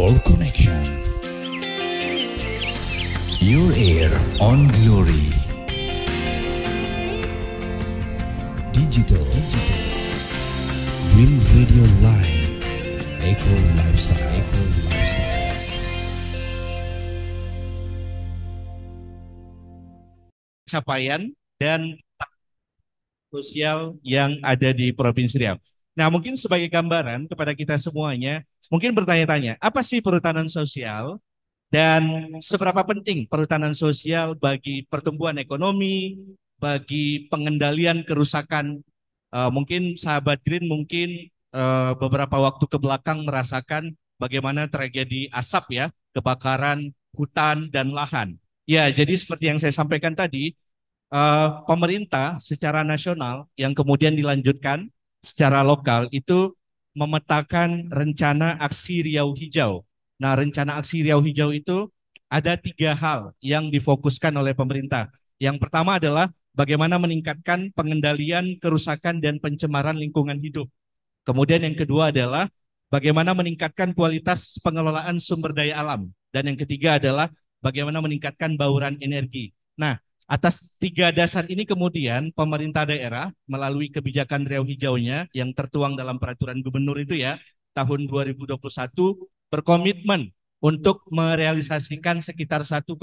World Connection. Your air on glory. Digital. Digital. Dream Radio Line. Echo Lifestyle. Echo Lifestyle. Capaian dan sosial yang ada di Provinsi Riau. Nah, mungkin sebagai gambaran kepada kita semuanya, mungkin bertanya-tanya, apa sih perhutanan sosial dan seberapa penting perhutanan sosial bagi pertumbuhan ekonomi, bagi pengendalian kerusakan? Uh, mungkin sahabat Green mungkin uh, beberapa waktu ke belakang merasakan bagaimana tragedi asap ya, kebakaran hutan dan lahan. Ya, jadi seperti yang saya sampaikan tadi, uh, pemerintah secara nasional yang kemudian dilanjutkan secara lokal itu memetakan rencana aksi Riau Hijau. Nah, rencana aksi Riau Hijau itu ada tiga hal yang difokuskan oleh pemerintah. Yang pertama adalah bagaimana meningkatkan pengendalian kerusakan dan pencemaran lingkungan hidup. Kemudian yang kedua adalah bagaimana meningkatkan kualitas pengelolaan sumber daya alam. Dan yang ketiga adalah bagaimana meningkatkan bauran energi. Nah, Atas tiga dasar ini kemudian pemerintah daerah melalui kebijakan riau hijaunya yang tertuang dalam peraturan gubernur itu ya tahun 2021 berkomitmen untuk merealisasikan sekitar 1,2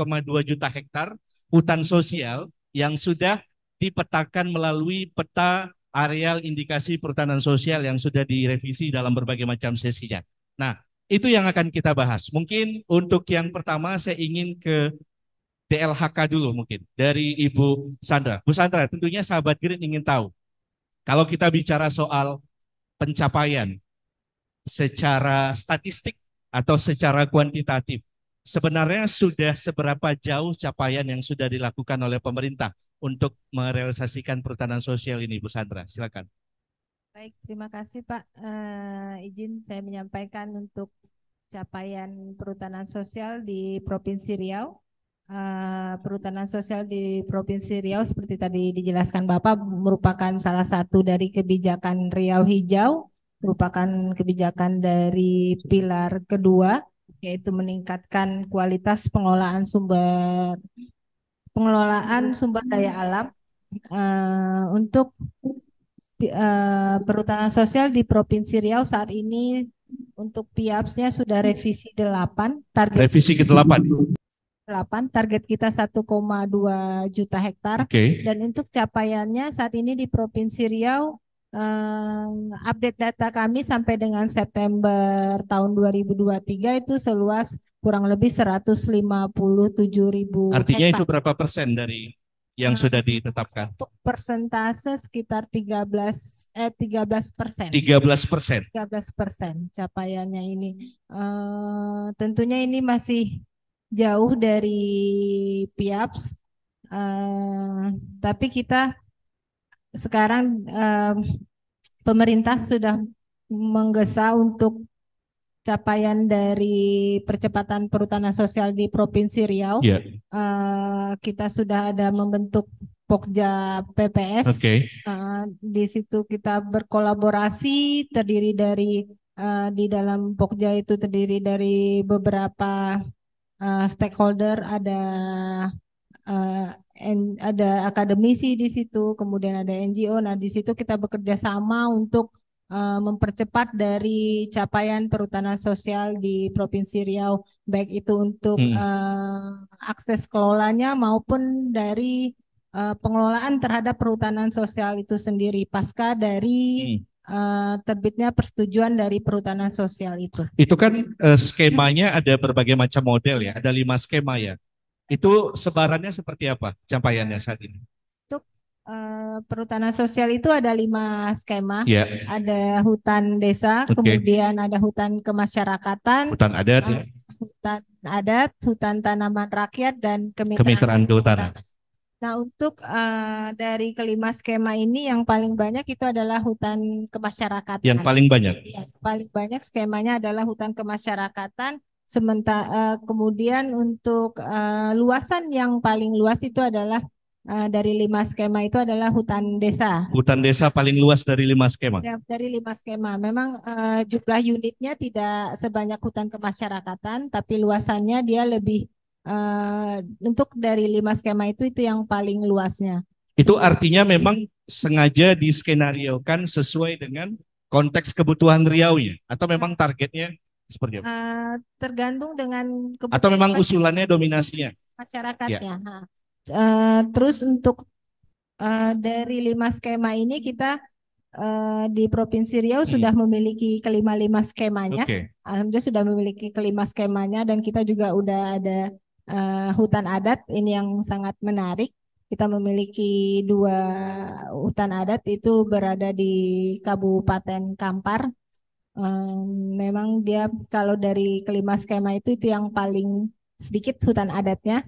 juta hektar hutan sosial yang sudah dipetakan melalui peta areal indikasi perhutanan sosial yang sudah direvisi dalam berbagai macam sesinya. Nah, itu yang akan kita bahas. Mungkin untuk yang pertama saya ingin ke DLHK dulu mungkin dari Ibu Sandra. Bu Sandra, tentunya sahabat Green ingin tahu kalau kita bicara soal pencapaian secara statistik atau secara kuantitatif, sebenarnya sudah seberapa jauh capaian yang sudah dilakukan oleh pemerintah untuk merealisasikan perhutanan sosial ini, Bu Sandra? Silakan. Baik, terima kasih Pak. Uh, izin saya menyampaikan untuk capaian perhutanan sosial di Provinsi Riau Uh, perhutanan sosial di Provinsi Riau seperti tadi dijelaskan Bapak merupakan salah satu dari kebijakan Riau Hijau, merupakan kebijakan dari pilar kedua yaitu meningkatkan kualitas pengelolaan sumber pengelolaan sumber daya alam uh, untuk uh, perhutanan sosial di Provinsi Riau saat ini untuk piaps sudah revisi 8 target revisi ke-8 8 target kita 1,2 juta hektar okay. dan untuk capaiannya saat ini di Provinsi Riau eh, update data kami sampai dengan September tahun 2023 itu seluas kurang lebih 157 ribu Artinya hektar. itu berapa persen dari yang nah, sudah ditetapkan? Untuk persentase sekitar 13 eh 13 persen. 13 persen. 13 persen capaiannya ini. Uh, tentunya ini masih jauh dari PIAPS, uh, eh, tapi kita sekarang uh, pemerintah sudah menggesa untuk capaian dari percepatan perhutanan sosial di Provinsi Riau. Yeah. Iya. Uh, kita sudah ada membentuk Pokja PPS. Okay. Uh, eh, di situ kita berkolaborasi terdiri dari uh, di dalam Pokja itu terdiri dari beberapa uh, stakeholder, ada uh, en, ada akademisi di situ, kemudian ada NGO. Nah, di situ kita bekerja sama untuk uh, mempercepat dari capaian perhutanan sosial di Provinsi Riau, baik itu untuk hmm. uh, akses kelolanya maupun dari uh, pengelolaan terhadap perhutanan sosial itu sendiri pasca dari hmm uh, terbitnya persetujuan dari perhutanan sosial itu. Itu kan uh, skemanya ada berbagai macam model ya, ada lima skema ya. Itu sebarannya seperti apa capaiannya saat ini? Untuk uh, perhutanan sosial itu ada lima skema. Yeah. Ada hutan desa, okay. kemudian ada hutan kemasyarakatan, hutan adat, uh, hutan adat, hutan tanaman rakyat dan kemitraan, kemitraan kehutanan. Nah, untuk uh, dari kelima skema ini yang paling banyak itu adalah hutan kemasyarakatan. Yang paling banyak. Ya, paling banyak skemanya adalah hutan kemasyarakatan. Sementara uh, kemudian untuk uh, luasan yang paling luas itu adalah uh, dari lima skema itu adalah hutan desa. Hutan desa paling luas dari lima skema. Ya, dari lima skema. Memang uh, jumlah unitnya tidak sebanyak hutan kemasyarakatan, tapi luasannya dia lebih Eh, untuk dari lima skema itu itu yang paling luasnya. Itu artinya memang sengaja diskenariokan sesuai dengan konteks kebutuhan Riau ya, atau memang targetnya seperti apa? Uh, tergantung dengan kebutuhan atau memang usulannya dominasinya masyarakatnya. Ya. Uh, terus untuk uh, dari lima skema ini kita di Provinsi Riau hmm. sudah memiliki kelima lima skemanya. Okay. Alhamdulillah sudah memiliki kelima skemanya dan kita juga udah ada uh, hutan adat ini yang sangat menarik. Kita memiliki dua hutan adat itu berada di Kabupaten Kampar. Um, memang dia kalau dari kelima skema itu itu yang paling sedikit hutan adatnya.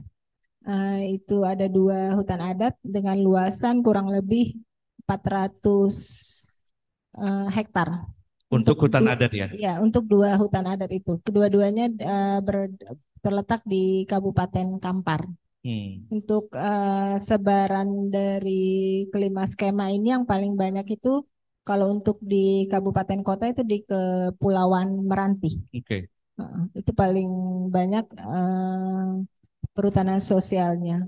Uh, itu ada dua hutan adat dengan luasan kurang lebih 400 uh, eh, hektar. Untuk, untuk hutan adat ya? Ya, untuk dua hutan adat itu. Kedua-duanya uh, ber, terletak di Kabupaten Kampar. Hmm. Untuk uh, sebaran dari kelima skema ini yang paling banyak itu kalau untuk di kabupaten kota itu di kepulauan Meranti. Oke. Okay. Uh, itu paling banyak uh, perhutanan sosialnya.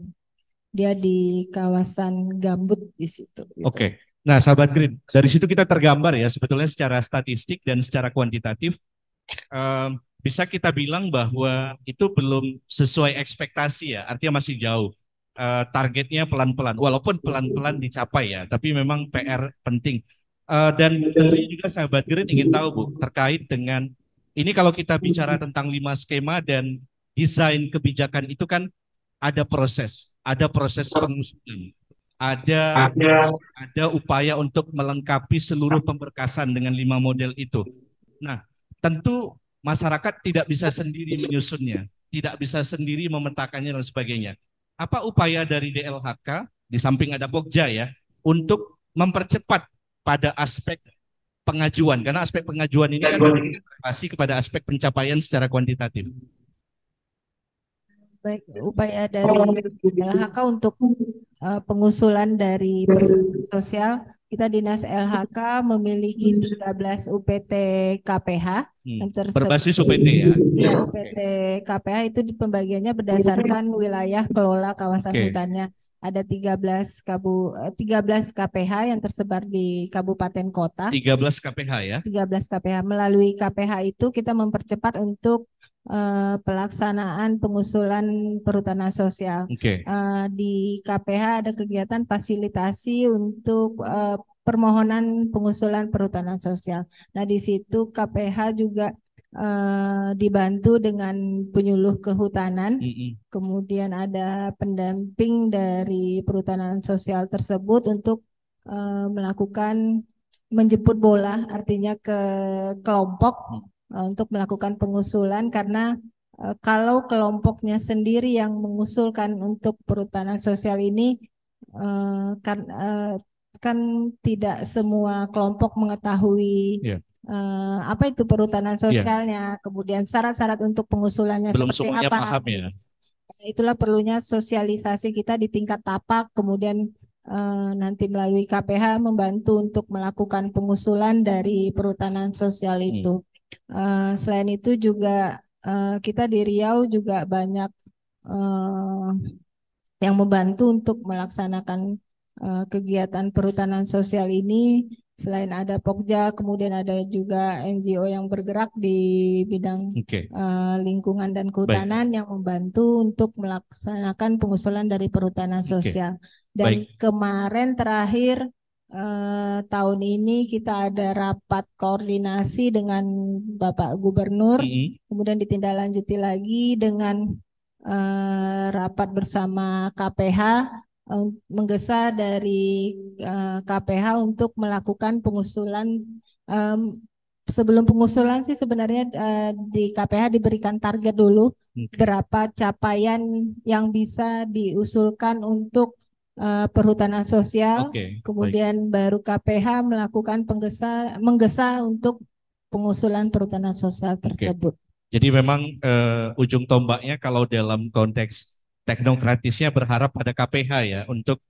Dia di kawasan gambut di situ. Gitu. Oke. Okay. Nah, sahabat Green, dari situ kita tergambar ya sebetulnya secara statistik dan secara kuantitatif eh, bisa kita bilang bahwa itu belum sesuai ekspektasi ya, artinya masih jauh. Uh, targetnya pelan-pelan, walaupun pelan-pelan dicapai ya, tapi memang PR penting. Uh, dan tentunya juga sahabat Green ingin tahu Bu, terkait dengan ini kalau kita bicara tentang lima skema dan desain kebijakan itu kan ada proses, ada proses pengusulan, ada ada upaya untuk melengkapi seluruh pemberkasan dengan lima model itu. Nah, tentu masyarakat tidak bisa sendiri menyusunnya, tidak bisa sendiri memetakannya dan sebagainya. Apa upaya dari DLHK di samping ada Bogja ya untuk mempercepat pada aspek pengajuan karena aspek pengajuan ini kan berorientasi kepada aspek pencapaian secara kuantitatif. Baik, upaya dari DLHK untuk eh, pengusulan dari sosial kita Dinas LHK memiliki 13 UPT KPH hmm. yang hmm. tersebut, berbasis UPT ya. Ya, UPT okay. KPH itu di pembagiannya berdasarkan wilayah kelola kawasan okay. hutannya. Ada 13 kabu 13 eh, KPH yang tersebar di kabupaten kota. 13 KPH ya. 13 KPH. Melalui KPH itu kita mempercepat untuk Eh, pelaksanaan pengusulan perhutanan sosial. Okay. Uh, eh, di KPH ada kegiatan fasilitasi untuk uh, permohonan pengusulan perhutanan sosial. Nah di situ KPH juga uh, dibantu dengan penyuluh kehutanan, mm -hmm. kemudian ada pendamping dari perhutanan sosial tersebut untuk uh, melakukan menjemput bola, artinya ke kelompok. Mm. Eh, untuk melakukan pengusulan karena eh, kalau kelompoknya sendiri yang mengusulkan untuk perhutanan sosial ini eh, kan kan tidak semua kelompok mengetahui yeah. Iya. apa itu perhutanan iya. sosialnya, yeah. kemudian syarat-syarat untuk pengusulannya Belum seperti apa. Paham ya. Itulah perlunya sosialisasi kita di tingkat tapak, kemudian nanti melalui KPH membantu untuk melakukan pengusulan dari perhutanan sosial hmm. itu. Hmm. Eh, selain itu juga uh, kita di Riau juga banyak uh, yang membantu untuk melaksanakan uh, kegiatan perhutanan sosial ini. Selain ada Pokja, kemudian ada juga NGO yang bergerak di bidang okay. uh, lingkungan dan kehutanan Baik. yang membantu untuk melaksanakan pengusulan dari perhutanan sosial. Okay. Dan Baik. kemarin terakhir eh, tahun ini kita ada rapat koordinasi dengan Bapak Gubernur, mm -hmm. kemudian ditindaklanjuti lagi dengan eh, rapat bersama KPH eh, menggesa dari eh, KPH untuk melakukan pengusulan um, sebelum pengusulan sih sebenarnya uh, di KPH diberikan target dulu okay. berapa capaian yang bisa diusulkan untuk uh, perhutanan sosial, okay, kemudian baik. baru KPH melakukan penggesa menggesa untuk pengusulan perhutanan sosial tersebut. Okay. Jadi memang uh, ujung tombaknya kalau dalam konteks teknokratisnya berharap pada KPH ya untuk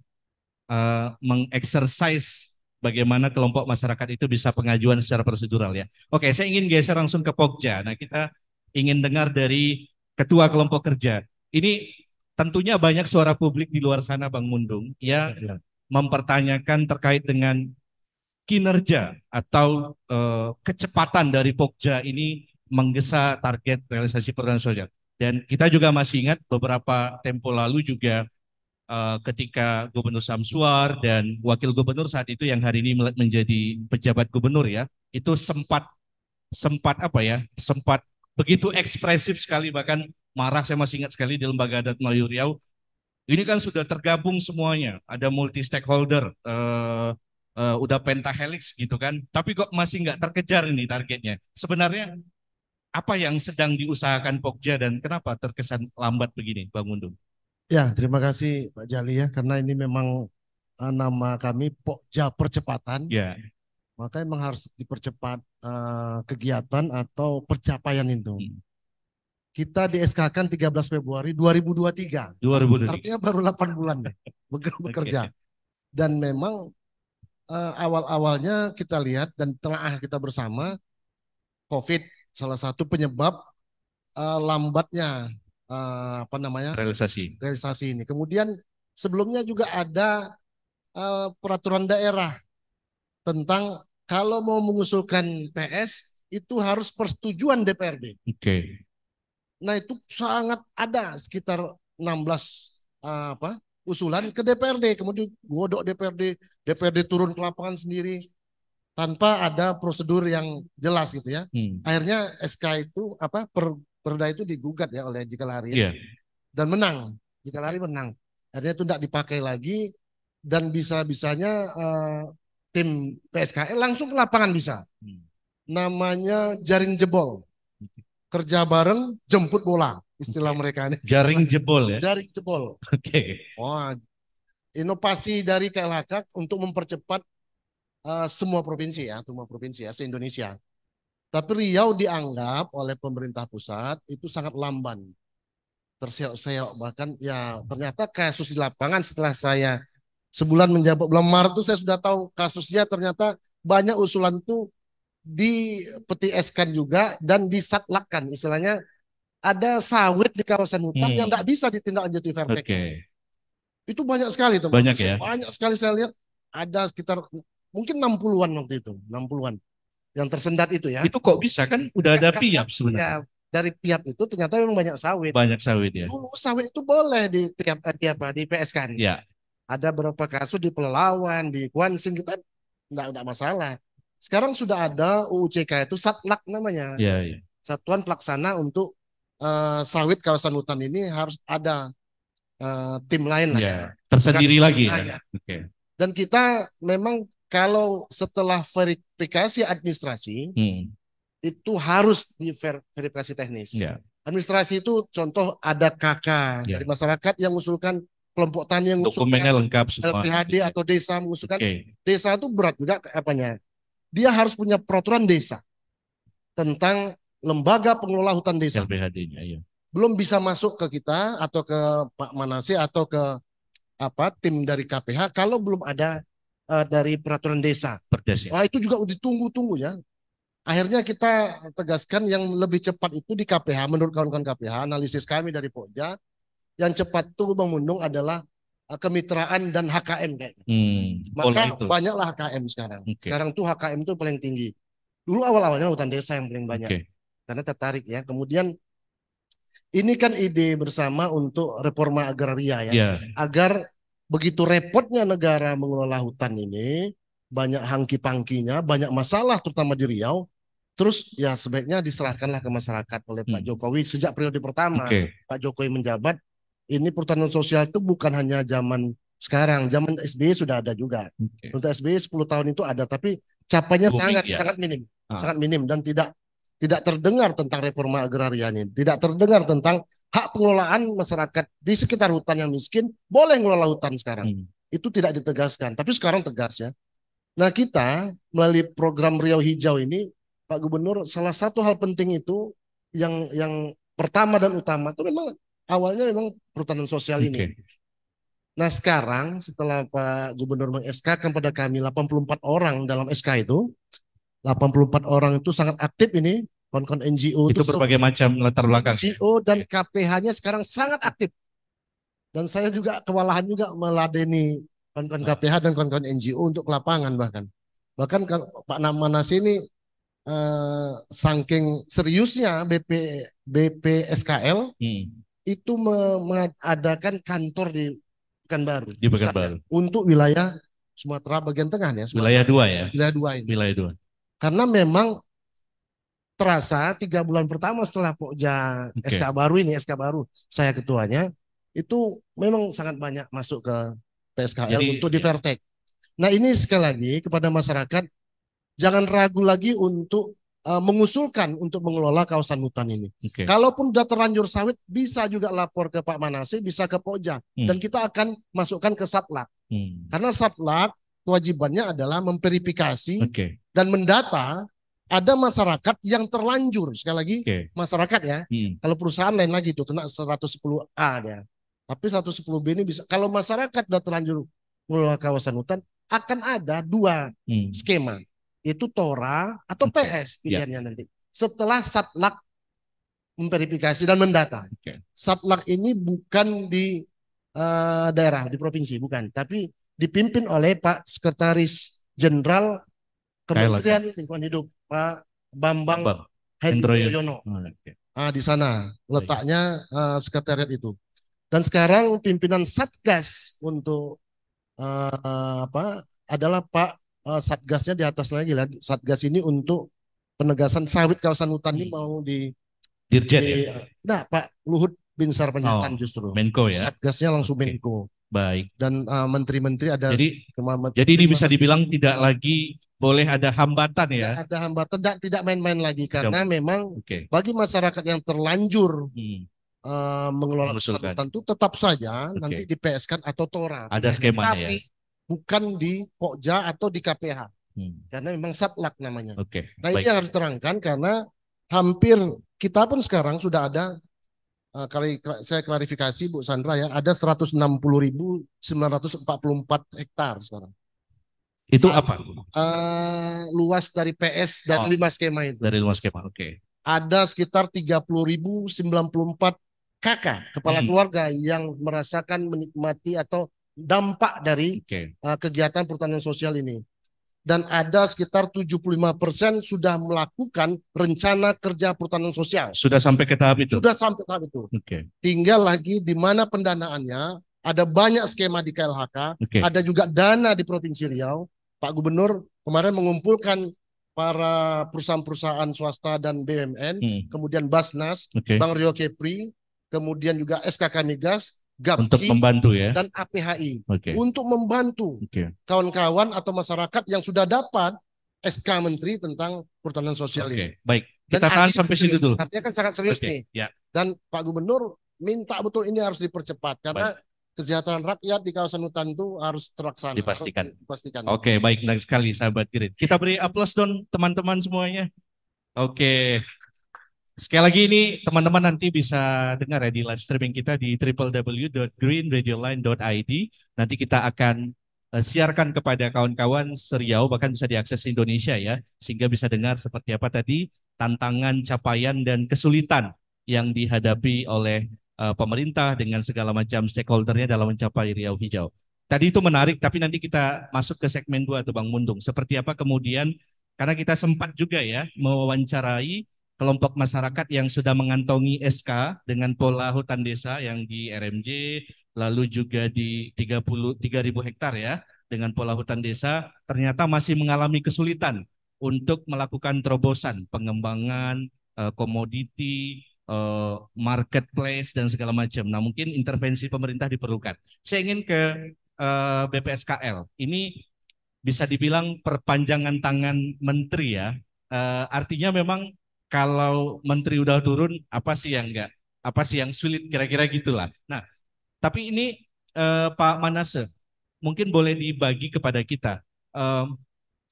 uh, mengeksersis bagaimana kelompok masyarakat itu bisa pengajuan secara prosedural ya. Oke, saya ingin geser langsung ke Pogja. Nah, kita ingin dengar dari ketua kelompok kerja. Ini tentunya banyak suara publik di luar sana Bang Mundung ya, ya, ya. mempertanyakan terkait dengan kinerja atau uh, kecepatan dari Pokja ini menggesa target realisasi pertahanan sosial. Dan kita juga masih ingat beberapa tempo lalu juga uh, ketika Gubernur Samsuar dan Wakil Gubernur saat itu yang hari ini menjadi pejabat gubernur ya, itu sempat sempat apa ya, sempat begitu ekspresif sekali bahkan marah saya masih ingat sekali di lembaga adat Melayu Riau ini kan sudah tergabung semuanya ada multi stakeholder uh, eh, uh, eh, udah pentahelix gitu kan tapi kok masih nggak terkejar ini targetnya sebenarnya apa yang sedang diusahakan Pokja dan kenapa terkesan lambat begini Bang Undung? Ya terima kasih Pak Jali ya karena ini memang uh, nama kami Pokja Percepatan ya maka memang harus dipercepat uh, kegiatan atau pencapaian itu. Hmm kita di SK kan 13 Februari 2023. 2023. Artinya baru 8 bulan deh bekerja. Okay. Dan memang uh, awal-awalnya kita lihat dan tengah kita bersama COVID salah satu penyebab uh, lambatnya uh, apa namanya? realisasi. Realisasi ini. Kemudian sebelumnya juga ada uh, peraturan daerah tentang kalau mau mengusulkan PS itu harus persetujuan DPRD. Oke. Okay. Nah itu sangat ada sekitar 16 eh, apa usulan ke DPRD. Kemudian godok DPRD, DPRD turun ke lapangan sendiri tanpa ada prosedur yang jelas gitu ya. Hmm. Akhirnya SK itu apa per, perda itu digugat ya oleh Jika Lari yeah. dan menang. Jika Lari menang. Akhirnya itu tidak dipakai lagi dan bisa-bisanya uh, tim PSKL langsung ke lapangan bisa. Hmm. Namanya jaring jebol kerja bareng jemput bola istilah mereka ini. Jaring jebol ya. Jaring jebol. Oke. Okay. Wah, inovasi dari KLHK untuk mempercepat uh, semua provinsi ya, semua provinsi ya, se-Indonesia. Tapi Riau dianggap oleh pemerintah pusat itu sangat lamban. Terseok-seok bahkan ya ternyata kasus di lapangan setelah saya sebulan menjabat bulan Maret itu saya sudah tahu kasusnya ternyata banyak usulan tuh di peti eskan juga dan disatlakkan istilahnya ada sawit di kawasan hutan hmm. yang tidak bisa ditindaklanjuti Fairtek. Okay. Itu banyak sekali teman. Banyak ya. Banyak sekali saya lihat ada sekitar mungkin 60-an waktu itu, 60-an yang tersendat itu ya. Itu kok bisa kan udah ada pihak sebenarnya. Iya, dari pihak itu ternyata memang banyak sawit. Banyak sawit ya. Dulu sawit itu boleh di tiap eh, apa di PSK. Iya. Ada beberapa kasus di Pelawan, di Kuansing kita enggak enggak masalah. Sekarang sudah ada UUCK itu satlak namanya. ya ya Satuan pelaksana untuk uh, sawit kawasan hutan ini harus ada uh, tim lain iya, ya, lah. Tersendiri Bukan, lagi. ya. Okay. Dan kita memang kalau setelah verifikasi administrasi hmm. itu harus diverifikasi teknis. ya. Administrasi itu contoh ada KK ya. dari masyarakat yang mengusulkan kelompok tani yang dokumennya lengkap semua. LPHD atau desa mengusulkan okay. desa itu berat juga apanya dia harus punya peraturan desa tentang lembaga pengelola hutan desa. LPHD-nya iya. Belum bisa masuk ke kita atau ke Pak Manase atau ke apa tim dari KPH kalau belum ada uh, dari peraturan desa. Perdes ya. Nah, itu juga ditunggu-tunggu ya. Akhirnya kita tegaskan yang lebih cepat itu di KPH menurut kawan-kawan KPH analisis kami dari Pokja yang cepat itu Bang adalah Eh, kemitraan dan HKM kayaknya. Hmm, Maka oh, itu. banyaklah HKM sekarang. Okay. Sekarang tuh HKM tuh paling tinggi. Dulu awal-awalnya hutan desa yang paling banyak. Okay. Karena tertarik ya. Kemudian ini kan ide bersama untuk reforma agraria ya. Yeah. Agar begitu repotnya negara mengelola hutan ini, banyak hangki-pangkinya, banyak masalah terutama di Riau, terus ya sebaiknya diserahkanlah ke masyarakat oleh hmm. Pak Jokowi sejak periode pertama okay. Pak Jokowi menjabat ini perhutanan sosial itu bukan hanya zaman sekarang, zaman SBY sudah ada juga. Okay. Untuk SBY 10 tahun itu ada, tapi capainya Bumi, sangat ya? sangat minim, ah. sangat minim dan tidak tidak terdengar tentang reforma agraria ini, tidak terdengar tentang hak pengelolaan masyarakat di sekitar hutan yang miskin boleh ngelola hutan sekarang. Hmm. Itu tidak ditegaskan, tapi sekarang tegas ya. Nah, kita melalui program Riau Hijau ini Pak Gubernur salah satu hal penting itu yang yang pertama dan utama itu memang awalnya memang perhutanan sosial ini. Okay. Nah sekarang setelah Pak Gubernur meng SK kan pada kami 84 orang dalam SK itu, 84 orang itu sangat aktif ini, kon-kon NGO itu, itu berbagai macam latar belakang. NGO dan KPH-nya sekarang sangat aktif. Dan saya juga kewalahan juga meladeni kon-kon KPH ah. dan kon-kon NGO untuk lapangan bahkan. Bahkan Pak Pak Namanas ini eh, saking seriusnya BP BPSKL hmm itu mengadakan kantor di Pekanbaru. Di Pekanbaru. Untuk wilayah Sumatera bagian tengah ya. Sumatera. Wilayah dua ya. Wilayah dua ini. Wilayah dua. Karena memang terasa tiga bulan pertama setelah Pokja okay. SK baru ini SK baru saya ketuanya itu memang sangat banyak masuk ke PSKL Jadi, untuk ya. di Vertek. Nah ini sekali lagi kepada masyarakat jangan ragu lagi untuk uh, mengusulkan untuk mengelola kawasan hutan ini. Okay. Kalaupun sudah terlanjur sawit, bisa juga lapor ke Pak Manase, bisa ke Pojang. hmm. dan kita akan masukkan ke Satlak. Hmm. Karena Satlak kewajibannya adalah memverifikasi okay. dan mendata ada masyarakat yang terlanjur sekali lagi okay. masyarakat ya. Hmm. Kalau perusahaan lain lagi itu kena 110A ya. Tapi 110B ini bisa kalau masyarakat sudah terlanjur mengelola kawasan hutan akan ada dua hmm. skema itu Tora atau okay. PS iya. pilihannya yeah. nanti. Setelah satlak memverifikasi dan mendata. Okay. Satlak ini bukan di uh, daerah, di provinsi, bukan, tapi dipimpin oleh Pak Sekretaris Jenderal Kementerian Lingkungan Hidup Pak Bambang Hendroyono. Okay. Uh, di sana letaknya uh, sekretariat itu. Dan sekarang pimpinan Satgas untuk uh, apa adalah Pak uh, satgasnya di atas lagi lah. Satgas ini untuk penegasan sawit kawasan hutan ini hmm. mau di Dirjen di, ya? Nah, Pak Luhut Binsar Sarpanjaitan oh, justru. Menko ya. Satgasnya langsung okay. Menko. Baik. Dan menteri eh, menteri-menteri ada Jadi menteri Jadi ini bisa dibilang tidak lagi boleh ada hambatan ya. Tidak ada hambatan dan tidak main-main lagi karena Jom. memang okay. bagi masyarakat yang terlanjur hmm. uh, mengelola kesehatan itu tetap saja okay. nanti di PSK kan atau tora. Ada skemanya Tapi, ya bukan di Pokja atau di KPH. Hmm. Karena memang satlak namanya. Oke. Okay. Nah, Baik. ini yang harus terangkan karena hampir kita pun sekarang sudah ada eh, kali saya klarifikasi Bu Sandra ya, ada 160.944 hektar sekarang. Itu nah, apa? Uh, luas dari PS dan oh, lima skema itu. Dari lima skema, oke. Okay. Ada sekitar 30.094 kakak kepala hmm. keluarga yang merasakan menikmati atau dampak dari okay. uh, eh, kegiatan pertanian sosial ini. Dan ada sekitar 75% sudah melakukan rencana kerja pertanian sosial. Sudah sampai ke tahap itu? Sudah sampai tahap itu. Okay. Tinggal lagi di mana pendanaannya, ada banyak skema di KLHK, okay. ada juga dana di Provinsi Riau. Pak Gubernur kemarin mengumpulkan para perusahaan-perusahaan swasta dan BUMN, hmm. kemudian Basnas, okay. Bang Rio Kepri, kemudian juga SKK Migas, GAPKI untuk membantu ya dan APHI okay. untuk membantu kawan-kawan okay. atau masyarakat yang sudah dapat SK Menteri tentang perhutanan sosial okay. ini. Baik, kita dan tahan sampai situ dulu. Artinya kan sangat serius okay. nih. Ya. Dan Pak Gubernur minta betul ini harus dipercepat karena baik. kesejahteraan rakyat di kawasan hutan itu harus terlaksana. Dipastikan. dipastikan. Oke, okay, baik, baik sekali sahabat Green. Kita beri aplaus dong teman-teman semuanya. Oke. Okay. Sekali lagi ini teman-teman nanti bisa dengar ya di live streaming kita di www.greenradioline.id. Nanti kita akan eh, siarkan kepada kawan-kawan seriau bahkan bisa diakses Indonesia ya sehingga bisa dengar seperti apa tadi tantangan, capaian dan kesulitan yang dihadapi oleh uh, pemerintah dengan segala macam stakeholdernya dalam mencapai Riau Hijau. Tadi itu menarik tapi nanti kita masuk ke segmen 2 tuh Bang Mundung. Seperti apa kemudian karena kita sempat juga ya mewawancarai kelompok masyarakat yang sudah mengantongi SK dengan pola hutan desa yang di RMJ, lalu juga di 30 3000 hektar ya dengan pola hutan desa ternyata masih mengalami kesulitan untuk melakukan terobosan pengembangan eh, komoditi eh, marketplace dan segala macam. Nah, mungkin intervensi pemerintah diperlukan. Saya ingin ke eh, BPSKL. Ini bisa dibilang perpanjangan tangan menteri ya. Artinya memang kalau menteri udah turun apa sih yang enggak apa sih yang sulit kira-kira gitulah. Nah, tapi ini eh, Pak Manase mungkin boleh dibagi kepada kita eh,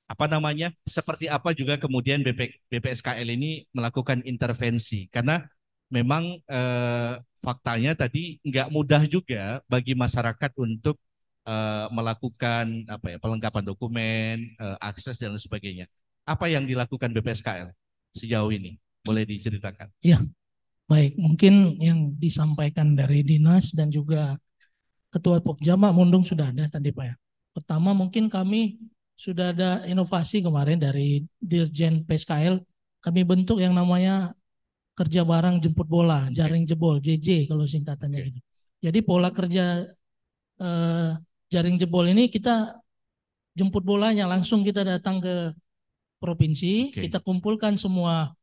apa namanya seperti apa juga kemudian BP, BPSKL ini melakukan intervensi karena memang eh, faktanya tadi nggak mudah juga bagi masyarakat untuk eh, melakukan apa ya pelengkapan dokumen, eh, akses dan sebagainya. Apa yang dilakukan BPSKL? sejauh ini? Boleh diceritakan? Ya, baik. Mungkin yang disampaikan dari dinas dan juga Ketua Pokjama Mundung sudah ada tadi Pak ya. Pertama mungkin kami sudah ada inovasi kemarin dari Dirjen PSKL. Kami bentuk yang namanya kerja barang jemput bola, jaring jebol, JJ kalau singkatannya okay. Gitu. Jadi pola kerja eh, jaring jebol ini kita jemput bolanya langsung kita datang ke provinsi okay. kita kumpulkan semua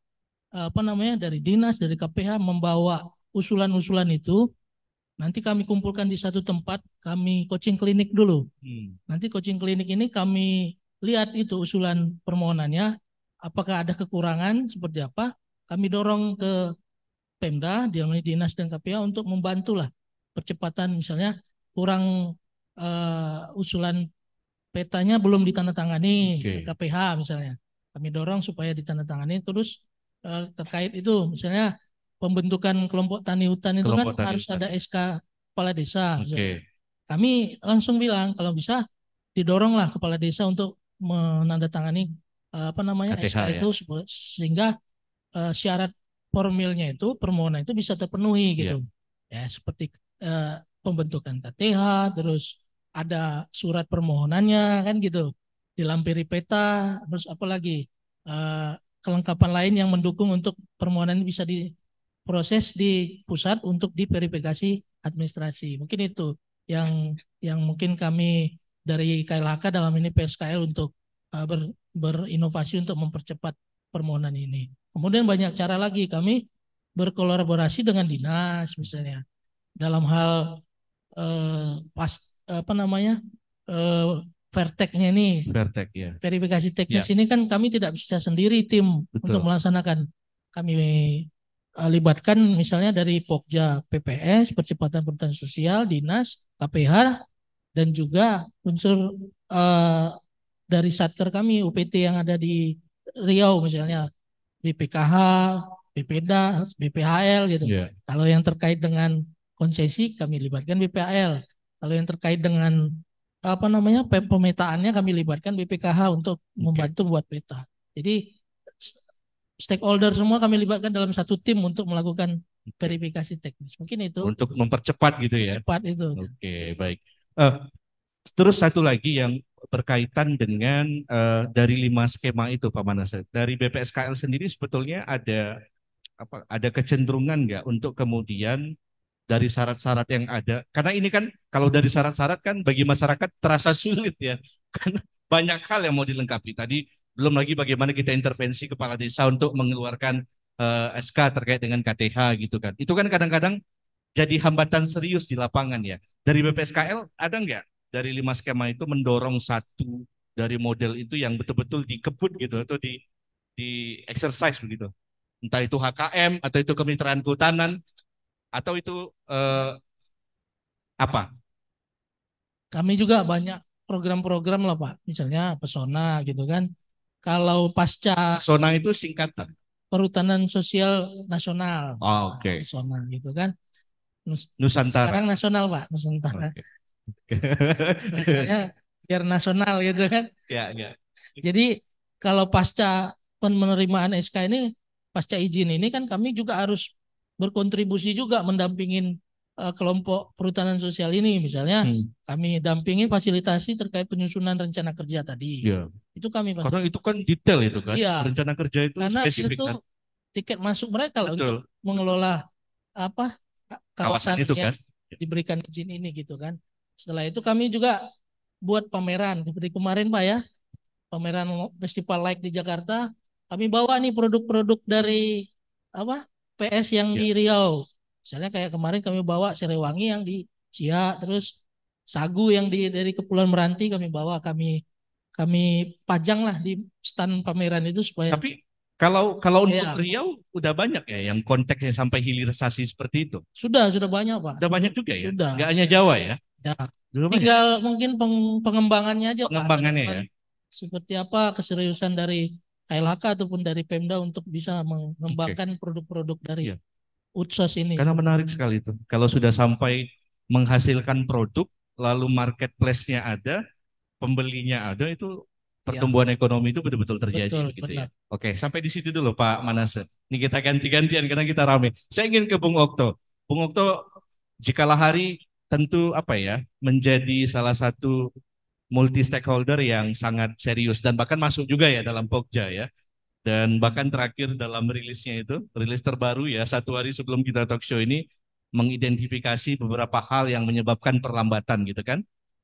apa namanya dari dinas dari KPH membawa usulan-usulan itu nanti kami kumpulkan di satu tempat kami coaching klinik dulu hmm. nanti coaching klinik ini kami lihat itu usulan permohonannya apakah ada kekurangan seperti apa kami dorong ke Pemda dalam dinas dan KPH untuk membantulah percepatan misalnya kurang uh, usulan petanya belum ditandatangani okay. KPH misalnya kami dorong supaya ditandatangani terus uh, terkait itu misalnya pembentukan kelompok tani hutan itu kelompok kan harus hutan. ada SK kepala desa. Okay. Kami langsung bilang kalau bisa didoronglah kepala desa untuk menandatangani uh, apa namanya KTH, SK ya? itu sehingga uh, syarat formilnya itu permohonan itu bisa terpenuhi iya. gitu. Yeah. Ya seperti pembentukan KTH terus ada surat permohonannya kan gitu dilampiri peta, terus apa lagi uh, kelengkapan lain yang mendukung untuk permohonan ini bisa diproses di pusat untuk diverifikasi administrasi. Mungkin itu yang yang mungkin kami dari KLHK dalam ini PSKL untuk uh, ber, berinovasi untuk mempercepat permohonan ini. Kemudian banyak cara lagi kami berkolaborasi dengan dinas misalnya dalam hal eh, pas apa namanya Verteknya nih. Vertek ya. Verifikasi teknis ya. ini kan kami tidak bisa sendiri tim Betul. untuk melaksanakan. Kami uh, libatkan misalnya dari Pokja PPS, Percepatan Perhutanan Sosial, Dinas, KPH, dan juga unsur uh, dari satker kami UPT yang ada di Riau misalnya, BPKH, BPDA, BPHL gitu. Yeah. Kalau yang terkait dengan konsesi kami libatkan BPHL. Kalau yang terkait dengan apa namanya pemetaannya kami libatkan BPKH untuk membantu buat peta. Jadi stakeholder semua kami libatkan dalam satu tim untuk melakukan verifikasi teknis. Mungkin itu untuk mempercepat gitu ya. Cepat itu. Oke, okay, baik. Uh, terus satu lagi yang berkaitan dengan uh, dari lima skema itu Pak Manasek. Dari BPSKL sendiri sebetulnya ada apa ada kecenderungan nggak untuk kemudian dari syarat-syarat yang ada. Karena ini kan kalau dari syarat-syarat kan bagi masyarakat terasa sulit ya. Karena banyak hal yang mau dilengkapi. Tadi belum lagi bagaimana kita intervensi kepala desa untuk mengeluarkan uh, eh, SK terkait dengan KTH gitu kan. Itu kan kadang-kadang jadi hambatan serius di lapangan ya. Dari BPSKL ada nggak dari lima skema itu mendorong satu dari model itu yang betul-betul dikebut gitu atau di di exercise begitu. Entah itu HKM atau itu kemitraan kehutanan atau itu eh, apa? Kami juga banyak program-program lah Pak, misalnya pesona gitu kan. Kalau pasca pesona itu singkatan perhutanan sosial nasional. Oh, Oke. Okay. Nah, pesona gitu kan. Nus Nusantara. Sekarang nasional Pak, Nusantara. Okay. Misalnya biar nasional gitu kan. Ya, ya. Jadi kalau pasca penerimaan SK ini pasca izin ini kan kami juga harus berkontribusi juga mendampingin uh, kelompok perhutanan sosial ini misalnya hmm. kami dampingin fasilitasi terkait penyusunan rencana kerja tadi ya. itu kami pasti. karena itu kan detail itu kan ya. rencana kerja itu karena spesifik itu kan? tiket masuk mereka lah untuk mengelola apa kawasan, kawasan itu yang kan diberikan izin ini gitu kan setelah itu kami juga buat pameran seperti kemarin pak ya pameran festival like di Jakarta kami bawa nih produk-produk dari apa PS yang ya. di Riau. Misalnya kayak kemarin kami bawa Serewangi yang di Cia, terus sagu yang di dari Kepulauan Meranti kami bawa, kami kami pajang lah di stand pameran itu supaya. Tapi kalau kalau iya. untuk Riau udah banyak ya yang konteksnya sampai hilirisasi seperti itu. Sudah sudah banyak pak. Sudah banyak juga ya. Sudah. Gak hanya Jawa ya. Ya. Sudah Tinggal mungkin pengembangannya aja. Pengembangannya ya. Seperti apa keseriusan dari KLHK ataupun dari Pemda untuk bisa mengembangkan produk-produk okay. dari yeah. Utsos ini. Karena menarik sekali itu. Kalau sudah sampai menghasilkan produk, lalu marketplace-nya ada, pembelinya ada, itu iya. pertumbuhan ya. ekonomi itu betul-betul terjadi. Betul, gitu ya. Oke, sampai di situ dulu Pak Manase. Ini kita ganti-gantian karena kita rame. Saya ingin ke Bung Okto. Bung Okto, jikalah hari tentu apa ya menjadi salah satu multi stakeholder yang sangat serius dan bahkan masuk juga ya dalam Pogja ya. Dan bahkan terakhir dalam rilisnya itu, rilis terbaru ya satu hari sebelum kita talk show ini mengidentifikasi beberapa hal yang menyebabkan perlambatan gitu kan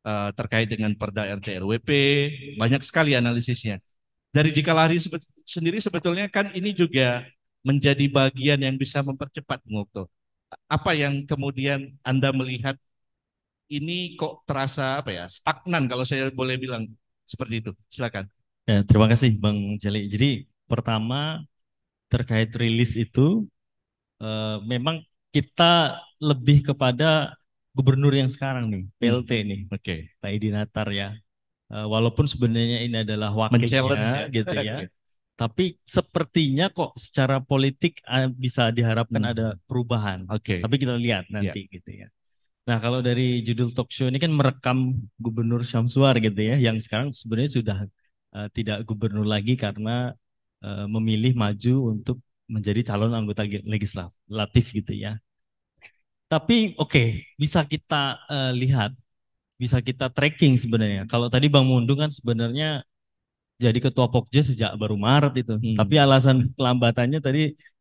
eh, terkait dengan Perda RT RWP banyak sekali analisisnya. Dari jika sebet sendiri sebetulnya kan ini juga menjadi bagian yang bisa mempercepat Ngokto. Apa yang kemudian Anda melihat ini kok terasa apa ya stagnan kalau saya boleh bilang seperti itu. Silakan. Ya, terima kasih Bang Jali. Jadi pertama terkait rilis itu uh, memang kita lebih kepada gubernur yang sekarang nih, PLT hmm. nih. Oke. Okay. Pak Edi Natar ya. Uh, walaupun sebenarnya ini adalah wakilnya ya. gitu ya. Tapi sepertinya kok secara politik eh, bisa diharapkan hmm. ada perubahan. Oke. Okay. Tapi kita lihat iya. nanti yeah. gitu ya. Nah, kalau dari judul talk show ini kan merekam Gubernur Syamsuar gitu ya, yang sekarang sebenarnya sudah uh, tidak gubernur lagi karena uh, memilih maju untuk menjadi calon anggota legislatif gitu ya. Tapi oke, okay, bisa kita uh, lihat, bisa kita tracking sebenarnya. Kalau tadi Bang Mundung kan sebenarnya jadi ketua Pokja sejak baru Maret itu. Hmm. Tapi alasan kelambatannya tadi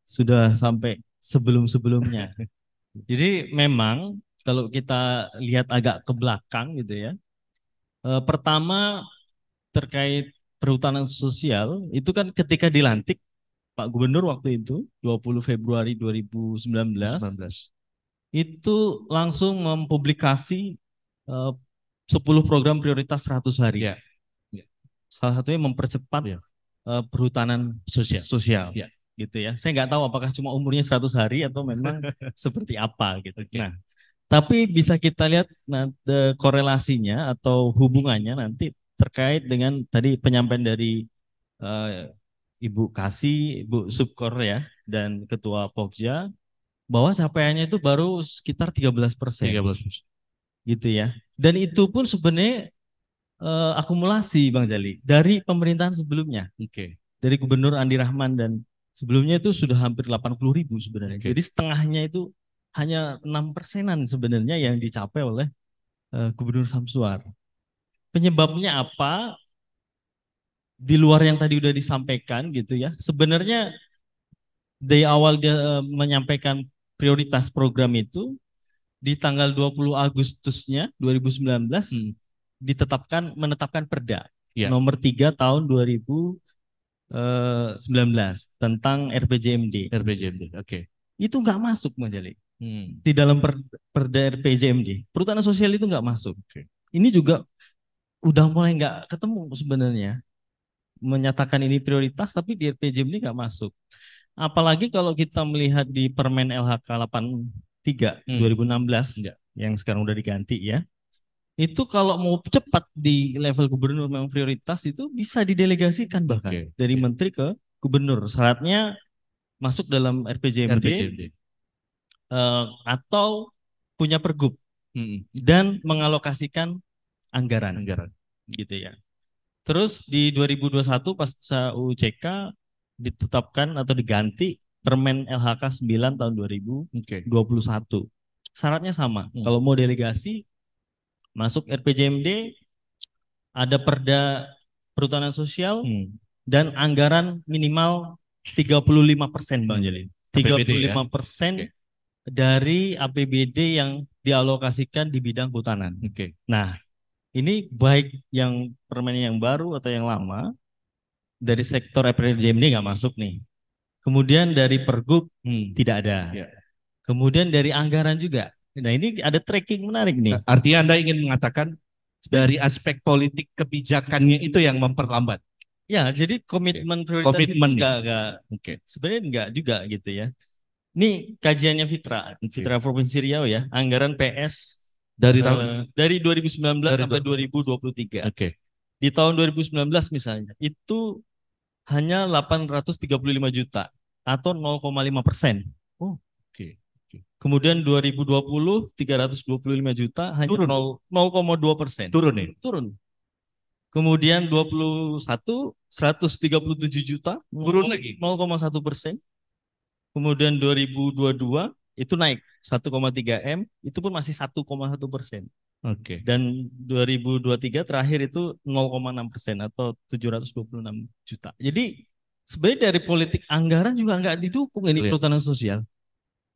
sudah sampai sebelum-sebelumnya. jadi memang kalau kita lihat agak ke belakang gitu ya. Eh, pertama terkait perhutanan sosial itu kan ketika dilantik Pak Gubernur waktu itu 20 Februari 2019 19. itu langsung mempublikasi eh, uh, 10 program prioritas 100 hari. Yeah. Yeah. Salah satunya mempercepat yeah. Ya. uh, perhutanan sosial. Sosial. Yeah. Gitu ya. Saya nggak tahu apakah cuma umurnya 100 hari atau memang seperti apa gitu. Okay. Nah, tapi bisa kita lihat nah, korelasinya atau hubungannya nanti terkait dengan tadi penyampaian dari uh, Ibu Kasih, Ibu Subkor ya, dan Ketua Pogja bahwa capaiannya itu baru sekitar 13 persen. 13 persen. Gitu ya. Dan itu pun sebenarnya uh, akumulasi Bang Jali dari pemerintahan sebelumnya. Oke. Okay. Dari Gubernur Andi Rahman dan sebelumnya itu sudah hampir 80 ribu sebenarnya. Okay. Jadi setengahnya itu hanya enam persenan sebenarnya yang dicapai oleh uh, Gubernur Samsuar. Penyebabnya apa? Di luar yang tadi udah disampaikan gitu ya. Sebenarnya dari awal dia uh, menyampaikan prioritas program itu di tanggal 20 Agustusnya 2019 hmm. ditetapkan menetapkan perda ya. nomor 3 tahun 2019 eh, tentang RPJMD. RPJMD, oke. Okay. Itu nggak masuk Mas Jali hmm. di dalam per, perda RPJMD perhutanan sosial itu nggak masuk okay. ini juga udah mulai nggak ketemu sebenarnya menyatakan ini prioritas tapi di RPJMD nggak masuk apalagi kalau kita melihat di Permen LHK 83 hmm. 2016 Enggak. Iya. yang sekarang udah diganti ya itu kalau mau cepat di level gubernur memang prioritas itu bisa didelegasikan bahkan okay. dari okay. menteri ke gubernur syaratnya masuk dalam RPJMD, RPJMD uh, atau punya pergub hmm. dan mengalokasikan anggaran. Anggaran, gitu ya. Terus di 2021 pasca UCK ditetapkan atau diganti Permen LHK 9 tahun 2021. Okay. Syaratnya sama. Hmm. Kalau mau delegasi masuk RPJMD ada perda perhutanan sosial hmm. dan anggaran minimal 35% Bang tiga 35% ya? okay dari APBD yang dialokasikan di bidang kehutanan. Oke. Okay. Nah, ini baik yang permen yang baru atau yang lama dari sektor ini nggak masuk nih. Kemudian dari pergub hmm. tidak ada. Yeah. Kemudian dari anggaran juga. Nah ini ada tracking menarik nih. Nah, artinya Anda ingin mengatakan dari aspek politik kebijakannya itu yang memperlambat. Ya, jadi komitmen okay. prioritas komitmen enggak, enggak, ya? okay. sebenarnya enggak juga gitu ya. Ini kajiannya Fitra, Fitra yeah. Provinsi Riau ya, anggaran PS dari eh, tahun dari 2019 dari sampai 2023. Oke. Okay. Di tahun 2019 misalnya, itu hanya 835 juta atau 0,5 persen. Oh, oke. Okay. okay. Kemudian 2020 325 juta hanya Turun. 0,2 persen. Turun nih. Ya? Turun. Kemudian 21 137 juta. Turun lagi. 0,1 persen. Kemudian 2022 itu naik 1,3 M, itu pun masih 1,1 persen. Oke. Okay. Dan 2023 terakhir itu 0,6 persen atau 726 juta. Jadi sebenarnya dari politik anggaran juga nggak didukung ini Lihat. Ya. perhutanan sosial.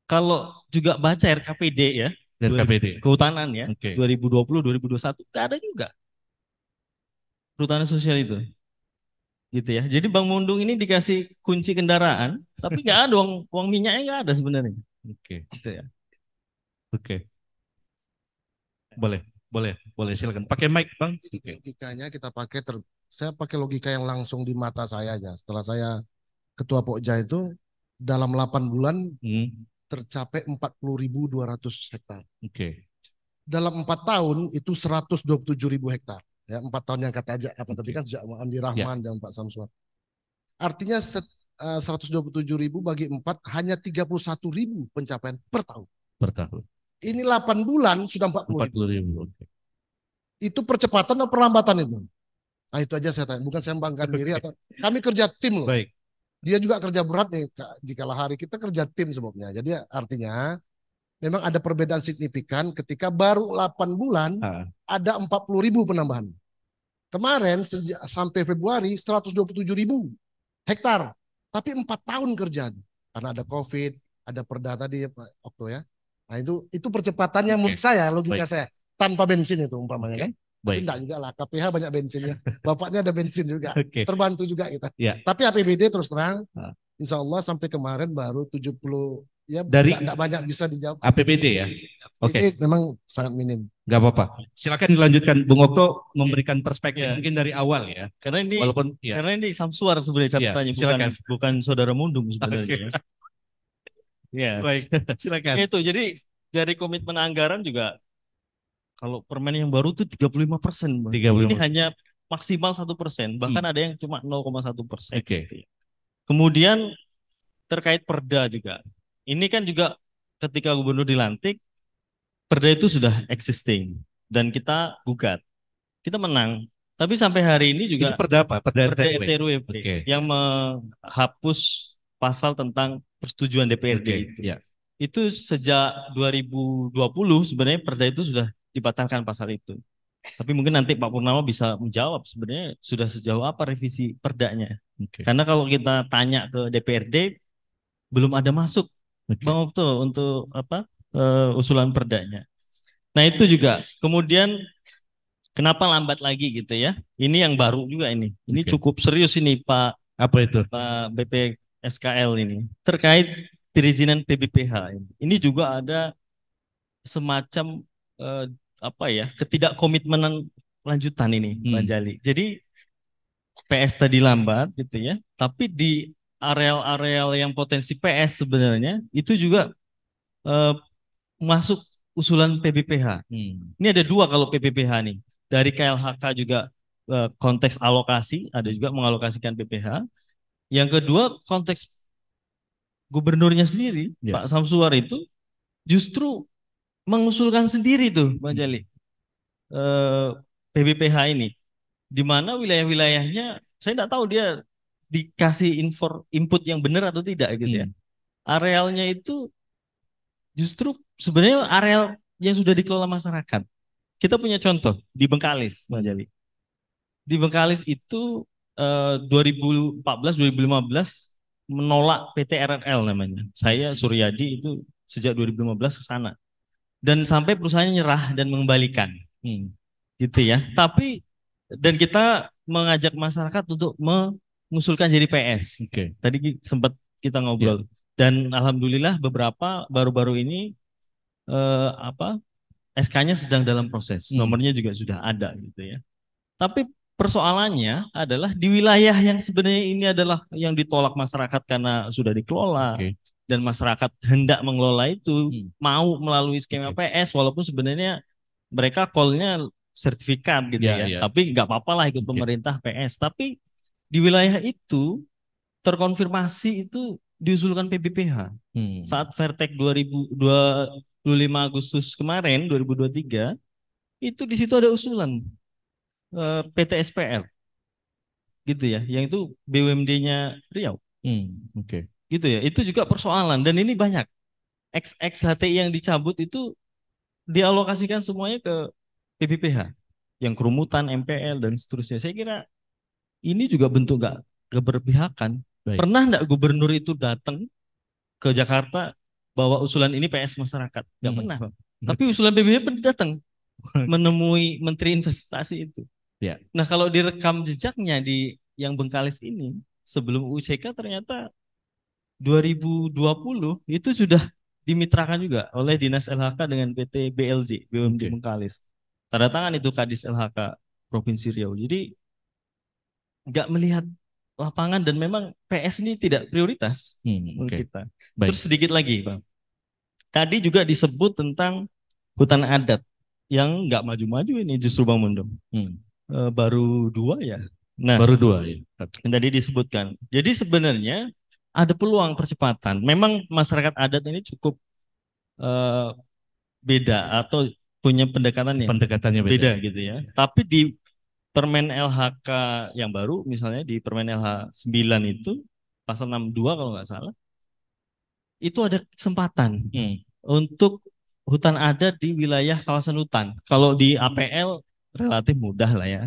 Kalau juga baca RKPD ya, RKPD. Kehutanan ya, okay. 2020-2021 nggak ada juga perhutanan sosial itu gitu ya. Jadi Bang Mundung ini dikasih kunci kendaraan, tapi nggak ada uang uang minyaknya nggak ada sebenarnya. Oke. Okay. Gitu ya. Oke. Okay. Boleh, boleh, boleh silakan. Pakai mic, Bang. Okay. Logikanya kita pakai ter saya pakai logika yang langsung di mata saya aja. Setelah saya ketua Pokja itu dalam 8 bulan hmm. tercapai ratus hektar. Oke. Okay. Dalam empat tahun itu seratus tujuh ribu hektar ya empat tahun yang kata aja apa tadi kan sejak Andi ya. Rahman yeah. dan Pak Samsuar artinya set, eh, uh, 127 ribu bagi empat hanya 31 ribu pencapaian per tahun per tahun ini 8 bulan sudah 40 ribu, 40 ribu. itu percepatan atau perlambatan itu nah itu aja saya tanya bukan saya membanggakan diri atau kami kerja tim loh Baik. dia juga kerja berat nih jika lah hari kita kerja tim sebabnya jadi artinya memang ada perbedaan signifikan ketika baru 8 bulan uh. ada 40 ribu penambahan. Kemarin sampai Februari 127 ribu hektar, tapi empat tahun kerjaan karena ada COVID, ada perda tadi ya, Pak Okto ya. Nah itu itu percepatannya okay. menurut saya logika Baik. saya tanpa bensin itu umpamanya okay. kan. Baik. Tidak juga lah KPH banyak bensinnya. Bapaknya ada bensin juga. Okay. Terbantu juga kita. Yeah. Tapi APBD terus terang, Insya Allah sampai kemarin baru 70 ya dari nggak banyak bisa dijawab. APBD ya. Iya. Oke. Okay. memang sangat minim. Gak apa-apa. Silakan dilanjutkan Bung Okto memberikan perspektif ya. mungkin dari awal ya. Karena ini walaupun ya. karena ini Samsuar sebenarnya iya, catatannya ya, bukan bukan saudara Mundung sebenarnya. Okay. ya. Baik, silakan. Itu jadi dari komitmen anggaran juga kalau permen yang baru itu 35 persen. 35. Ini hanya maksimal satu persen, bahkan hmm. ada yang cuma 0,1 persen. Oke. Okay. Kemudian terkait perda juga. Ini kan juga ketika gubernur dilantik, perda itu sudah existing dan kita gugat. Kita menang. Tapi sampai hari ini juga ini perda apa? Perda, perda RW okay. yang menghapus pasal tentang persetujuan DPRD okay. itu. Yeah. Itu sejak 2020 sebenarnya perda itu sudah dibatalkan pasal itu. Tapi mungkin nanti Pak Purnama bisa menjawab sebenarnya sudah sejauh apa revisi perdanya. Okay. Karena kalau kita tanya ke DPRD belum ada masuk okay. Bang Opto untuk apa uh, usulan perdanya. Nah itu juga kemudian kenapa lambat lagi gitu ya? Ini yang baru juga ini. Ini okay. cukup serius ini Pak. Apa itu? Pak BP SKL ini terkait perizinan PBPH ini. Ini juga ada semacam uh, apa ya ketidakkomitmenan lanjutan ini, hmm. Pak Jali. Jadi PS tadi lambat gitu ya, tapi di areal-areal yang potensi PS sebenarnya itu juga uh, masuk usulan PBPH. Hmm. Ini ada dua kalau PBPH nih. Dari KLHK juga uh, konteks alokasi, ada juga mengalokasikan PBPH Yang kedua konteks gubernurnya sendiri, ya. Pak Samsuar itu justru mengusulkan sendiri tuh, Bang hmm. Jali, uh, eh, PBPH ini. Di mana wilayah-wilayahnya, saya tidak tahu dia dikasih info input yang benar atau tidak gitu ya. hmm. ya. Arealnya itu justru sebenarnya areal yang sudah dikelola masyarakat. Kita punya contoh di Bengkalis, Mas Jali. Di Bengkalis itu eh, 2014 2015 menolak PT RRL namanya. Saya Suryadi itu sejak 2015 ke sana. Dan sampai perusahaannya nyerah dan mengembalikan. Hmm. Gitu ya. Tapi dan kita mengajak masyarakat untuk me mengusulkan jadi PS. Oke. Okay. Tadi sempat kita ngobrol yeah. dan alhamdulillah beberapa baru-baru ini eh, apa SK-nya sedang dalam proses. Hmm. Nomornya juga sudah ada gitu ya. Tapi persoalannya adalah di wilayah yang sebenarnya ini adalah yang ditolak masyarakat karena sudah dikelola okay. dan masyarakat hendak mengelola itu hmm. mau melalui skema okay. PS walaupun sebenarnya mereka call-nya sertifikat gitu yeah, ya yeah. tapi nggak apa-apa lah ikut okay. pemerintah PS tapi di wilayah itu terkonfirmasi itu diusulkan PBPH hmm. saat Vertek 2025 Agustus kemarin 2023 itu di situ ada usulan uh, eh, PTSPR gitu ya yang itu BUMD-nya Riau hmm, oke okay. gitu ya itu juga persoalan dan ini banyak XXHTI yang dicabut itu dialokasikan semuanya ke PBPH yang kerumutan MPL dan seterusnya saya kira ini juga bentuk gak keberpihakan. Baik. Pernah gak gubernur itu datang ke Jakarta bawa usulan ini PS masyarakat? Gak hmm. pernah. Hmm. Tapi usulan PBB datang menemui Menteri Investasi itu. Ya. Nah kalau direkam jejaknya di yang Bengkalis ini sebelum UCK ternyata 2020 itu sudah dimitrakan juga oleh Dinas LHK dengan PT BLJ BUMD okay. Bengkalis. Tanda tangan itu Kadis LHK Provinsi Riau. Jadi nggak melihat lapangan dan memang PS ini tidak prioritas hmm, okay. kita. Baik. Terus sedikit lagi, Bang. Tadi juga disebut tentang hutan adat yang nggak maju-maju ini justru Bang Mundum. Hmm. E, baru dua ya. Nah, baru dua ya. Yang tadi disebutkan. Jadi sebenarnya ada peluang percepatan. Memang masyarakat adat ini cukup e, beda atau punya pendekatannya. Pendekatannya beda, beda gitu ya. Tapi di Permen LHK yang baru misalnya di Permen LH 9 itu pasal 62 kalau nggak salah itu ada kesempatan hmm. untuk hutan ada di wilayah kawasan hutan. Kalau di hmm. APL relatif mudah lah ya.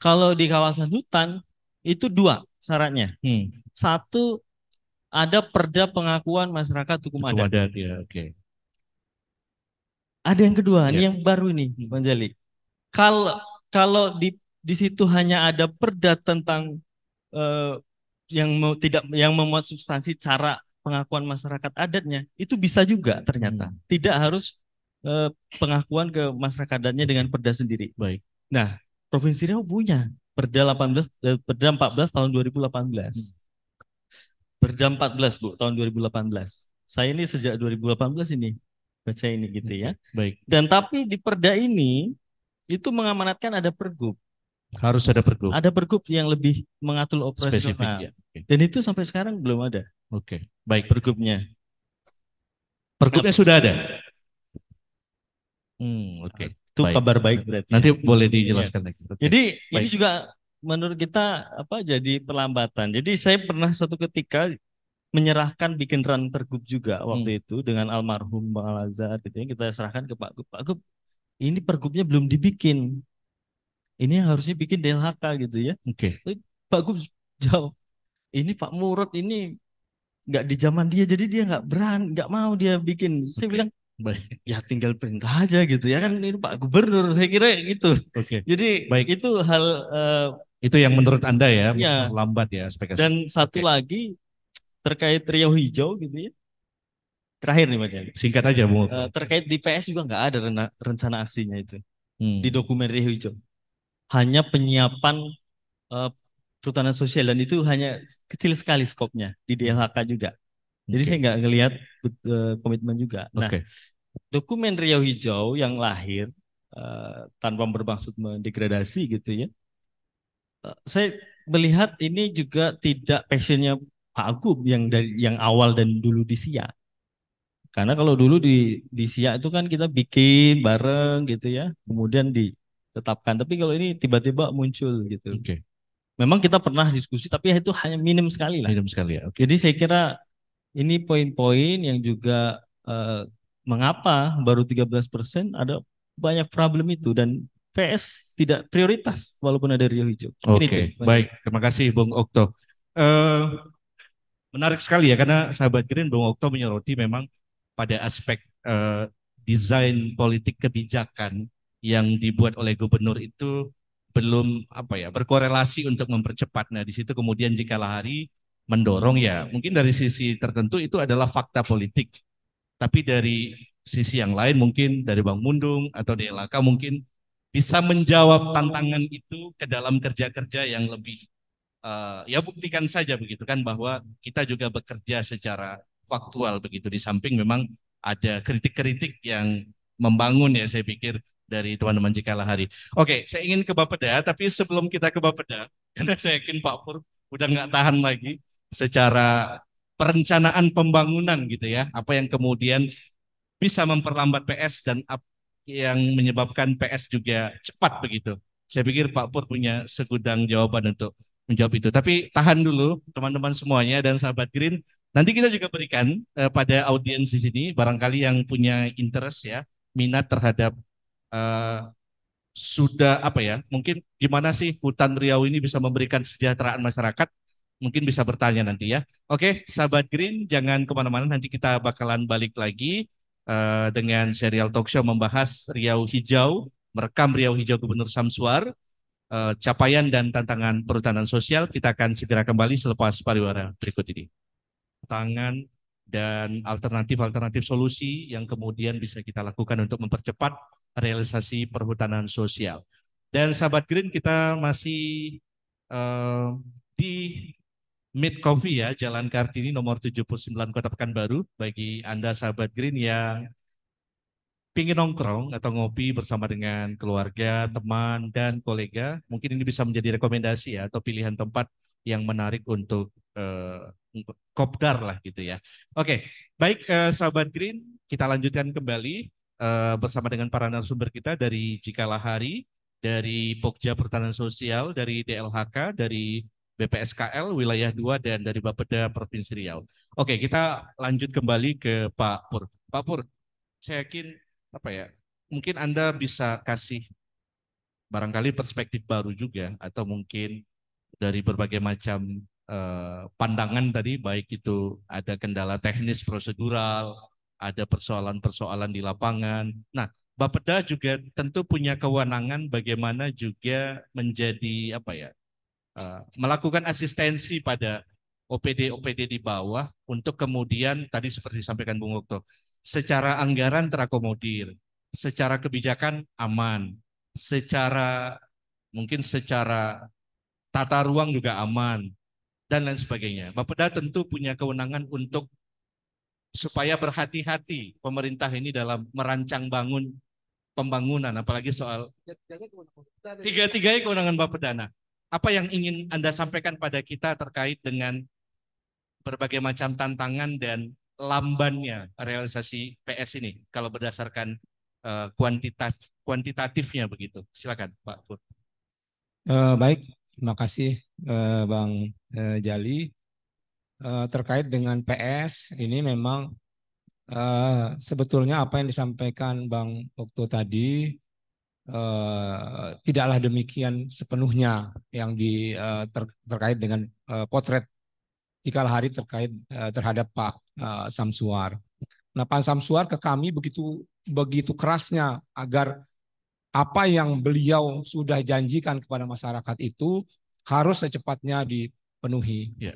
Kalau di kawasan hutan itu dua syaratnya. Hmm. Satu ada perda pengakuan masyarakat hukum, adat. adat ya, Okay. Ada yang kedua, ya. ini yang baru ini, Bang Jali. Hmm. Kalau kalau di di situ hanya ada perda tentang eh, yang mau tidak yang memuat substansi cara pengakuan masyarakat adatnya itu bisa juga ternyata hmm. tidak harus eh, pengakuan ke masyarakat adatnya dengan perda sendiri. Baik. Nah, Provinsi Riau punya perda 18 eh, perda 14 tahun 2018. Hmm. Perda 14, Bu, tahun 2018. Saya ini sejak 2018 ini baca ini gitu ya. Baik. Dan tapi di perda ini itu mengamanatkan ada pergub harus ada pergub. Ada pergub yang lebih mengatur operasional. Spesifik, ya. okay. Dan itu sampai sekarang belum ada. Oke, okay. baik pergubnya. Pergubnya nah, sudah ada. Hmm, oke. Okay. Ah, itu baik. kabar baik berarti. Nanti ya. boleh dijelaskan ya. lagi. Okay. Jadi baik. ini juga menurut kita apa jadi perlambatan. Jadi saya pernah satu ketika menyerahkan bikin run pergub juga hmm. waktu hmm. itu dengan almarhum Bang Al Azhar gitu ya. Kita serahkan ke Pak Gub. Pak Gub, ini pergubnya belum dibikin ini yang harusnya bikin DLHK gitu ya oke okay. Pak Gub jawab ini Pak Murad ini nggak di zaman dia jadi dia nggak berani nggak mau dia bikin saya bilang Baik. Ya tinggal perintah aja gitu ya kan ini Pak Gubernur saya kira gitu. Oke. Okay. Jadi Baik. itu hal uh, itu yang menurut Anda ya, ya. lambat ya aspek Dan satu okay. lagi terkait Rio Hijau gitu ya. Terakhir nih Mas Singkat aja Bu. Uh, terkait di PS juga nggak ada rencana aksinya itu. Hmm. Di dokumen Rio Hijau hanya penyiapan uh, perhutanan sosial dan itu hanya kecil sekali skopnya di DLHK juga. Jadi okay. saya nggak ngelihat uh, komitmen juga. Nah, okay. dokumen Riau Hijau yang lahir uh, tanpa bermaksud mendegradasi gitu ya. Uh, saya melihat ini juga tidak passionnya Pak Agub yang dari yang awal dan dulu di SIA. Karena kalau dulu di di SIA itu kan kita bikin bareng gitu ya, kemudian di tetapkan. Tapi kalau ini tiba-tiba muncul gitu. Oke. Okay. Memang kita pernah diskusi tapi ya itu hanya minim sekali lah. Minim sekali ya. Okay. Jadi saya kira ini poin-poin yang juga eh, mengapa baru 13% persen ada banyak problem itu dan PS tidak prioritas walaupun ada Rio Hijau. Oke, okay. baik. Terima kasih Bung Okto. Uh, menarik sekali ya karena sahabat Green Bung Okto menyoroti memang pada aspek uh, desain politik kebijakan yang dibuat oleh gubernur itu belum apa ya berkorelasi untuk mempercepat. Nah, di situ kemudian jika Lahari mendorong ya mungkin dari sisi tertentu itu adalah fakta politik. Tapi dari sisi yang lain mungkin dari Bang Mundung atau DLK mungkin bisa menjawab tantangan itu ke dalam kerja-kerja yang lebih uh, ya buktikan saja begitu kan bahwa kita juga bekerja secara faktual begitu di samping memang ada kritik-kritik yang membangun ya saya pikir dari teman-teman Jika Hari. Oke, okay, saya ingin ke Bapak Bapeda, tapi sebelum kita ke Bapeda, karena saya yakin Pak Pur udah nggak tahan lagi secara perencanaan pembangunan gitu ya, apa yang kemudian bisa memperlambat PS dan yang menyebabkan PS juga cepat begitu. Saya pikir Pak Pur punya segudang jawaban untuk menjawab itu. Tapi tahan dulu teman-teman semuanya dan sahabat Green. Nanti kita juga berikan eh, pada audiens di sini barangkali yang punya interest ya, minat terhadap uh, sudah apa ya mungkin gimana sih hutan Riau ini bisa memberikan kesejahteraan masyarakat mungkin bisa bertanya nanti ya oke sahabat Green jangan kemana-mana nanti kita bakalan balik lagi uh, dengan serial talk show membahas Riau Hijau merekam Riau Hijau Gubernur Samsuar uh, capaian dan tantangan perhutanan sosial kita akan segera kembali selepas pariwara berikut ini tangan dan alternatif-alternatif solusi yang kemudian bisa kita lakukan untuk mempercepat realisasi perhutanan sosial. Dan sahabat Green kita masih uh, di Mid Coffee ya, Jalan Kartini nomor 79 Kota Pekanbaru bagi Anda sahabat Green yang pingin nongkrong atau ngopi bersama dengan keluarga, teman, dan kolega, mungkin ini bisa menjadi rekomendasi ya atau pilihan tempat yang menarik untuk uh, kopdar lah gitu ya. Oke, baik eh, sahabat Green, kita lanjutkan kembali eh, bersama dengan para narasumber kita dari Jikalahari, dari Pokja Pertahanan Sosial, dari DLHK, dari BPSKL wilayah 2 dan dari Bapeda Provinsi Riau. Oke, kita lanjut kembali ke Pak Pur. Pak Pur, saya yakin apa ya? Mungkin Anda bisa kasih barangkali perspektif baru juga atau mungkin dari berbagai macam Eh, pandangan tadi, baik itu ada kendala teknis prosedural, ada persoalan-persoalan di lapangan. Nah, Bapeda juga tentu punya kewenangan bagaimana juga menjadi apa ya, eh, melakukan asistensi pada OPD-OPD di bawah untuk kemudian tadi seperti disampaikan Bung Okto, secara anggaran terakomodir, secara kebijakan aman, secara mungkin secara tata ruang juga aman, dan lain sebagainya. Bapeda tentu punya kewenangan untuk supaya berhati-hati pemerintah ini dalam merancang bangun pembangunan, apalagi soal tiga-tiganya kewenangan Bapedana. Apa yang ingin Anda sampaikan pada kita terkait dengan berbagai macam tantangan dan lambannya realisasi PS ini kalau berdasarkan eh, kuantitas kuantitatifnya begitu. Silakan Pak Pur. Uh, baik, Terima kasih eh, Bang eh, Jali. Eh, terkait dengan PS, ini memang sebetulnya apa yang disampaikan Bang Okto tadi tidaklah demikian sepenuhnya yang di terkait dengan potret Tikal Hari terkait terhadap Pak eh, Samsuar. Nah Pak Samsuar ke kami begitu begitu kerasnya agar apa yang beliau sudah janjikan kepada masyarakat itu harus secepatnya dipenuhi. Yeah. Ya.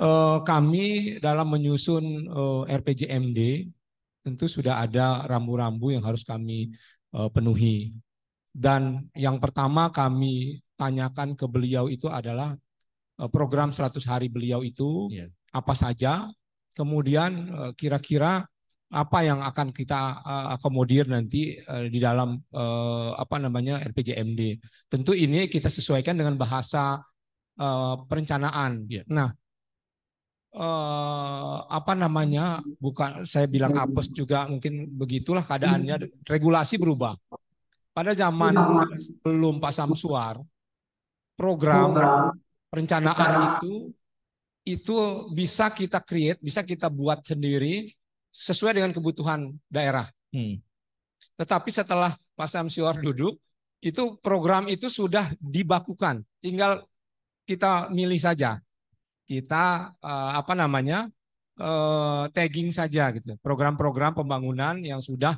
Uh, kami dalam menyusun uh, eh, RPJMD tentu sudah ada rambu-rambu yang harus kami uh, penuhi. Dan yang pertama kami tanyakan ke beliau itu adalah eh, program 100 hari beliau itu yeah. apa saja, kemudian kira-kira apa yang akan kita eh, akomodir nanti eh, di dalam eh, apa namanya RPJMD. Tentu ini kita sesuaikan dengan bahasa perencanaan. Yeah. Nah, apa namanya? Bukan saya bilang apes juga mungkin begitulah keadaannya. Regulasi berubah. Pada zaman sebelum Pak Samsuar, program, program perencanaan itu itu bisa kita create, bisa kita buat sendiri sesuai dengan kebutuhan daerah. Hmm. Tetapi setelah Pak Samsior hmm. duduk, itu program itu sudah dibakukan. Tinggal kita milih saja. Kita uh, apa namanya? Uh, tagging saja gitu. Program-program pembangunan yang sudah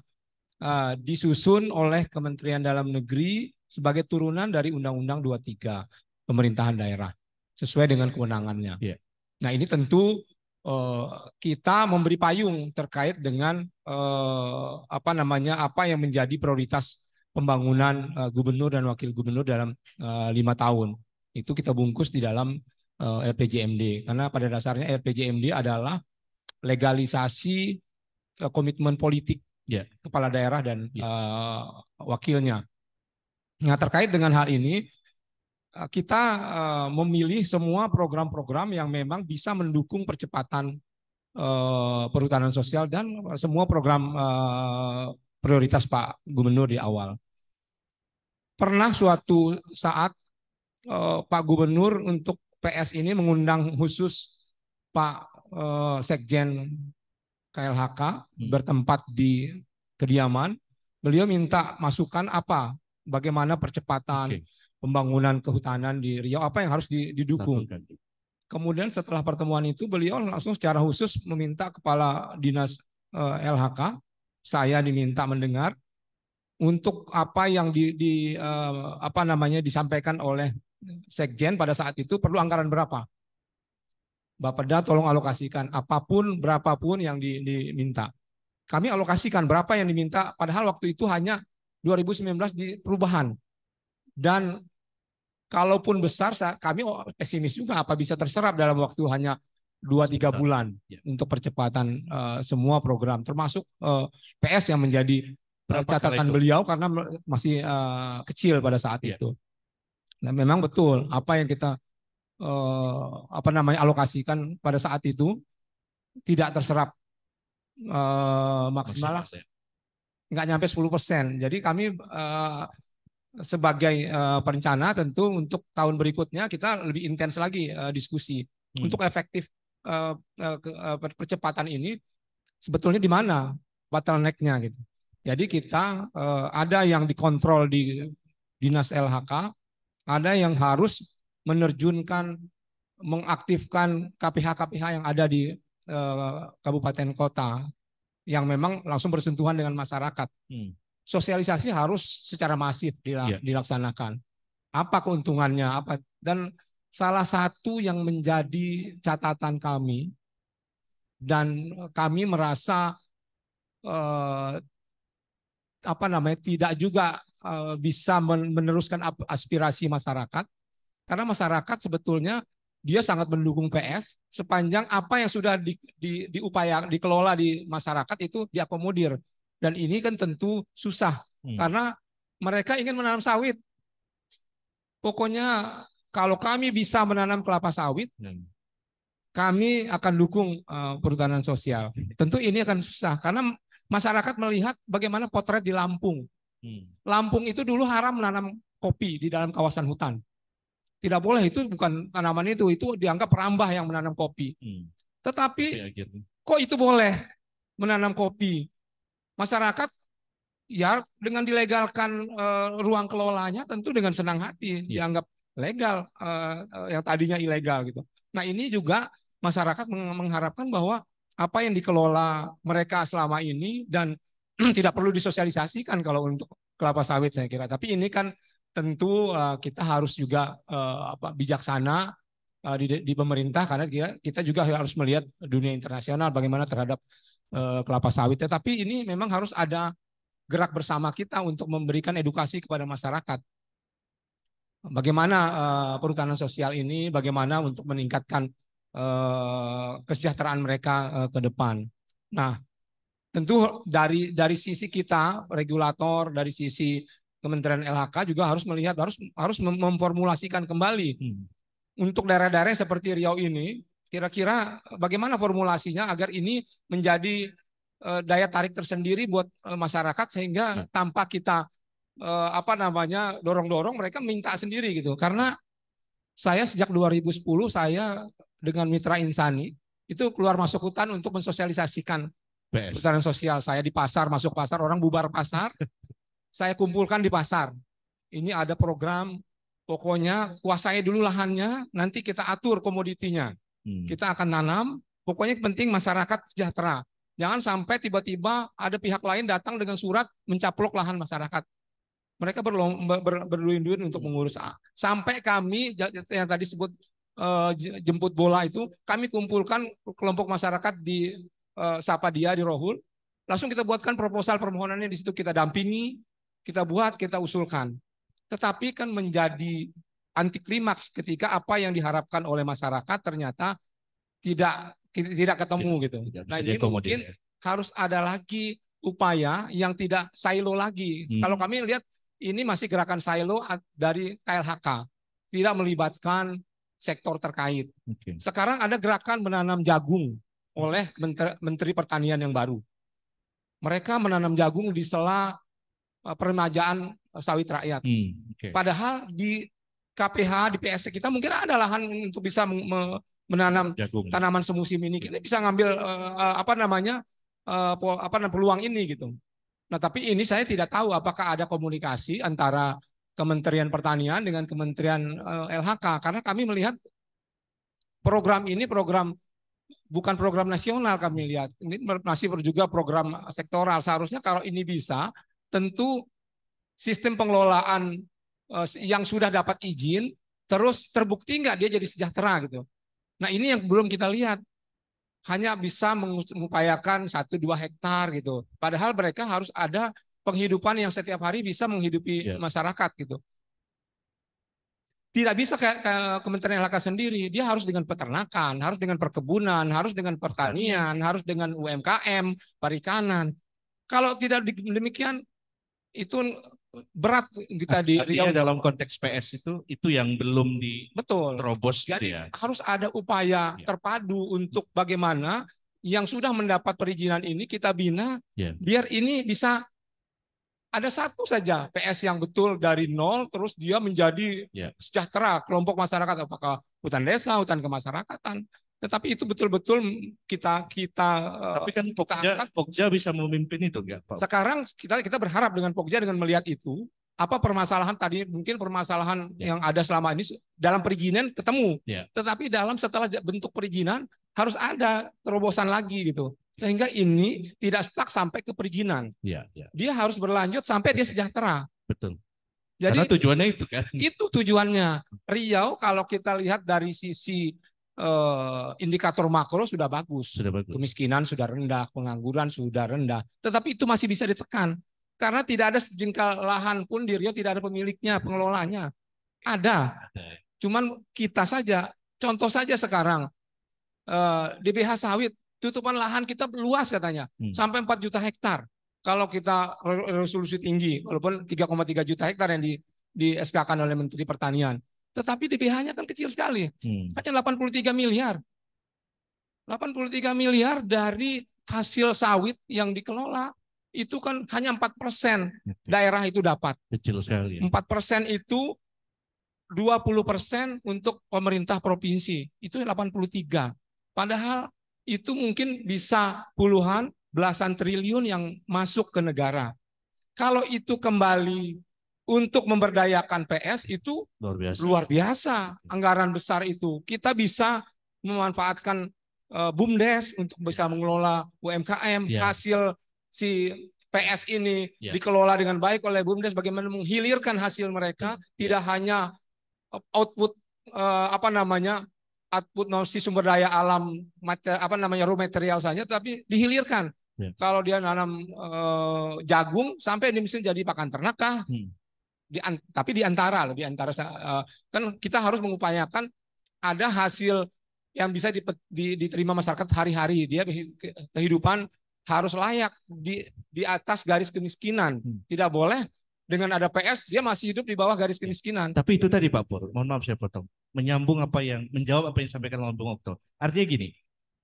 uh, disusun oleh Kementerian Dalam Negeri sebagai turunan dari Undang-Undang 23 pemerintahan daerah sesuai dengan kewenangannya. Yeah. Nah, ini tentu Eh, kita memberi payung terkait dengan eh, apa namanya apa yang menjadi prioritas pembangunan eh, gubernur dan wakil gubernur dalam lima tahun itu kita bungkus di dalam RPJMD karena pada dasarnya RPJMD adalah legalisasi komitmen politik yeah. kepala daerah dan yeah. Ya. wakilnya. Nah terkait dengan hal ini Eh, kita eh, memilih semua program-program yang memang bisa mendukung percepatan eh, perhutanan sosial dan semua program prioritas Pak Gubernur di awal. Pernah suatu saat Pak Gubernur untuk PS ini mengundang khusus Pak Sekjen KLHK hmm. bertempat di kediaman. Beliau minta masukan apa, bagaimana percepatan, okay pembangunan kehutanan di Riau, apa yang harus didukung. Kemudian setelah pertemuan itu beliau langsung secara khusus meminta kepala dinas eh, LHK, saya diminta mendengar untuk apa yang di, di eh, apa namanya disampaikan oleh sekjen pada saat itu perlu anggaran berapa. Bapeda tolong alokasikan apapun berapapun yang diminta. Kami alokasikan berapa yang diminta padahal waktu itu hanya 2019 di perubahan dan kalaupun besar kami pesimis juga apa bisa terserap dalam waktu hanya dua tiga bulan ya. untuk percepatan uh, semua program termasuk uh, eh, PS yang menjadi eh, Berapa catatan beliau karena masih uh, kecil pada saat ya. itu. Nah memang betul apa yang kita uh, apa namanya alokasikan pada saat itu tidak terserap uh, maksimal ya. nggak nyampe 10 persen. Jadi kami uh, sebagai uh, perencana tentu untuk tahun berikutnya kita lebih intens lagi uh, diskusi hmm. untuk efektif uh, ke, uh, percepatan ini sebetulnya di mana bottleneck-nya gitu. Jadi kita uh, ada yang dikontrol di dinas LHK, ada yang harus menerjunkan mengaktifkan KPH-KPH yang ada di uh, kabupaten kota yang memang langsung bersentuhan dengan masyarakat. Hmm sosialisasi harus secara masif iya. dilaksanakan. Apa keuntungannya? Apa dan salah satu yang menjadi catatan kami dan kami merasa eh, apa namanya tidak juga eh, bisa meneruskan aspirasi masyarakat karena masyarakat sebetulnya dia sangat mendukung PS sepanjang apa yang sudah di, di, diupaya dikelola di masyarakat itu diakomodir dan ini kan tentu susah hmm. karena mereka ingin menanam sawit. Pokoknya kalau kami bisa menanam kelapa sawit, hmm. kami akan dukung uh, perhutanan sosial. Tentu ini akan susah karena masyarakat melihat bagaimana potret di Lampung. Hmm. Lampung itu dulu haram menanam kopi di dalam kawasan hutan. Tidak boleh itu bukan tanaman itu, itu dianggap perambah yang menanam kopi. Hmm. Tetapi kok itu boleh menanam kopi? masyarakat ya dengan dilegalkan uh, ruang kelolanya tentu dengan senang hati yeah. dianggap legal uh, yang tadinya ilegal gitu. Nah ini juga masyarakat mengharapkan bahwa apa yang dikelola mereka selama ini dan tidak perlu disosialisasikan kalau untuk kelapa sawit saya kira. Tapi ini kan tentu uh, kita harus juga uh, apa, bijaksana uh, di, di pemerintah karena kita juga harus melihat dunia internasional bagaimana terhadap Eh, kelapa ya, Tapi ini memang harus ada gerak bersama kita untuk memberikan edukasi kepada masyarakat. Bagaimana eh, perhutanan sosial ini, bagaimana untuk meningkatkan eh, kesejahteraan mereka ke depan. Nah, tentu dari dari sisi kita regulator, dari sisi Kementerian LHK juga harus melihat harus harus memformulasikan kembali hmm. untuk daerah-daerah seperti Riau ini Kira-kira bagaimana formulasinya agar ini menjadi eh, daya tarik tersendiri buat eh, masyarakat sehingga hmm. tanpa kita eh, apa namanya dorong-dorong mereka minta sendiri gitu. Karena saya sejak 2010 saya dengan Mitra Insani itu keluar masuk hutan untuk mensosialisasikan PS. sosial saya di pasar, masuk pasar, orang bubar pasar, saya kumpulkan di pasar. Ini ada program, pokoknya kuasai dulu lahannya, nanti kita atur komoditinya. Hmm. Kita akan nanam, pokoknya penting masyarakat sejahtera. Jangan sampai tiba-tiba ada pihak lain datang dengan surat mencaplok lahan masyarakat. Mereka berduyun-duyun untuk hmm. mengurus ah, Sampai kami yang tadi sebut eh, jemput bola itu, kami kumpulkan kelompok masyarakat di eh, Sapa Dia di Rohul. Langsung kita buatkan proposal permohonannya di situ kita dampingi, kita buat, kita usulkan. Tetapi kan menjadi anti klimaks ketika apa yang diharapkan oleh masyarakat ternyata tidak tidak ketemu tidak, gitu. Tidak nah ini mungkin ya. harus ada lagi upaya yang tidak silo lagi. Hmm. Kalau kami lihat ini masih gerakan silo dari KLHK, tidak melibatkan sektor terkait. Okay. Sekarang ada gerakan menanam jagung oleh Menteri, Menteri Pertanian yang baru. Mereka menanam jagung di sela eh, permajaan sawit rakyat. Hmm, okay. Padahal di KPH di PST kita mungkin ada lahan untuk bisa menanam Jagung. tanaman semusim ini. Kita bisa ngambil uh, apa namanya uh, apa peluang ini gitu. Nah, tapi ini saya tidak tahu apakah ada komunikasi antara Kementerian Pertanian dengan Kementerian uh, eh, LHK karena kami melihat program ini program bukan program nasional kami lihat. Ini masih juga program sektoral. Seharusnya kalau ini bisa tentu sistem pengelolaan Eh, yang sudah dapat izin, terus terbukti nggak dia jadi sejahtera gitu. Nah ini yang belum kita lihat. Hanya bisa mengupayakan satu dua hektar gitu. Padahal mereka harus ada penghidupan yang setiap hari bisa menghidupi yeah. masyarakat gitu. Tidak bisa kayak, ke Kementerian Laka sendiri, dia harus dengan peternakan, harus dengan perkebunan, harus dengan pertanian, harus dengan UMKM, perikanan. Kalau tidak demikian, itu berat kita di Artinya dalam konteks PS itu itu yang belum di betul terobos gitu jadi ya. harus ada upaya ya. terpadu untuk bagaimana yang sudah mendapat perizinan ini kita bina ya. biar ini bisa ada satu saja PS yang betul dari nol terus dia menjadi ya. sejahtera kelompok masyarakat apakah hutan desa hutan kemasyarakatan tetapi itu betul-betul kita kita eh, Tapi kan Pogja, kita angkat. Pogja bisa memimpin itu enggak, Pak? Sekarang kita kita berharap dengan Pogja dengan melihat itu apa permasalahan tadi mungkin permasalahan ya. yang ada selama ini dalam perizinan ketemu. Ya. Tetapi dalam setelah bentuk perizinan harus ada terobosan lagi gitu. Sehingga ini tidak stuck sampai ke perizinan. Ya, ya. Dia harus berlanjut sampai dia sejahtera. Betul. Jadi Karena tujuannya itu kan. Itu tujuannya. Riau kalau kita lihat dari sisi Eh, indikator makro sudah bagus. Sudah bagus. Kemiskinan sudah rendah, pengangguran sudah rendah. Tetapi itu masih bisa ditekan karena tidak ada sejengkal lahan pun di Rio tidak ada pemiliknya, pengelolanya. Ada. Cuman kita saja, contoh saja sekarang eh, di BH sawit tutupan lahan kita luas katanya hmm. sampai 4 juta hektar. Kalau kita resolusi tinggi, walaupun 3,3 juta hektar yang di di SK-kan oleh Menteri Pertanian. Tetapi DBH-nya kan kecil sekali. Hmm. Hanya 83 miliar. 83 miliar dari hasil sawit yang dikelola itu kan hanya 4 persen daerah itu dapat. Kecil sekali. Ya. 4 persen itu 20 persen untuk pemerintah provinsi. Itu 83. Padahal itu mungkin bisa puluhan, belasan triliun yang masuk ke negara. Kalau itu kembali untuk memberdayakan PS itu luar biasa. luar biasa. Anggaran besar itu kita bisa memanfaatkan uh, BUMDes untuk ya. bisa mengelola UMKM yeah. hasil si PS ini yeah. dikelola dengan baik oleh BUMDes bagaimana menghilirkan hasil mereka yeah. tidak hanya eh, output uh, apa namanya output si sumber daya alam mater, apa namanya raw material saja tapi dihilirkan. Yeah. Kalau dia nanam uh, jagung sampai ini mesti jadi pakan ternak kah? Hmm di, tapi di antara loh, antara eh, kan kita harus mengupayakan ada hasil yang bisa di, di, diterima masyarakat hari-hari dia kehidupan harus layak di di atas garis kemiskinan hmm. tidak boleh dengan ada PS dia masih hidup di bawah garis ya. kemiskinan tapi itu tadi Pak Pur mohon maaf saya potong menyambung apa yang menjawab apa yang disampaikan oleh Bung Okto artinya gini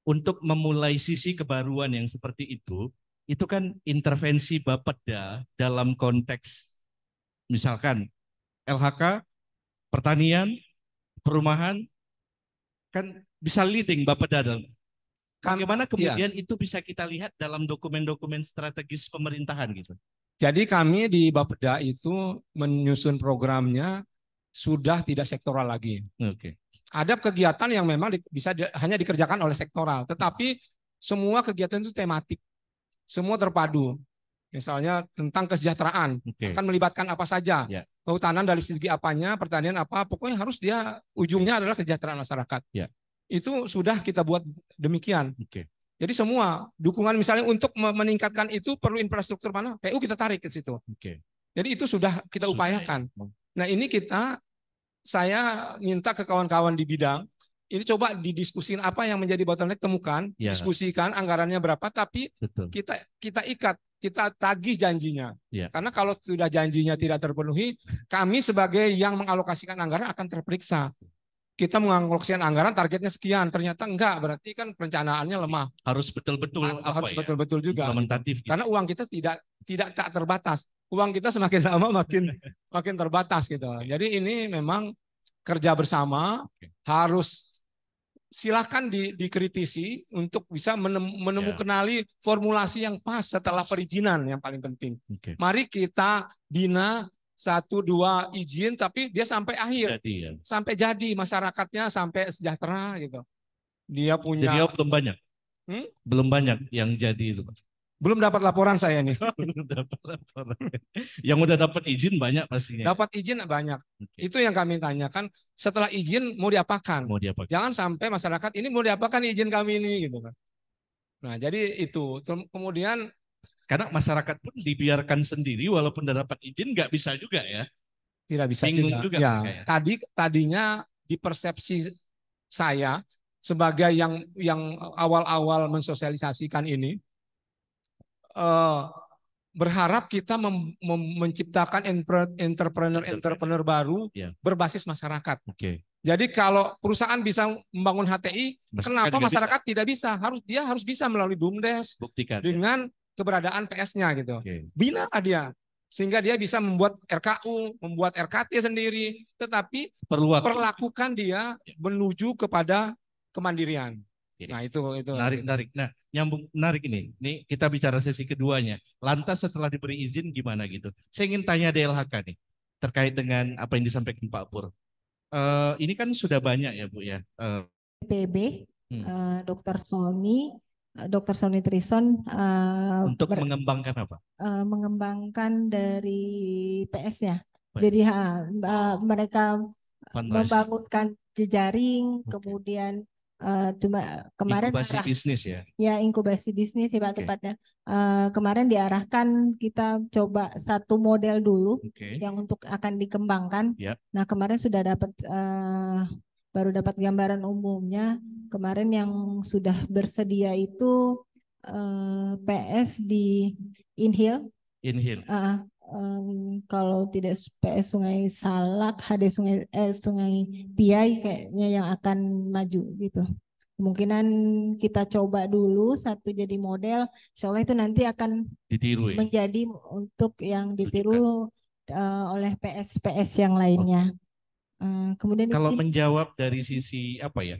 untuk memulai sisi kebaruan yang seperti itu itu kan intervensi Bapeda dalam konteks Misalkan LHK, pertanian, perumahan, kan bisa leading Bapak Dadang. Kan, Bagaimana iya. kemudian ya. itu bisa kita lihat dalam dokumen-dokumen strategis pemerintahan gitu? Jadi kami di Bapeda itu menyusun programnya sudah tidak sektoral lagi. Oke. Ada kegiatan yang memang bisa di, hanya dikerjakan oleh sektoral, tetapi semua kegiatan itu tematik, semua terpadu misalnya tentang kesejahteraan okay. akan melibatkan apa saja yeah. kehutanan dari segi apanya pertanian apa pokoknya harus dia ujungnya adalah kesejahteraan masyarakat yeah. itu sudah kita buat demikian okay. jadi semua dukungan misalnya untuk meningkatkan itu perlu infrastruktur mana PU kita tarik ke situ okay. jadi itu sudah kita upayakan oh. nah ini kita saya minta ke kawan-kawan di bidang ini coba didiskusin apa yang menjadi bottleneck temukan, ya. diskusikan anggarannya berapa, tapi Betul. kita kita ikat kita tagih janjinya. Ya. Karena kalau sudah janjinya tidak terpenuhi, kami sebagai yang mengalokasikan anggaran akan terperiksa. Kita mengalokasikan anggaran targetnya sekian, ternyata enggak, berarti kan perencanaannya iya. lemah. Harus betul-betul harus apa harus ya? betul-betul ya? juga. Implementatif. Gitu. Karena uang kita tidak tidak tak terbatas. Uang kita semakin lama makin makin terbatas gitu. Jadi ini memang kerja bersama okay. harus silakan di, dikritisi untuk bisa menem, yeah. formulasi yang pas setelah perizinan yang paling penting. Okay. Mari kita bina satu dua izin tapi dia sampai akhir, jadi, ya. sampai jadi masyarakatnya sampai sejahtera gitu. Dia punya. Jadi oh, belum banyak. Hmm? Belum banyak yang jadi itu. Belum dapat laporan saya nih. dapat laporan. yang udah dapat izin banyak pastinya. Dapat izin banyak. Okay. Itu yang kami tanyakan. Setelah izin mau diapakan? Mau diapakan. Jangan sampai masyarakat ini mau diapakan izin kami ini gitu kan. Nah jadi itu. Kemudian karena masyarakat pun dibiarkan sendiri walaupun udah dapat izin nggak bisa juga ya. Tidak bisa Bingung juga. juga ya. ya. Tadi tadinya di persepsi saya sebagai yang yang awal-awal mensosialisasikan ini Eh, berharap kita mem, mem, menciptakan entrepreneur-entrepreneur baru yeah. berbasis masyarakat. Okay. Jadi kalau perusahaan bisa membangun HTI, masyarakat kenapa masyarakat bisa. tidak bisa? Harus dia harus bisa melalui BUMDes Buktikan, ya. dengan ya. keberadaan PS-nya gitu. Okay. Bina dia sehingga dia bisa membuat RKU, membuat RKT sendiri, tetapi Perlu perlakukan dia ya. menuju kepada kemandirian. Okay. Nah itu itu. Narik-narik. Nah nyambung menarik ini. Ini kita bicara sesi keduanya. Lantas setelah diberi izin gimana gitu. Saya ingin tanya DLHK nih terkait dengan apa yang disampaikan Pak Pur. Uh, ini kan sudah banyak ya Bu ya. Uh, eh, PB, hmm. uh, Dokter Sony, Dokter Sony Trison. Uh, Untuk mengembangkan apa? Uh, mengembangkan dari PS ya. Jadi ha, uh, mereka membangunkan jejaring, okay. kemudian uh, cuma kemarin inkubasi arah, bisnis ya. Ya, inkubasi bisnis ya Pak okay. tepatnya. Uh, kemarin diarahkan kita coba satu model dulu okay. yang untuk akan dikembangkan. Yep. Nah, kemarin sudah dapat uh, baru dapat gambaran umumnya. Kemarin yang sudah bersedia itu uh, PS di Inhil. Inhil. Uh, um, kalau tidak PS Sungai Salak, HD Sungai eh, Sungai Piai kayaknya yang akan maju gitu. Kemungkinan kita coba dulu satu jadi model, soalnya itu nanti akan ditiru ya? menjadi untuk yang ditiru uh, oleh PS PS yang lainnya. Okay. Uh, eh, kemudian kalau izin, menjawab dari sisi apa ya?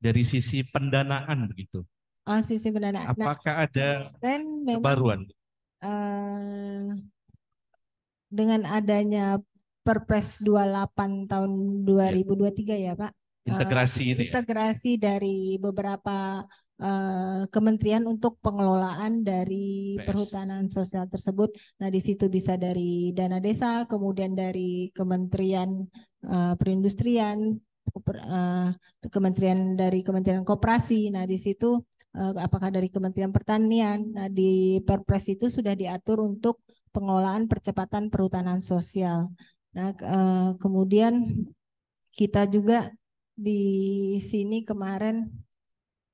Dari sisi pendanaan begitu. Oh, sisi pendanaan. Nah, Apakah nah, ada kebaruan? Uh, dengan adanya Perpres 28 tahun 2023 iya. ya, Pak. Integrasi uh, itu. Ya? Integrasi ya. dari beberapa uh, kementerian untuk pengelolaan dari PS. perhutanan sosial tersebut. Nah, di situ bisa dari dana desa, kemudian dari Kementerian uh, Perindustrian, uh, Kementerian dari Kementerian Koperasi. Nah, di situ uh, apakah dari Kementerian Pertanian. Nah, di Perpres itu sudah diatur untuk pengolahan percepatan perhutanan sosial. Nah, ke eh, kemudian kita juga di sini kemarin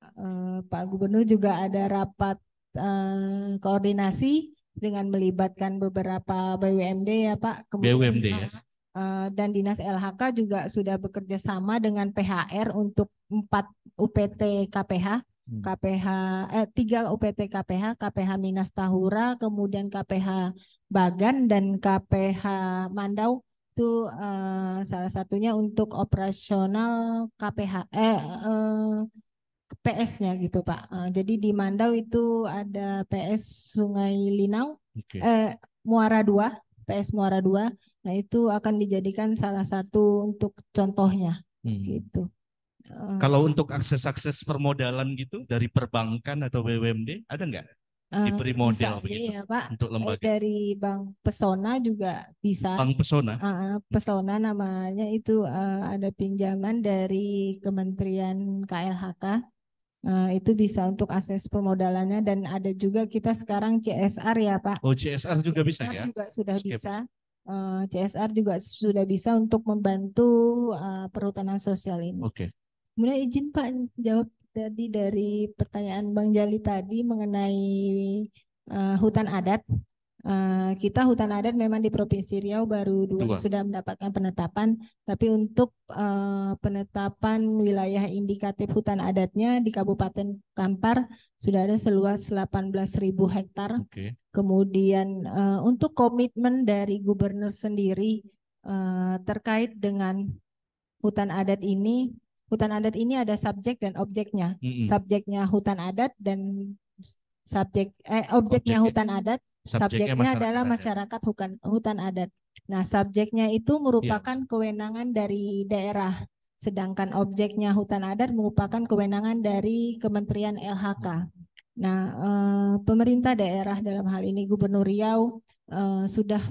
eh, Pak Gubernur juga ada rapat eh, koordinasi dengan melibatkan beberapa BUMD ya Pak. Kemudian, BUMD ya. Eh, dan Dinas LHK juga sudah bekerja sama dengan PHR untuk empat UPT KPH Hmm. KPH eh tiga UPT KPH, KPH Minas Tahura, kemudian KPH Bagan dan KPH Mandau itu uh, salah satunya untuk operasional KPH eh, uh, eh, PS-nya gitu Pak. Uh, jadi di Mandau itu ada PS Sungai Linau, okay. eh, Muara 2, PS Muara Dua Nah itu akan dijadikan salah satu untuk contohnya hmm. gitu. Kalau untuk akses-akses permodalan gitu dari perbankan atau BUMD ada nggak? Eh, Diberi modal bisa, begitu ya, Pak. untuk eh, lembaga. Eh, dari Bank Pesona juga bisa. Bank Pesona. Uh, Pesona namanya itu uh, ada pinjaman dari Kementerian KLHK. Uh, itu bisa untuk akses permodalannya dan ada juga kita sekarang CSR ya Pak. Oh CSR juga CSR bisa ya? Juga sudah Skip. bisa. Uh, CSR juga sudah bisa untuk membantu uh, perhutanan sosial ini. Oke. Kemudian izin Pak jawab tadi dari pertanyaan Bang Jali tadi mengenai uh, hutan adat. Uh, kita hutan adat memang di Provinsi Riau baru dua, sudah mendapatkan penetapan, tapi untuk uh, penetapan wilayah indikatif hutan adatnya di Kabupaten Kampar sudah ada seluas 18.000 hektar. Okay. Kemudian uh, untuk komitmen dari gubernur sendiri uh, terkait dengan hutan adat ini hutan adat ini ada subjek dan objeknya. Mm -hmm. Subjeknya hutan adat dan subjek eh objeknya, objeknya hutan adat, subjeknya, subjeknya masyarakat adalah masyarakat hutan hutan adat. Nah, subjeknya itu merupakan yeah. kewenangan dari daerah, sedangkan objeknya hutan adat merupakan kewenangan dari Kementerian LHK. Nah, eh, pemerintah daerah dalam hal ini Gubernur Riau eh, sudah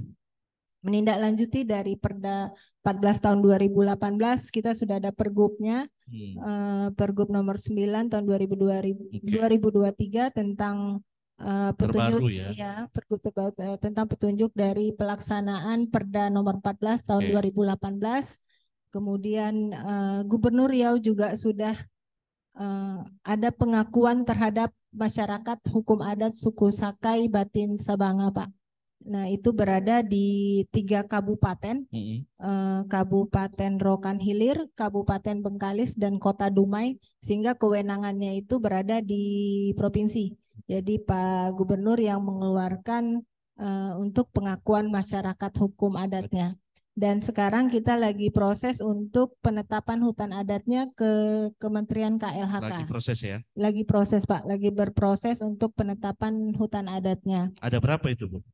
menindaklanjuti dari Perda 14 tahun 2018 kita sudah ada pergubnya hmm. Eh, pergub nomor 9 tahun 2020, okay. 2023 tentang uh, petunjuk terbaru ya, ya pergub terbaru, uh, eh, tentang petunjuk dari pelaksanaan Perda nomor 14 tahun okay. 2018 kemudian Gubernur Riau juga sudah uh, ada pengakuan terhadap masyarakat hukum adat suku Sakai Batin Sabanga Pak Nah, itu berada di tiga kabupaten, mm -hmm. eh, Kabupaten Rokan Hilir, Kabupaten Bengkalis, dan Kota Dumai, sehingga kewenangannya itu berada di provinsi. Jadi Pak Gubernur yang mengeluarkan eh, untuk pengakuan masyarakat hukum adatnya. Dan sekarang kita lagi proses untuk penetapan hutan adatnya ke Kementerian KLHK. Lagi proses ya? Lagi proses Pak, lagi berproses untuk penetapan hutan adatnya. Ada berapa itu Bu?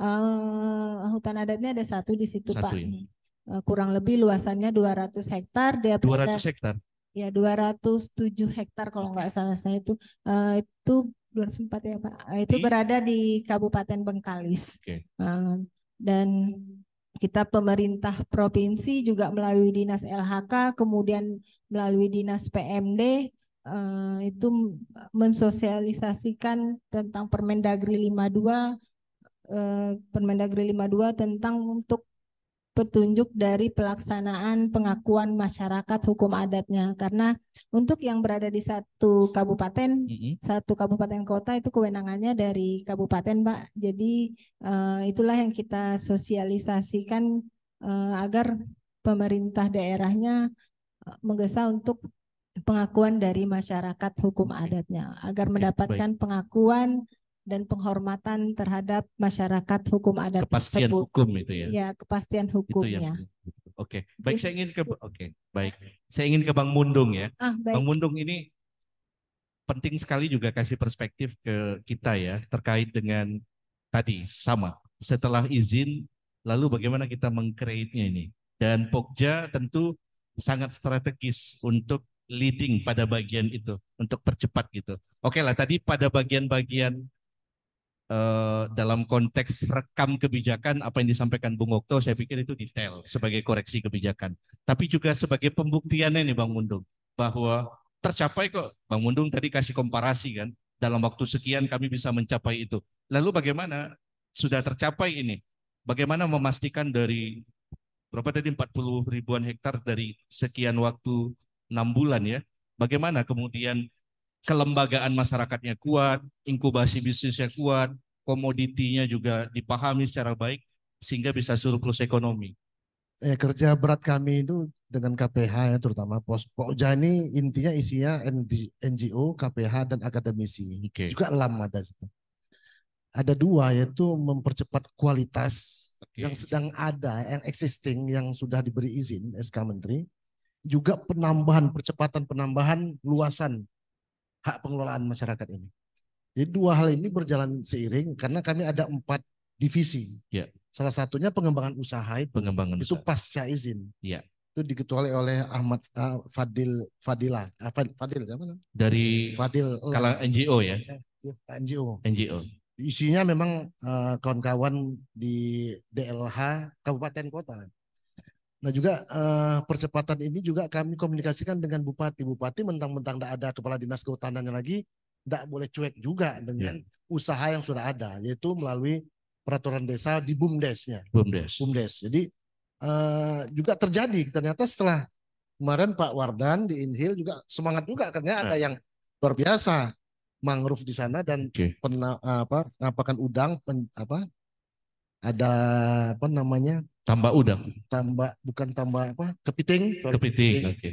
Uh, hutan adatnya ada satu di situ satu, Pak. Ya. Uh, kurang lebih luasannya 200 hektar. Dua ratus hektar. Ya 207 hektar kalau nggak salah saya itu uh, itu 204 ya Pak. Uh, itu di? berada di Kabupaten Bengkalis. Okay. Uh, dan kita pemerintah provinsi juga melalui dinas LHK kemudian melalui dinas PMD itu mensosialisasikan tentang Permendagri 52 Eh, Permendagri 52 tentang untuk petunjuk dari pelaksanaan pengakuan masyarakat hukum adatnya karena untuk yang berada di satu kabupaten mm -hmm. satu kabupaten kota itu kewenangannya dari kabupaten pak jadi uh, itulah yang kita sosialisasikan uh, agar pemerintah daerahnya menggesa untuk pengakuan dari masyarakat hukum adatnya agar mendapatkan pengakuan dan penghormatan terhadap masyarakat hukum adat kepastian tersebut. hukum itu ya iya, ya kepastian hukumnya yang... Oke, okay. baik saya ingin ke Oke, okay. baik. Saya ingin ke Bang Mundung ya. Ah, baik. Bang Mundung ini penting sekali juga kasih perspektif ke kita ya terkait dengan tadi sama setelah izin lalu bagaimana kita mengcreate-nya ini. Dan Pokja tentu sangat strategis untuk leading pada bagian itu, untuk percepat gitu. Oke okay lah tadi pada bagian-bagian Eh, dalam konteks rekam kebijakan apa yang disampaikan Bung Okto saya pikir itu detail sebagai koreksi kebijakan tapi juga sebagai pembuktian nih Bang Mundung bahwa tercapai kok Bang Mundung tadi kasih komparasi kan dalam waktu sekian kami bisa mencapai itu lalu bagaimana sudah tercapai ini bagaimana memastikan dari berapa tadi 40 ribuan hektar dari sekian waktu enam bulan ya bagaimana kemudian kelembagaan masyarakatnya kuat, inkubasi bisnisnya kuat, komoditinya juga dipahami secara baik sehingga bisa surplus ekonomi. Eh, kerja berat kami itu dengan KPH ya terutama pos Pokja ini intinya isinya NGO, KPH dan akademisi. Okay. Juga lama ada situ. Ada dua yaitu mempercepat kualitas okay. yang sedang ada, yang existing yang sudah diberi izin SK Menteri. Juga penambahan percepatan penambahan luasan hak pengelolaan masyarakat ini. Jadi dua hal ini berjalan seiring karena kami ada empat divisi. Ya. Salah satunya pengembangan usaha itu, pengembangan itu usaha. pasca izin. Ya. Itu diketuai oleh Ahmad uh, Fadil Fadila. Uh, Fadil Dari Fadil oh, eh. kalau NGO ya. Iya, NGO. NGO. Isinya memang kawan-kawan uh, kawan -kawan di DLH kabupaten kota. Nah juga uh, percepatan ini juga kami komunikasikan dengan bupati. Bupati mentang-mentang tidak ada kepala dinas kehutanannya lagi, tidak boleh cuek juga dengan yeah. usaha yang sudah ada, yaitu melalui peraturan desa di bumdesnya. Bumdes. Bumdes. Jadi uh, juga terjadi ternyata setelah kemarin Pak Wardan di Inhil juga semangat juga karena ada nah. yang luar biasa mangrove di sana dan okay. pen, apa ngapakan udang pen, apa ada apa namanya? Tambah udang. Tambah bukan tambah apa? Kepiting. Kepiting. kepiting. Oke.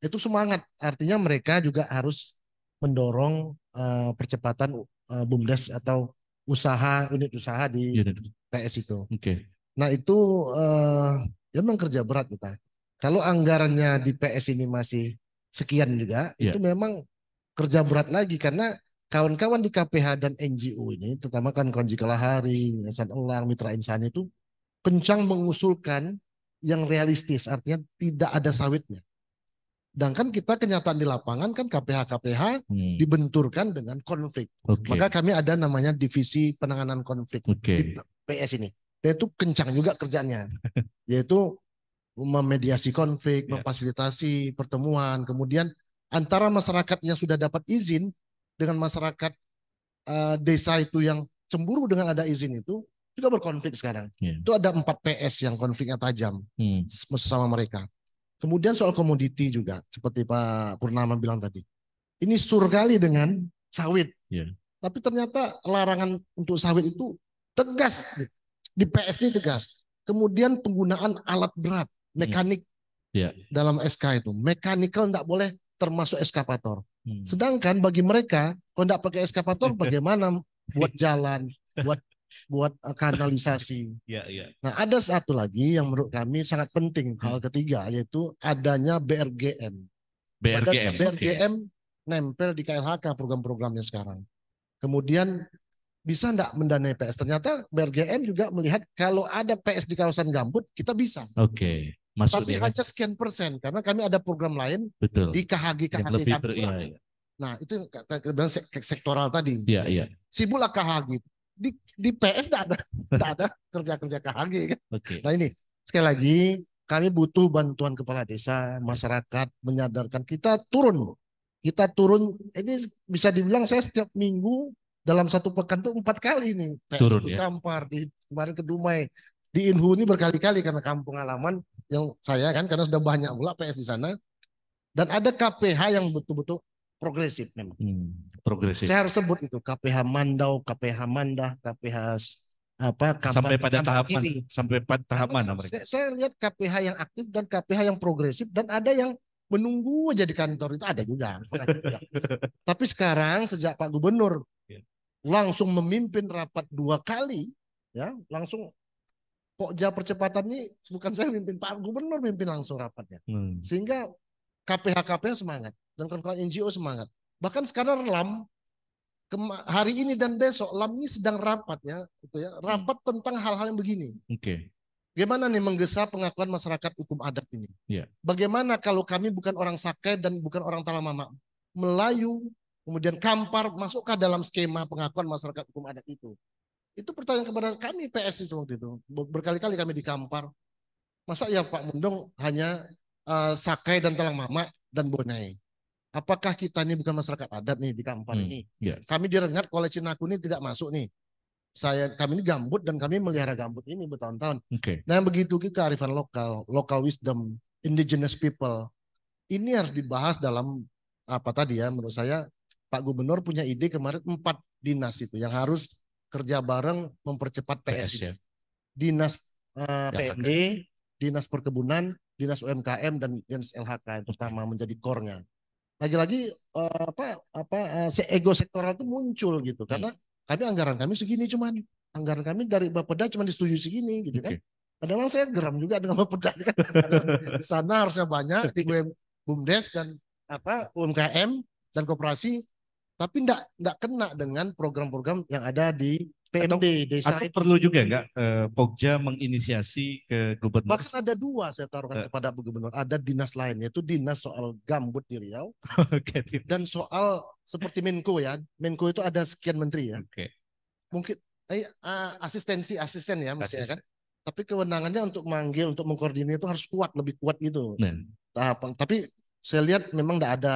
Okay. Itu semangat. Artinya mereka juga harus mendorong uh, percepatan uh, bumdes atau usaha unit usaha di unit. PS itu. Oke. Okay. Nah itu uh, memang kerja berat kita. Kalau anggarannya di PS ini masih sekian juga, yeah. itu memang kerja berat lagi karena kawan-kawan di KPH dan NGO ini, terutama kan Konji Hari, Insan Elang, Mitra Insan itu kencang mengusulkan yang realistis, artinya tidak ada sawitnya. Dan kan kita kenyataan di lapangan kan KPH-KPH hmm. dibenturkan dengan konflik. Okay. Maka kami ada namanya divisi penanganan konflik okay. di PS ini. Dia itu kencang juga kerjanya. Yaitu memediasi konflik, yeah. memfasilitasi pertemuan, kemudian antara masyarakat yang sudah dapat izin dengan masyarakat uh, desa itu yang cemburu dengan ada izin itu juga berkonflik sekarang. Yeah. Itu ada 4 PS yang konfliknya tajam hmm. sama mereka. Kemudian soal komoditi juga seperti Pak Purnama bilang tadi. Ini surgali dengan sawit. Yeah. Tapi ternyata larangan untuk sawit itu tegas di PS ini tegas. Kemudian penggunaan alat berat, hmm. mekanik yeah. dalam SK itu, mekanikal tidak boleh termasuk eskavator. Hmm. Sedangkan bagi mereka, kalau tidak pakai eskavator, bagaimana buat jalan, buat buat eh, kanalisasi. Ya, ya. Nah, ada satu lagi yang menurut kami sangat penting hmm. hal ketiga yaitu adanya BRGM. BRGM. Badan, BRGM okay. nempel di KLHK program-programnya sekarang. Kemudian bisa enggak mendanai PS? Ternyata BRGM juga melihat kalau ada PS di kawasan gambut, kita bisa. Oke. Okay masuk tapi ya kan? hanya sekian persen karena kami ada program lain Betul. di KHG KHG yang lebih iya, iya. nah itu yang sektoral tadi ya, ya. sibullah KHG di di PS tidak ada tidak ada kerja kerja KHG kan okay. nah ini sekali lagi kami butuh bantuan kepala desa masyarakat menyadarkan kita turun kita turun ini bisa dibilang saya setiap minggu dalam satu pekan tuh empat kali nih PS turun, di ya? Kampar di kemarin ke Dumai di Inhu ini berkali-kali karena kampung halaman yang saya kan karena sudah banyak pula PS di sana dan ada KPH yang betul-betul progresif memang. Hmm, progresif. Saya harus sebut itu KPH Mandau, KPH Mandah, KPH apa sampai pada tahap tahapan sampai pada tahapan mana mereka. Saya, saya lihat KPH yang aktif dan KPH yang progresif dan ada yang menunggu jadi kantor itu ada juga. Ada juga. Tapi sekarang sejak Pak Gubernur ya. langsung memimpin rapat dua kali ya langsung Pokja percepatan ini bukan saya mimpin Pak Gubernur mimpin langsung rapatnya. Hmm. Sehingga KPH-KPH semangat dan kawan-kawan NGO semangat. Bahkan sekarang LAM hari ini dan besok LAM ini sedang rapat ya, gitu ya, hmm. rapat hmm. tentang hal-hal yang begini. Oke. Okay. Bagaimana nih menggesa pengakuan masyarakat hukum adat ini? Yeah. Bagaimana kalau kami bukan orang Sakai dan bukan orang Talamama, Melayu, kemudian Kampar, masukkah dalam skema pengakuan masyarakat hukum adat itu? Itu pertanyaan kepada kami PS itu waktu itu. Berkali-kali kami dikampar. Masa ya Pak Mundong hanya uh, Sakai dan Telang Mama dan Bonai? Apakah kita ini bukan masyarakat adat nih di Kampar hmm, ini? Yeah. Kami direngat oleh Cina ini tidak masuk nih. Saya kami ini gambut dan kami melihara gambut ini bertahun-tahun. Okay. Nah begitu kita kearifan lokal, local wisdom, indigenous people, ini harus dibahas dalam apa tadi ya menurut saya Pak Gubernur punya ide kemarin empat dinas itu yang harus kerja bareng mempercepat PS, PS ini. Ya. Dinas uh, eh, ya, PMD, Dinas Perkebunan, Dinas UMKM dan Dinas LHK yang pertama menjadi core-nya. Lagi-lagi uh, apa apa uh, ego sektoral itu muncul gitu hmm. karena kami anggaran kami segini cuman anggaran kami dari Bapeda cuma disetujui segini gitu okay. kan. Padahal saya geram juga dengan Bapeda kan. di sana harusnya banyak di BUMDes dan apa UMKM dan koperasi tapi enggak enggak kena dengan program-program yang ada di PMD atau, desa atau itu. perlu juga enggak eh, Pogja menginisiasi ke gubernur. Bahkan ada dua saya taruhkan uh. kepada gubernur, ada dinas lain yaitu dinas soal gambut di Riau. okay. Dan soal seperti Menko ya. Menko itu ada sekian menteri ya. Okay. Mungkin eh, asistensi asisten ya maksudnya ya kan. Tapi kewenangannya untuk manggil, untuk mengkoordinir itu harus kuat, lebih kuat gitu. Nah, nah tapi saya lihat memang tidak ada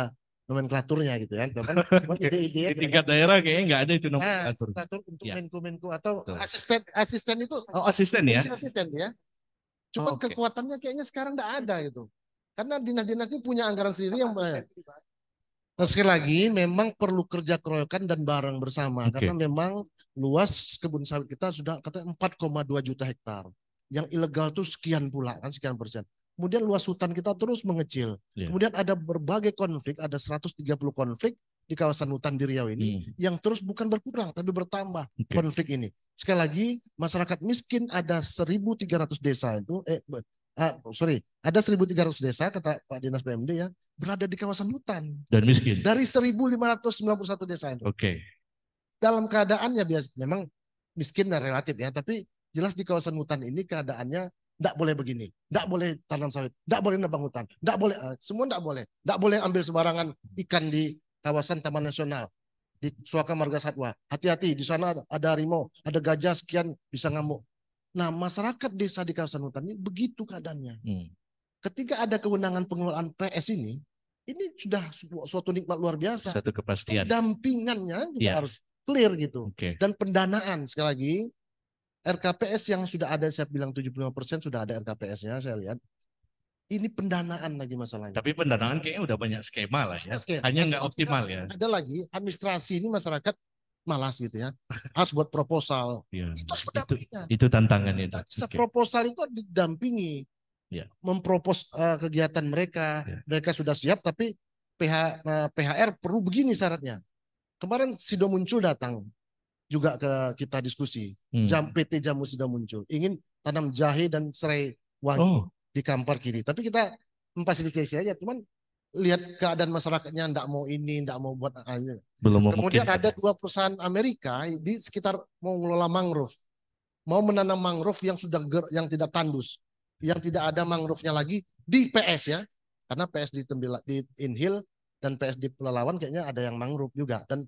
nomenklaturnya gitu ya. Cuman, ide-ide di tingkat kira gitu. daerah kayaknya nggak ada itu nomenklatur. Nah, nomenklatur untuk ya. menko-menko atau Betul. asisten asisten itu oh asisten ya. Asisten ya. Cuma oh, okay. kekuatannya kayaknya sekarang nggak ada gitu. Karena dinas-dinas ini punya anggaran sendiri yang Nah, sekali lagi memang perlu kerja keroyokan dan bareng bersama okay. karena memang luas kebun sawit kita sudah kata 4,2 juta hektar. Yang ilegal tuh sekian pula kan sekian persen kemudian luas hutan kita terus mengecil. Yeah. Kemudian ada berbagai konflik, ada 130 konflik di kawasan hutan di Riau ini hmm. yang terus bukan berkurang tapi bertambah okay. konflik ini. Sekali lagi, masyarakat miskin ada 1.300 desa itu eh ah, sorry, ada 1.300 desa kata Pak Dinas BMD ya, berada di kawasan hutan dan miskin. Dari 1.591 desa itu. Oke. Okay. Dalam keadaannya biasa memang miskin dan relatif ya, tapi jelas di kawasan hutan ini keadaannya tidak boleh begini. Tidak boleh tanam sawit. Tidak boleh nebang hutan. Tidak boleh. Uh, semua tidak boleh. Tidak boleh ambil sembarangan ikan di kawasan Taman Nasional. Di Suaka Marga Satwa. Hati-hati. Di sana ada, rimo, harimau. Ada gajah sekian bisa ngamuk. Nah masyarakat desa di kawasan hutan ini begitu keadaannya. Hmm. Ketika ada kewenangan pengelolaan PS ini. Ini sudah suatu nikmat luar biasa. Satu kepastian. Dampingannya juga yeah. harus clear gitu. Okay. Dan pendanaan sekali lagi RKPS yang sudah ada saya bilang 75% sudah ada RKPS-nya saya lihat. Ini pendanaan lagi masalahnya. Tapi pendanaan kayaknya udah banyak skema lah ya. Skema. Hanya nggak optimal ya. Ada lagi administrasi ini masyarakat malas gitu ya. Harus buat proposal. Ya, itu harus Itu, itu tantangannya. Nah, bisa okay. proposal itu didampingi. Ya. Mempropos uh, kegiatan mereka. Ya. Mereka sudah siap tapi PH, uh, eh, PHR perlu begini syaratnya. Kemarin Sido muncul datang juga ke kita diskusi. Hmm. Jam PT jamu sudah muncul. Ingin tanam jahe dan serai wangi oh. di kampar kiri. Tapi kita memfasilitasi aja. Cuman lihat keadaan masyarakatnya ndak mau ini, ndak mau buat aja. Ah, iya. Belum Kemudian mungkin. ada dua perusahaan Amerika di sekitar mau mengelola mangrove. Mau menanam mangrove yang sudah ger, yang tidak tandus, yang tidak ada mangrove-nya lagi di PS ya. Karena PS di Tembila, di Inhil dan PS di Pelalawan kayaknya ada yang mangrove juga dan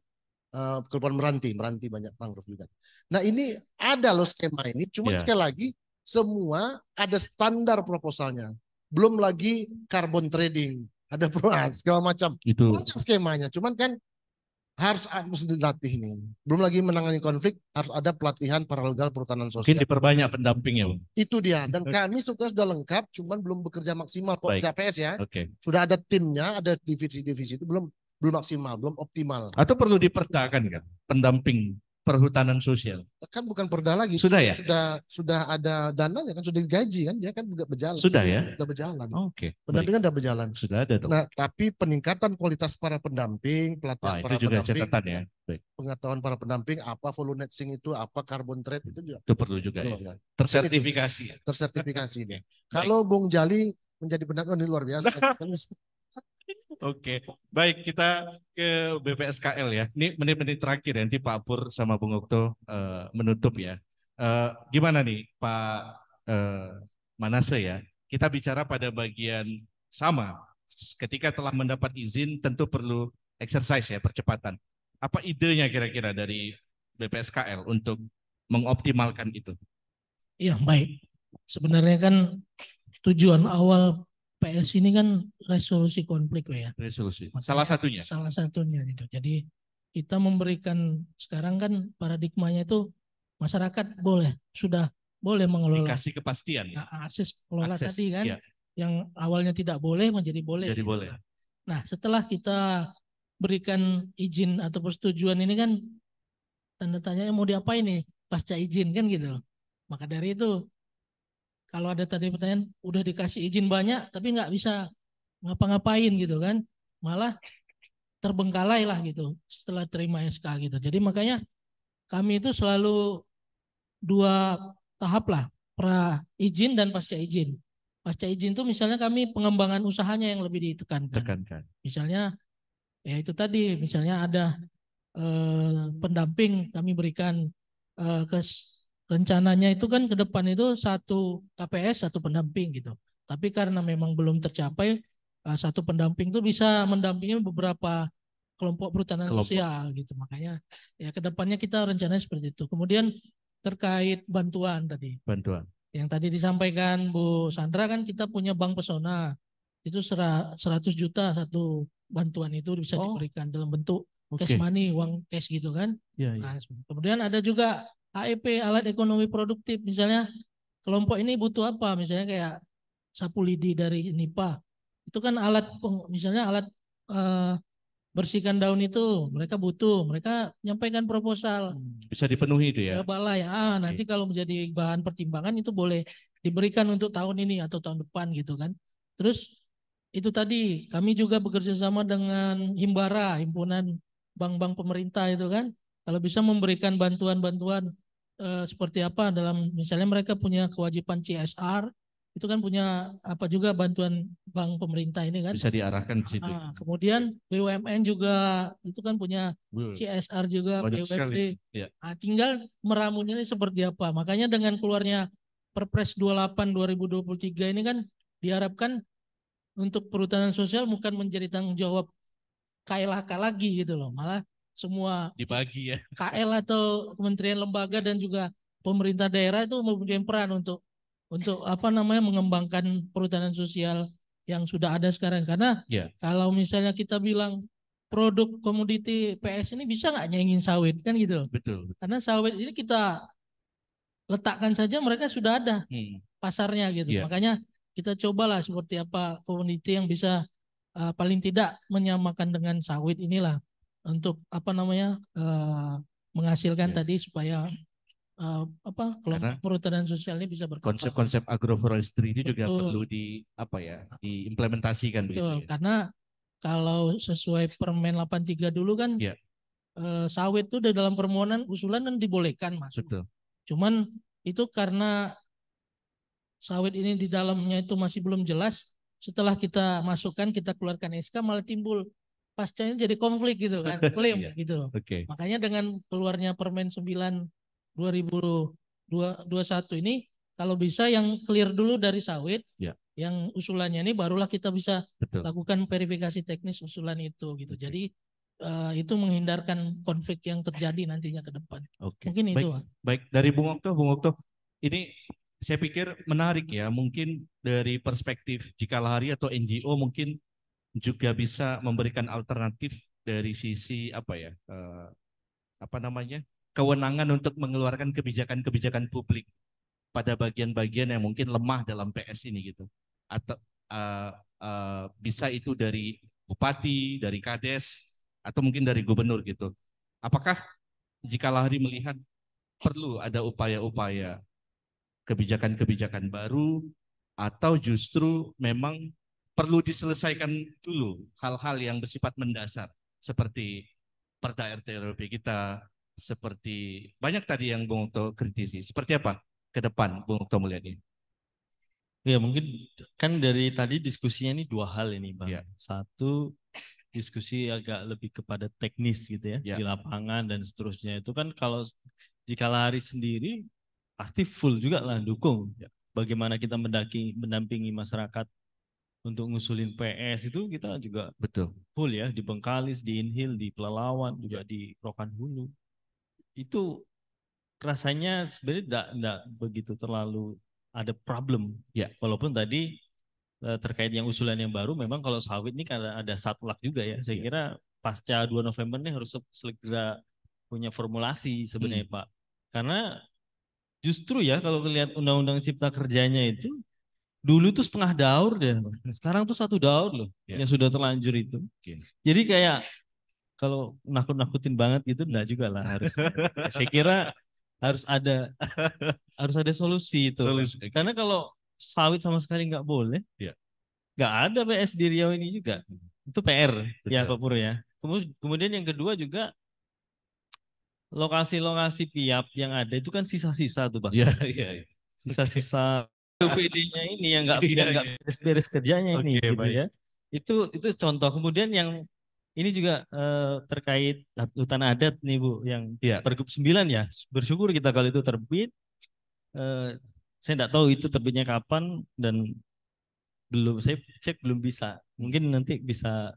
Eh, kelompok Meranti, Meranti banyak mangrove juga. Nah ini ada loh skema ini, cuma yeah. sekali lagi semua ada standar proposalnya. Belum lagi carbon trading, ada perusahaan segala macam. Itu. Banyak skemanya, cuman kan harus harus dilatih nih. Belum lagi menangani konflik harus ada pelatihan paralegal perhutanan sosial. Mungkin diperbanyak pendampingnya, Bang. Itu dia. Dan kami sebetulnya sudah lengkap, cuman belum bekerja maksimal kok CPS ya. Okay. Sudah ada timnya, ada divisi-divisi itu belum belum maksimal, belum optimal. Atau perlu dipertahankan kan pendamping perhutanan sosial. Kan bukan perda lagi. Sudah ya. Sudah sudah ada dana ya kan sudah digaji kan dia kan berjalan. Sudah ya. Sudah berjalan. Oke. okay. Pendampingan sudah berjalan. Sudah ada dong. Nah, tapi peningkatan kualitas para pendamping, pelatihan oh, para itu juga catatan ya. Baik. Pengetahuan para pendamping apa volume netsing itu, apa carbon trade itu juga. Itu perlu juga ya. Tersertifikasi. Tersertifikasi ya. Kalau Bung Jali menjadi pendamping oh, ini luar biasa. Oke, baik kita ke BPSKL ya. Ini menit-menit terakhir ya, nanti Pak Pur sama Bung Okto uh, menutup ya. Uh, gimana nih Pak uh, Manase ya? Kita bicara pada bagian sama. Ketika telah mendapat izin tentu perlu exercise ya percepatan. Apa idenya kira-kira dari BPSKL untuk mengoptimalkan itu? Iya baik. Sebenarnya kan tujuan awal PS ini kan resolusi konflik ya. Resolusi. Makanya salah satunya. Salah satunya gitu. Jadi kita memberikan sekarang kan paradigmanya itu masyarakat boleh sudah boleh mengelola. Dikasih kepastian. Ya. Ah, akses kelola Akses, tadi kan. Ya. Yang awalnya tidak boleh menjadi boleh. Jadi gitu. boleh. Nah setelah kita berikan izin atau persetujuan ini kan tanda tanya mau diapain nih pasca izin kan gitu. Maka dari itu kalau ada tadi pertanyaan udah dikasih izin banyak tapi nggak bisa ngapa-ngapain gitu kan malah terbengkalai lah gitu setelah terima SK gitu jadi makanya kami itu selalu dua tahap lah pra izin dan pasca izin pasca izin tuh misalnya kami pengembangan usahanya yang lebih ditekankan Tekankan. misalnya ya itu tadi misalnya ada eh, pendamping kami berikan eh, ke rencananya itu kan ke depan itu satu KPS satu pendamping gitu. Tapi karena memang belum tercapai eh, satu pendamping itu bisa mendampingi beberapa kelompok perhutanan kelompok. sosial gitu. Makanya ya ke depannya kita rencananya seperti itu. Kemudian terkait bantuan tadi. Bantuan. Yang tadi disampaikan Bu Sandra kan kita punya Bank Pesona. Itu 100 juta satu bantuan itu bisa oh. diberikan dalam bentuk okay. cash money, uang cash gitu kan. Ya, ya. Nah, kemudian ada juga AEP alat ekonomi produktif misalnya kelompok ini butuh apa misalnya kayak sapu lidi dari NIPA itu kan alat misalnya alat uh, bersihkan daun itu mereka butuh mereka menyampaikan proposal hmm, bisa dipenuhi itu ya balai ya ah, nanti kalau menjadi bahan pertimbangan itu boleh diberikan untuk tahun ini atau tahun depan gitu kan terus itu tadi kami juga bekerja sama dengan Himbara himpunan bank-bank pemerintah itu kan kalau bisa memberikan bantuan-bantuan eh, seperti apa dalam misalnya mereka punya kewajiban CSR itu kan punya apa juga bantuan bank pemerintah ini kan bisa diarahkan ke situ. Ah, kemudian BUMN juga itu kan punya CSR juga BUMD. Nah, iya. tinggal meramunya ini seperti apa. Makanya dengan keluarnya Perpres 28 2023 ini kan diharapkan untuk perhutanan sosial bukan menjadi tanggung jawab KLHK lagi gitu loh, malah semua dibagi ya. KL atau kementerian lembaga dan juga pemerintah daerah itu mempunyai peran untuk untuk apa namanya mengembangkan perhutanan sosial yang sudah ada sekarang karena ya. kalau misalnya kita bilang produk komoditi PS ini bisa nggak nyengin sawit kan gitu betul, karena sawit ini kita letakkan saja mereka sudah ada hmm. pasarnya gitu ya. makanya kita cobalah seperti apa komoditi yang bisa uh, paling tidak menyamakan dengan sawit inilah untuk apa namanya uh, menghasilkan ya. tadi supaya uh, apa kelompok perhutanan sosial ini bisa berkembang. Konsep-konsep agroforestry itu juga perlu di apa ya diimplementasikan Betul. begitu. Ya. Karena kalau sesuai Permen 83 dulu kan ya. eh, sawit itu di dalam permohonan usulan dan dibolehkan masuk. Betul. Cuman itu karena sawit ini di dalamnya itu masih belum jelas. Setelah kita masukkan, kita keluarkan SK malah timbul pasca ini jadi konflik gitu kan klaim yeah. gitu loh okay. makanya dengan keluarnya Permen 9 2021 ini kalau bisa yang clear dulu dari sawit yeah. yang usulannya ini barulah kita bisa Betul. lakukan verifikasi teknis usulan itu gitu okay. jadi uh, itu menghindarkan konflik yang terjadi nantinya ke depan okay. mungkin baik, itu baik dari Bung Okto Bung Okto ini saya pikir menarik ya mungkin dari perspektif jika lari atau NGO mungkin juga bisa memberikan alternatif dari sisi apa ya eh, apa namanya kewenangan untuk mengeluarkan kebijakan-kebijakan publik pada bagian-bagian yang mungkin lemah dalam PS ini gitu atau uh, uh, bisa itu dari bupati dari kades atau mungkin dari gubernur gitu apakah jika Lahri melihat perlu ada upaya-upaya kebijakan-kebijakan baru atau justru memang perlu diselesaikan dulu hal-hal yang bersifat mendasar seperti perda RT RW kita seperti banyak tadi yang Bung Oto kritisi. Seperti apa ke depan Bung melihat ini? Ya mungkin kan dari tadi diskusinya ini dua hal ini Bang. Ya. Satu diskusi agak lebih kepada teknis gitu ya, ya di lapangan dan seterusnya. Itu kan kalau jika lari sendiri pasti full juga lah dukung. Ya. Bagaimana kita mendaki, mendampingi masyarakat untuk ngusulin PS itu kita juga betul full ya di Bengkalis, di Inhil, di Pelalawan, juga di Rokan Hulu. Itu rasanya sebenarnya tidak begitu terlalu ada problem. Ya. Walaupun tadi eh, terkait yang usulan yang baru memang kalau sawit ini karena ada satlak juga ya. Saya ya. kira pasca 2 November ini harus segera punya formulasi sebenarnya hmm. Pak. Karena justru ya kalau melihat undang-undang cipta kerjanya itu dulu tuh setengah daur deh. Sekarang tuh satu daur loh yeah. yang sudah terlanjur itu. Okay. Jadi kayak kalau nakut-nakutin banget gitu enggak juga lah harus. Saya kira harus ada harus ada solusi itu. Solusi. Karena kalau sawit sama sekali nggak boleh. Iya. Yeah. Nggak ada PS di Riau ini juga. Mm-hmm. Itu PR ya, Betul. ya Pak Pur ya. Kemudian yang kedua juga lokasi-lokasi piap yang ada itu kan sisa-sisa tuh Pak. Iya, yeah, iya. Yeah. Sisa-sisa pd nya ini yang nggak iya, nggak iya. beres-beres kerjanya okay, ini gitu baik. ya. Itu itu contoh. Kemudian yang ini juga uh, terkait hutan adat nih Bu yang yeah. Pergub 9 ya. Bersyukur kita kalau itu terbit. Uh, saya tidak tahu itu terbitnya kapan dan belum saya cek belum bisa. Mungkin nanti bisa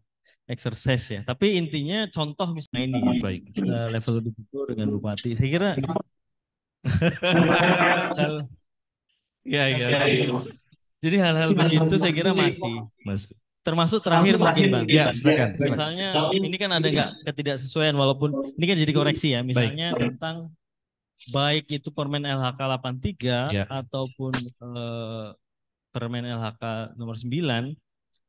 exercise ya. Tapi intinya contoh misalnya nah ini baik Uh, level gubernur dengan bupati. Saya kira Iya iya. iya, iya. Jadi hal-hal begitu saya kira masih masuk. Termasuk terakhir mungkin Bang. Ya, silakan. Iya, misalnya ini kan ada nggak ketidaksesuaian walaupun ini kan jadi hmm. koreksi ya. Misalnya Baik. tentang baik itu Permen LHK 83 ya. ataupun eh, Permen LHK nomor 9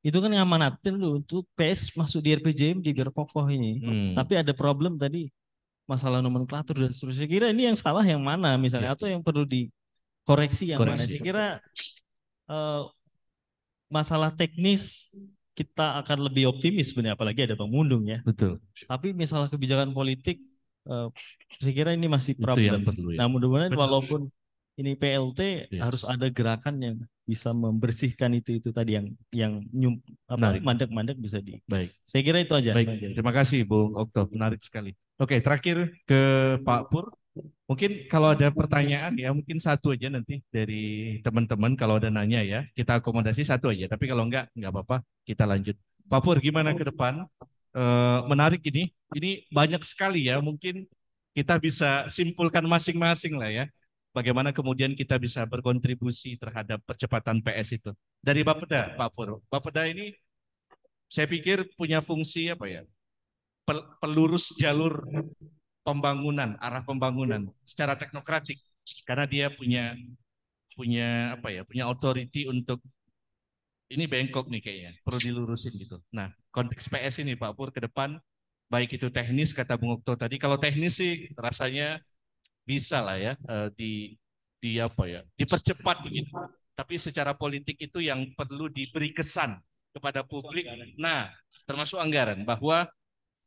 itu kan ngamanatin lu untuk PS masuk di RPJM di biar kokoh ini. Hmm. Tapi ada problem tadi masalah nomenklatur dan seterusnya. Kira ini yang salah yang mana misalnya ya. atau yang perlu di koreksi yang koreksi. mana? Saya kira uh, masalah teknis kita akan lebih optimis sebenarnya apalagi ada Bang ya. Betul. Tapi masalah kebijakan politik uh, saya kira ini masih problem. perlu, ya. Nah, mudah-mudahan walaupun ini PLT yes. Iya. harus ada gerakan yang bisa membersihkan itu itu tadi yang yang nyum apa mandek-mandek bisa di. Baik. Saya kira itu aja. Baik. Terima kasih Bung Okto, menarik sekali. Oke, terakhir ke Pak Pur. Mungkin kalau ada pertanyaan ya, mungkin satu aja nanti dari teman-teman kalau ada nanya ya, kita akomodasi satu aja. Tapi kalau enggak, enggak apa-apa, kita lanjut. Pak Pur, gimana ke depan? E, menarik ini, ini banyak sekali ya, mungkin kita bisa simpulkan masing-masing lah ya. Bagaimana kemudian kita bisa berkontribusi terhadap percepatan PS itu. Dari Bapeda, Pak Pur. Bapeda ini saya pikir punya fungsi apa ya? Pelurus jalur pembangunan, arah pembangunan secara teknokratik karena dia punya punya apa ya, punya authority untuk ini bengkok nih kayaknya, perlu dilurusin gitu. Nah, konteks PS ini Pak Pur ke depan baik itu teknis kata Bung Okto tadi, kalau teknis sih rasanya bisa lah ya eh, di di apa ya, dipercepat begitu. Tapi secara politik itu yang perlu diberi kesan kepada publik. Nah, termasuk anggaran bahwa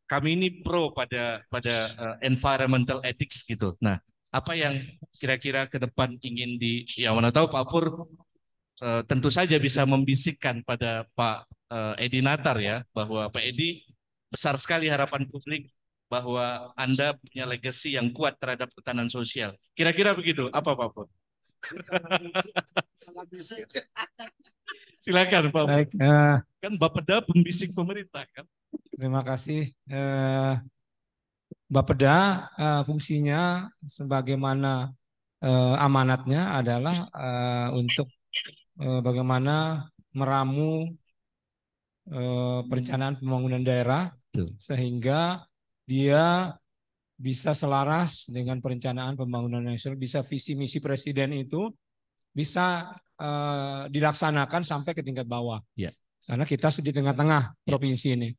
kami ini pro pada pada uh, environmental ethics gitu. Nah, apa yang kira-kira ke depan ingin di ya mana tahu Pak Pur uh, tentu saja bisa membisikkan pada Pak uh, Edi Natar ya bahwa Pak Edi besar sekali harapan publik bahwa Anda punya legacy yang kuat terhadap ketahanan sosial. Kira-kira begitu, apa Pak Pur? Silakan Pak. Baik, uh, kan Bapeda pembisik pemerintah kan. Terima kasih. Uh, eh, Bapeda uh, eh, fungsinya sebagaimana uh, amanatnya adalah uh, untuk uh, bagaimana meramu uh, perencanaan pembangunan daerah Betul. sehingga dia bisa selaras dengan perencanaan pembangunan nasional, bisa visi misi presiden itu bisa uh, dilaksanakan sampai ke tingkat bawah. Yeah. Karena kita di tengah-tengah ya. provinsi yeah. ini.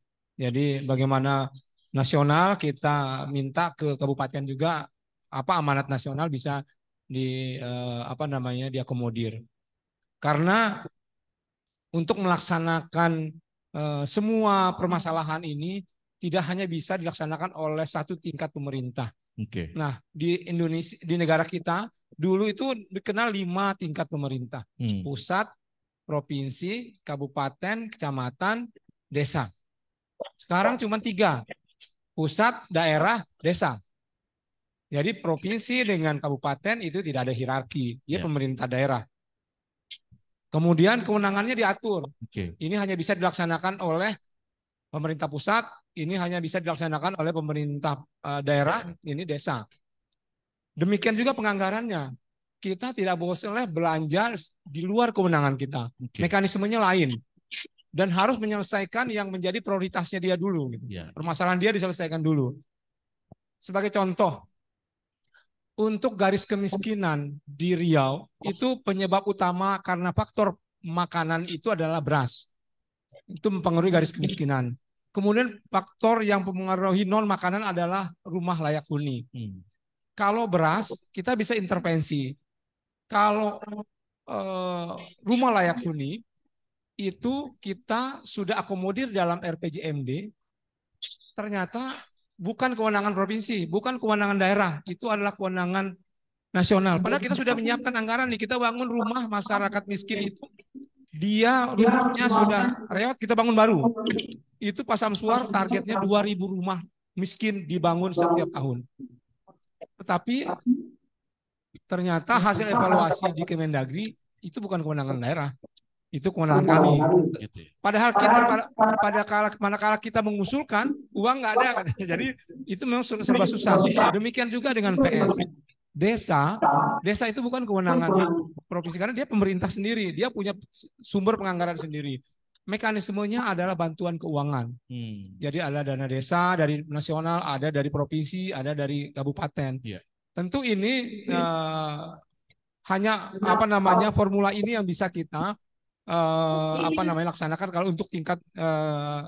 Jadi bagaimana nasional kita minta ke kabupaten juga apa amanat nasional bisa di uh, apa namanya diakomodir. Karena untuk melaksanakan uh, semua permasalahan ini tidak hanya bisa dilaksanakan oleh satu tingkat pemerintah. Oke. Okay. Nah, di Indonesia di negara kita dulu itu dikenal lima tingkat pemerintah. Hmm. Pusat, provinsi, kabupaten, kecamatan, desa. Sekarang cuma tiga. Pusat, daerah, desa. Jadi provinsi dengan kabupaten itu tidak ada hierarki, dia yeah. pemerintah daerah. Kemudian kewenangannya diatur. Okay. Ini hanya bisa dilaksanakan oleh pemerintah pusat, ini hanya bisa dilaksanakan oleh pemerintah eh, daerah, ini desa. Demikian juga penganggarannya. Kita tidak boleh belanja di luar kewenangan kita. Okay. Mekanismenya lain. Dan harus menyelesaikan yang menjadi prioritasnya dia dulu. Yeah. Permasalahan dia diselesaikan dulu. Sebagai contoh, untuk garis kemiskinan di Riau, itu penyebab utama karena faktor makanan itu adalah beras itu mempengaruhi garis kemiskinan. Kemudian faktor yang mempengaruhi non makanan adalah rumah layak huni. Hmm. Kalau beras kita bisa intervensi. Kalau eh, rumah layak huni itu kita sudah akomodir dalam RPJMD. Ternyata bukan kewenangan provinsi, bukan kewenangan daerah, itu adalah kewenangan nasional. Padahal kita sudah menyiapkan anggaran nih, kita bangun rumah masyarakat miskin itu dia rumahnya sudah reot, kita bangun baru. Itu Pak Samsuar targetnya 2000 rumah miskin dibangun setiap tahun. Tetapi ternyata hasil evaluasi di Kemendagri itu bukan kewenangan daerah. Itu kewenangan kami. Gitu ya. Padahal kita pada, kala manakala kita mengusulkan uang nggak ada. Jadi itu memang serba susah. Demikian juga dengan PS desa, desa itu bukan kewenangan provinsi karena dia pemerintah sendiri, dia punya sumber penganggaran sendiri. Mekanismenya adalah bantuan keuangan. Hmm. Jadi ada dana desa dari nasional, ada dari provinsi, ada dari kabupaten. Yeah. Tentu ini uh, hanya apa namanya formula ini yang bisa kita uh, apa namanya laksanakan kalau untuk tingkat uh,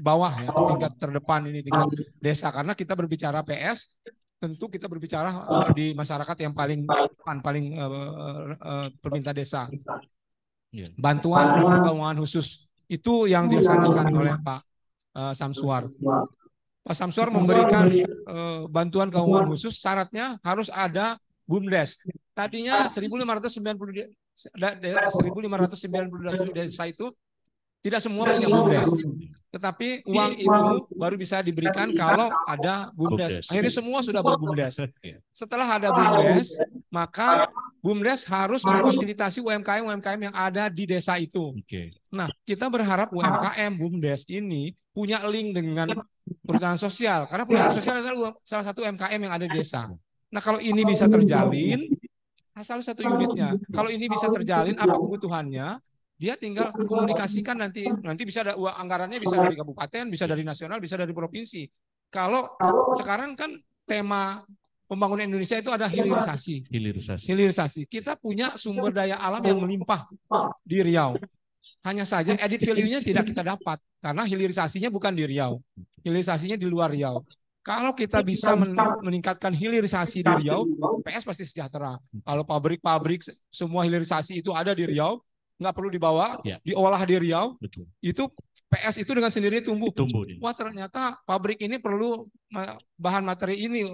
bawah ya, tingkat terdepan ini tingkat desa karena kita berbicara PS tentu kita berbicara uh, di masyarakat yang paling depan paling uh, eh, uh, eh, perminta desa. Iya. Bantuan keuangan khusus itu yang dilaksanakan iya. oleh Pak uh, Samsuar. Iya. Pak Samsuar memberikan uh, bantuan keuangan khusus syaratnya harus ada BUMDes. Tadinya 1590 desa itu tidak semua punya bumdes. Tetapi uang itu baru bisa diberikan kalau ada bumdes. Akhirnya semua sudah berbumdes. Iya. Setelah ada bumdes, maka bumdes harus memfasilitasi UMKM-UMKM yang ada di desa itu. Nah, kita berharap ah. UMKM bumdes ini punya link dengan perusahaan sosial. Karena perusahaan ya. sosial adalah salah satu UMKM yang ada di desa. Nah, kalau ini bisa terjalin, asal satu unitnya. Kalau ini bisa terjalin, apa kebutuhannya? Dia tinggal komunikasikan nanti nanti bisa ada uang anggarannya bisa dari kabupaten, bisa dari nasional, bisa dari provinsi. Kalau sekarang kan tema pembangunan Indonesia itu ada hilirisasi. Hilirisasi. Hilirisasi. Kita punya sumber daya alam yang melimpah di Riau. Hanya saja edit value-nya tidak kita dapat karena hilirisasinya bukan di Riau. Hilirisasinya di luar Riau. Kalau kita bisa meningkatkan hilirisasi di Riau, PS pasti sejahtera. Kalau pabrik-pabrik semua hilirisasi itu ada di Riau, nggak perlu dibawa, ya. diolah di Riau. Betul. Itu PS itu dengan sendiri tumbuh. Tumbuh. ya. Wah ternyata pabrik ini perlu bahan materi ini,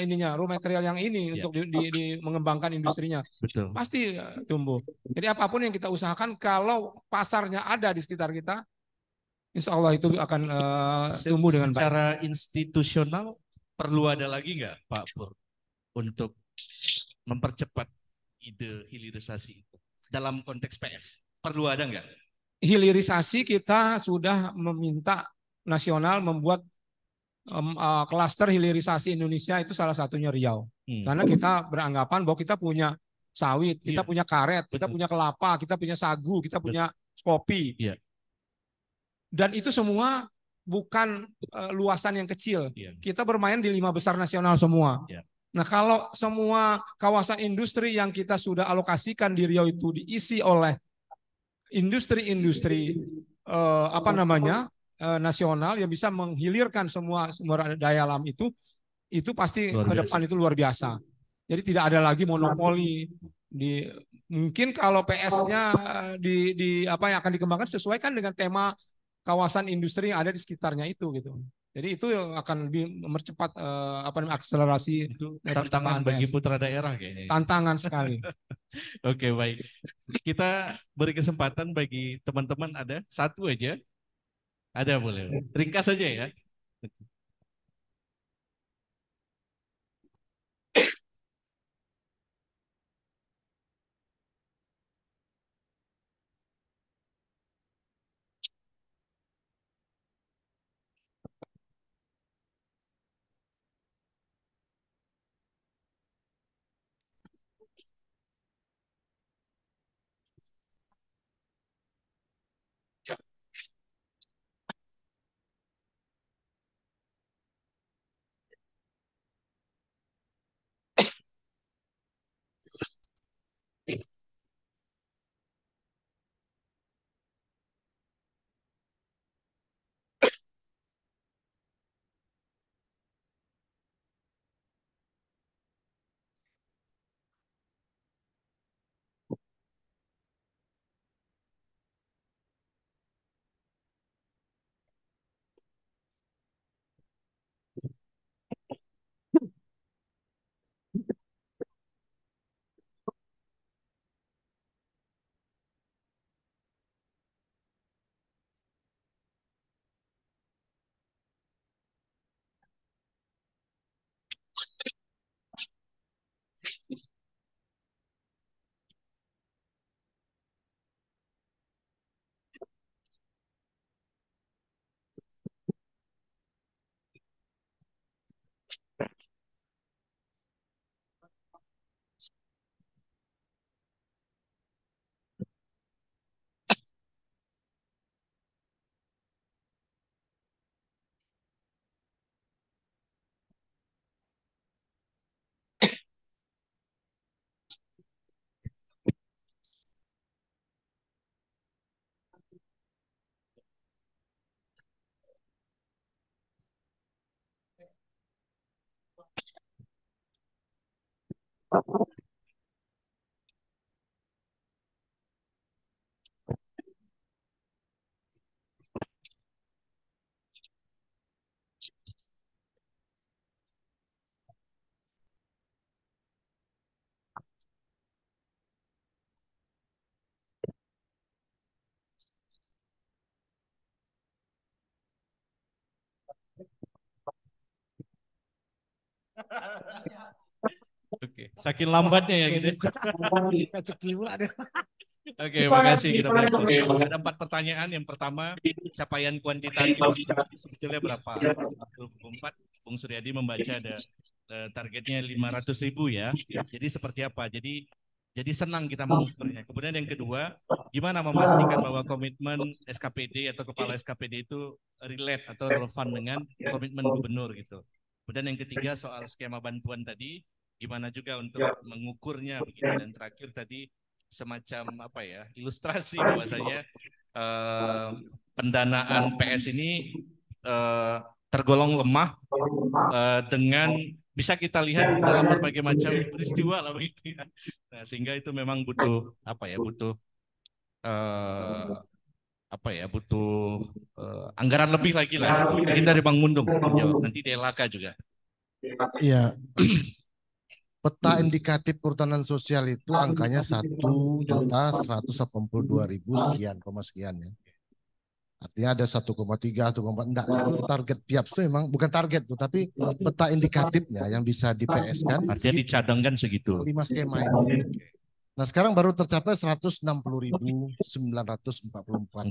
ininya, raw material yang ini ya. untuk di, di, di mengembangkan industrinya. Betul. Pasti eh, tumbuh. Jadi apapun yang kita usahakan, kalau pasarnya ada di sekitar kita, Insya Allah itu akan uh, tumbuh dengan baik. Secara institusional perlu ada lagi nggak Pak Pur untuk mempercepat ide hilirisasi? dalam konteks PF? Perlu ada nggak? Hilirisasi kita sudah meminta nasional membuat um, uh, klaster hilirisasi Indonesia itu salah satunya Riau. Hmm. Karena kita beranggapan bahwa kita punya sawit, kita yeah. punya karet, Betul. kita punya kelapa, kita punya sagu, kita Betul. punya kopi. Yeah. Dan itu semua bukan uh, luasan yang kecil. Yeah. Kita bermain di lima besar nasional semua. Yeah. Nah, kalau semua kawasan industri yang kita sudah alokasikan di Riau itu diisi oleh industri-industri eh, apa namanya eh, nasional yang bisa menghilirkan semua sumber daya alam itu, itu pasti ke depan itu luar biasa. Jadi tidak ada lagi monopoli di mungkin kalau PS-nya di di apa yang akan dikembangkan sesuaikan dengan tema kawasan industri yang ada di sekitarnya itu gitu. Jadi itu yang akan lebih mempercepat uh, apa namanya akselerasi itu tantangan bagi putra daerah kayaknya. Tantangan sekali. Oke, okay, baik. Kita beri kesempatan bagi teman-teman ada satu aja. Ada boleh. Ringkas saja ya. Yeah. Saking lambatnya ya gitu. Ya. gitu. Oke, okay, makasih kita belajar. Okay, ada empat pertanyaan. Yang pertama, capaian kuantitatif sebetulnya berapa? 24. Bung Suryadi membaca ada uh, targetnya ratus ribu ya. Jadi seperti apa? Jadi jadi senang kita mengukurnya. Kemudian yang kedua, gimana memastikan bahwa komitmen SKPD atau kepala SKPD itu relate atau relevan dengan komitmen gubernur gitu. Kemudian yang ketiga soal skema bantuan tadi, gimana juga untuk ya. mengukurnya begitu ya. dan terakhir tadi semacam apa ya ilustrasi bahwasanya uh, pendanaan PS ini uh, tergolong lemah uh, dengan bisa kita lihat dalam berbagai macam peristiwa lah begitu ya. Nah, sehingga itu memang butuh apa ya butuh uh, apa ya butuh uh, anggaran lebih lagi lah mungkin dari Bang Mundung nanti di LHK juga. ya Peta hmm. indikatif perhutanan sosial itu ah, angkanya satu juta ah. seratus delapan puluh dua ribu ah. sekian, koma sekian ya. Artinya ada satu koma tiga 1,3, 1,4. Enggak, nah, itu nah. target tiap itu memang bukan target tuh, tapi nah, peta indikatifnya yang bisa di PS kan. Artinya segitu, dicadangkan segitu. Lima skema itu. Nah sekarang baru tercapai seratus enam puluh puluh ribu sembilan ratus empat empat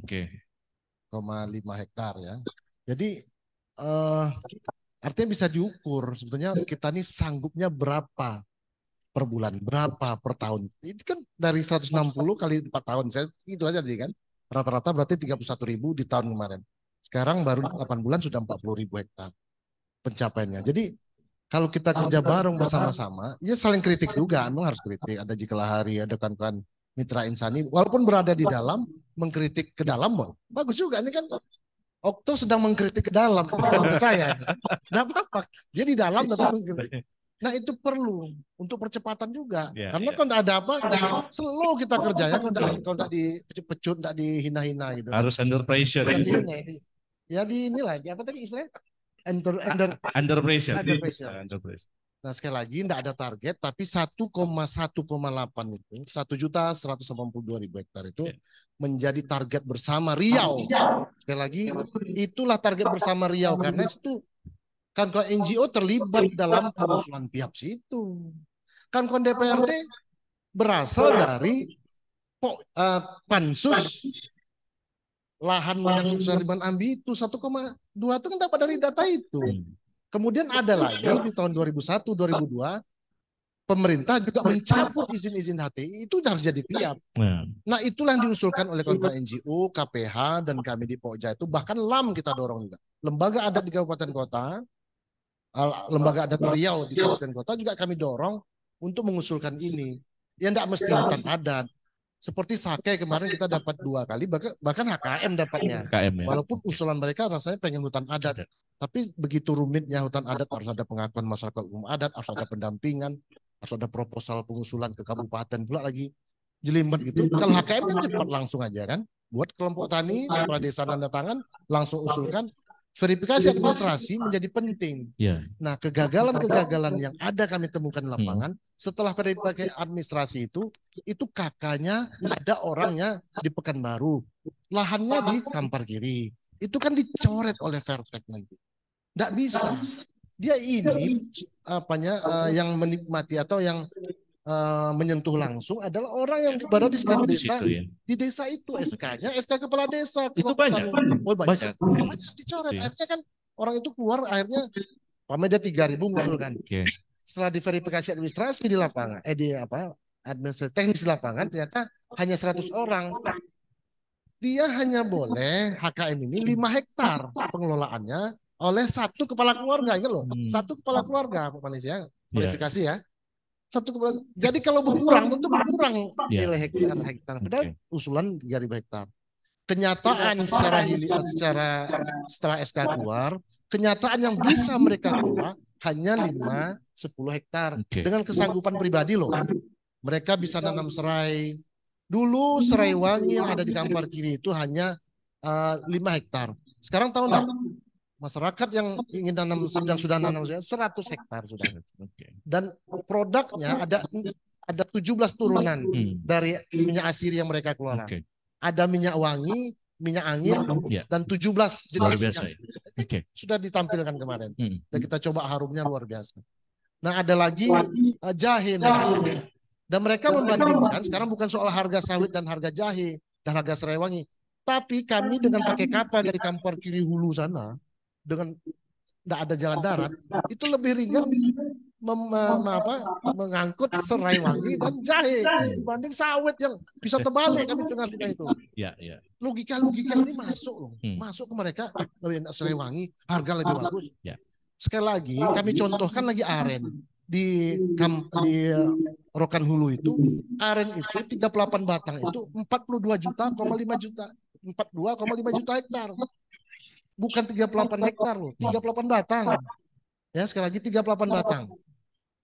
160.944,5 lima hektar ya. Jadi eh, Artinya bisa diukur sebetulnya kita ini sanggupnya berapa per bulan, berapa per tahun. Ini kan dari 160 kali 4 tahun. Saya itu aja tadi kan. Rata-rata berarti 31 ribu di tahun kemarin. Sekarang baru 8 bulan sudah 40 ribu hektar pencapaiannya. Jadi kalau kita kerja bareng bersama-sama, ya saling kritik juga. Memang harus kritik. Ada Jika hari, ada kawan-kawan Mitra Insani. Walaupun berada di dalam, mengkritik ke dalam, bagus juga. Ini kan Okto sedang mengkritik ke dalam ke saya. Nah apa-apa. Dia di dalam tapi iya. mengkritik. Nah itu perlu untuk percepatan juga. Ya, Karena ya. kalau tidak ada apa, slow kita kerjanya kalau tidak kalau tidak dipecut, tidak dihina-hina gitu. Harus under pressure. Ya, ya. di, ya di inilah. Di apa tadi istilahnya? Under, under, under pressure. Under pressure. Under pressure. Nah sekali lagi tidak ada target, tapi 1,1,8 itu 1 juta 182 ribu hektar itu iya. menjadi target bersama Riau. Sekali lagi iya, itulah target bersama Riau karena itu kan kalau NGO terlibat dalam pengusulan pihak itu. Kan kau DPRD berasal dari po, uh, pansus lahan yang Sariban Ambi itu 1,2 itu kan dapat dari data itu. Hmm. Kemudian ada lagi di tahun 2001, 2002, pemerintah juga mencabut izin-izin HTI itu harus jadi PIAP. Nah. nah, itulah yang diusulkan oleh kawan-kawan NGO, KPH, dan kami di Pokja itu bahkan LAM kita dorong juga. Lembaga adat di kabupaten kota, lembaga adat Riau di kabupaten kota juga kami dorong untuk mengusulkan ini. Ya tidak mesti hutan adat, seperti Sake kemarin kita dapat dua kali, bahkan, HKM dapatnya. HKM, ya. Walaupun usulan mereka rasanya pengen hutan adat. Iya. Tapi begitu rumitnya hutan adat harus ada pengakuan masyarakat umum adat, harus ada pendampingan, harus ada proposal pengusulan ke kabupaten pula lagi jelimet gitu. Kalau HKM kan cepat langsung aja kan. Buat kelompok tani, kepala desa tanda tangan, langsung usulkan, verifikasi iya. administrasi menjadi penting. Ya. Nah, kegagalan-kegagalan yang ada kami temukan di lapangan hmm. setelah verifikasi administrasi itu, itu kakaknya ada orangnya di Pekanbaru, lahannya di Kampar Kiri. Itu kan dicoret oleh Vertek nanti. Tidak bisa. Dia ini iya. apanya uh, yang menikmati atau yang Eh, menyentuh langsung adalah orang yang berada di sekitar desa. Di, situ, ya? di desa itu oh, SK-nya, SK kepala desa. Itu banyak. Oh, banyak. Banyak, banyak hmm. dicoret. Iya. Akhirnya kan orang itu keluar akhirnya Pameda 3000 kan Okay. Setelah diverifikasi administrasi di lapangan, eh di apa? administrasi teknis di lapangan ternyata hanya 100 orang. Dia hanya boleh HKM ini lima hektar pengelolaannya oleh satu kepala keluarga ya loh hmm. satu kepala keluarga Pak Manis iya. verifikasi yeah. ya satu kepala. Jadi kalau berkurang tentu berkurang yeah. nilai hektar hektar. Padahal okay. usulan jadi hektar. Kenyataan iya, secara iya. secara setelah SK keluar, kenyataan yang bisa mereka kelola hanya 5 10 hektar okay. dengan kesanggupan pribadi loh. Mereka bisa nanam serai. Dulu serai wangi yang ada di Kampar Kiri itu hanya uh, eh, 5 hektar. Sekarang tahun enggak? Masyarakat yang ingin nanam yang sudah nanam 100 hektar sudah dan produknya ada ada 17 turunan hmm. dari minyak asiri yang mereka keluarkan. Okay. Ada minyak wangi, minyak angin yeah. Iya. dan 17 jenis luar biasa. Iya. Okay. Sudah ditampilkan kemarin. Hmm. Dan kita coba harumnya luar biasa. Nah, ada lagi uh, jahe Nah. Dan mereka membandingkan sekarang bukan soal harga sawit dan harga jahe dan harga serai wangi, tapi kami dengan pakai kapal dari Kampar Kiri Hulu sana dengan tidak ada jalan darat, itu lebih ringan mem, apa, mengangkut serai wangi dan jahe dibanding sawit yang bisa terbalik kami dengar sudah itu. Ya, ya. Logika logika ini masuk loh, hmm. masuk ke mereka lebih ah, enak serai wangi, harga lebih bagus. Ya. Sekali lagi kami contohkan lagi aren di kamp di Rokan Hulu itu aren itu 38 batang itu 42 juta, koma lima juta koma lima juta hektar. Bukan 38 hektar loh, 38 batang. Ya, sekali lagi 38 batang.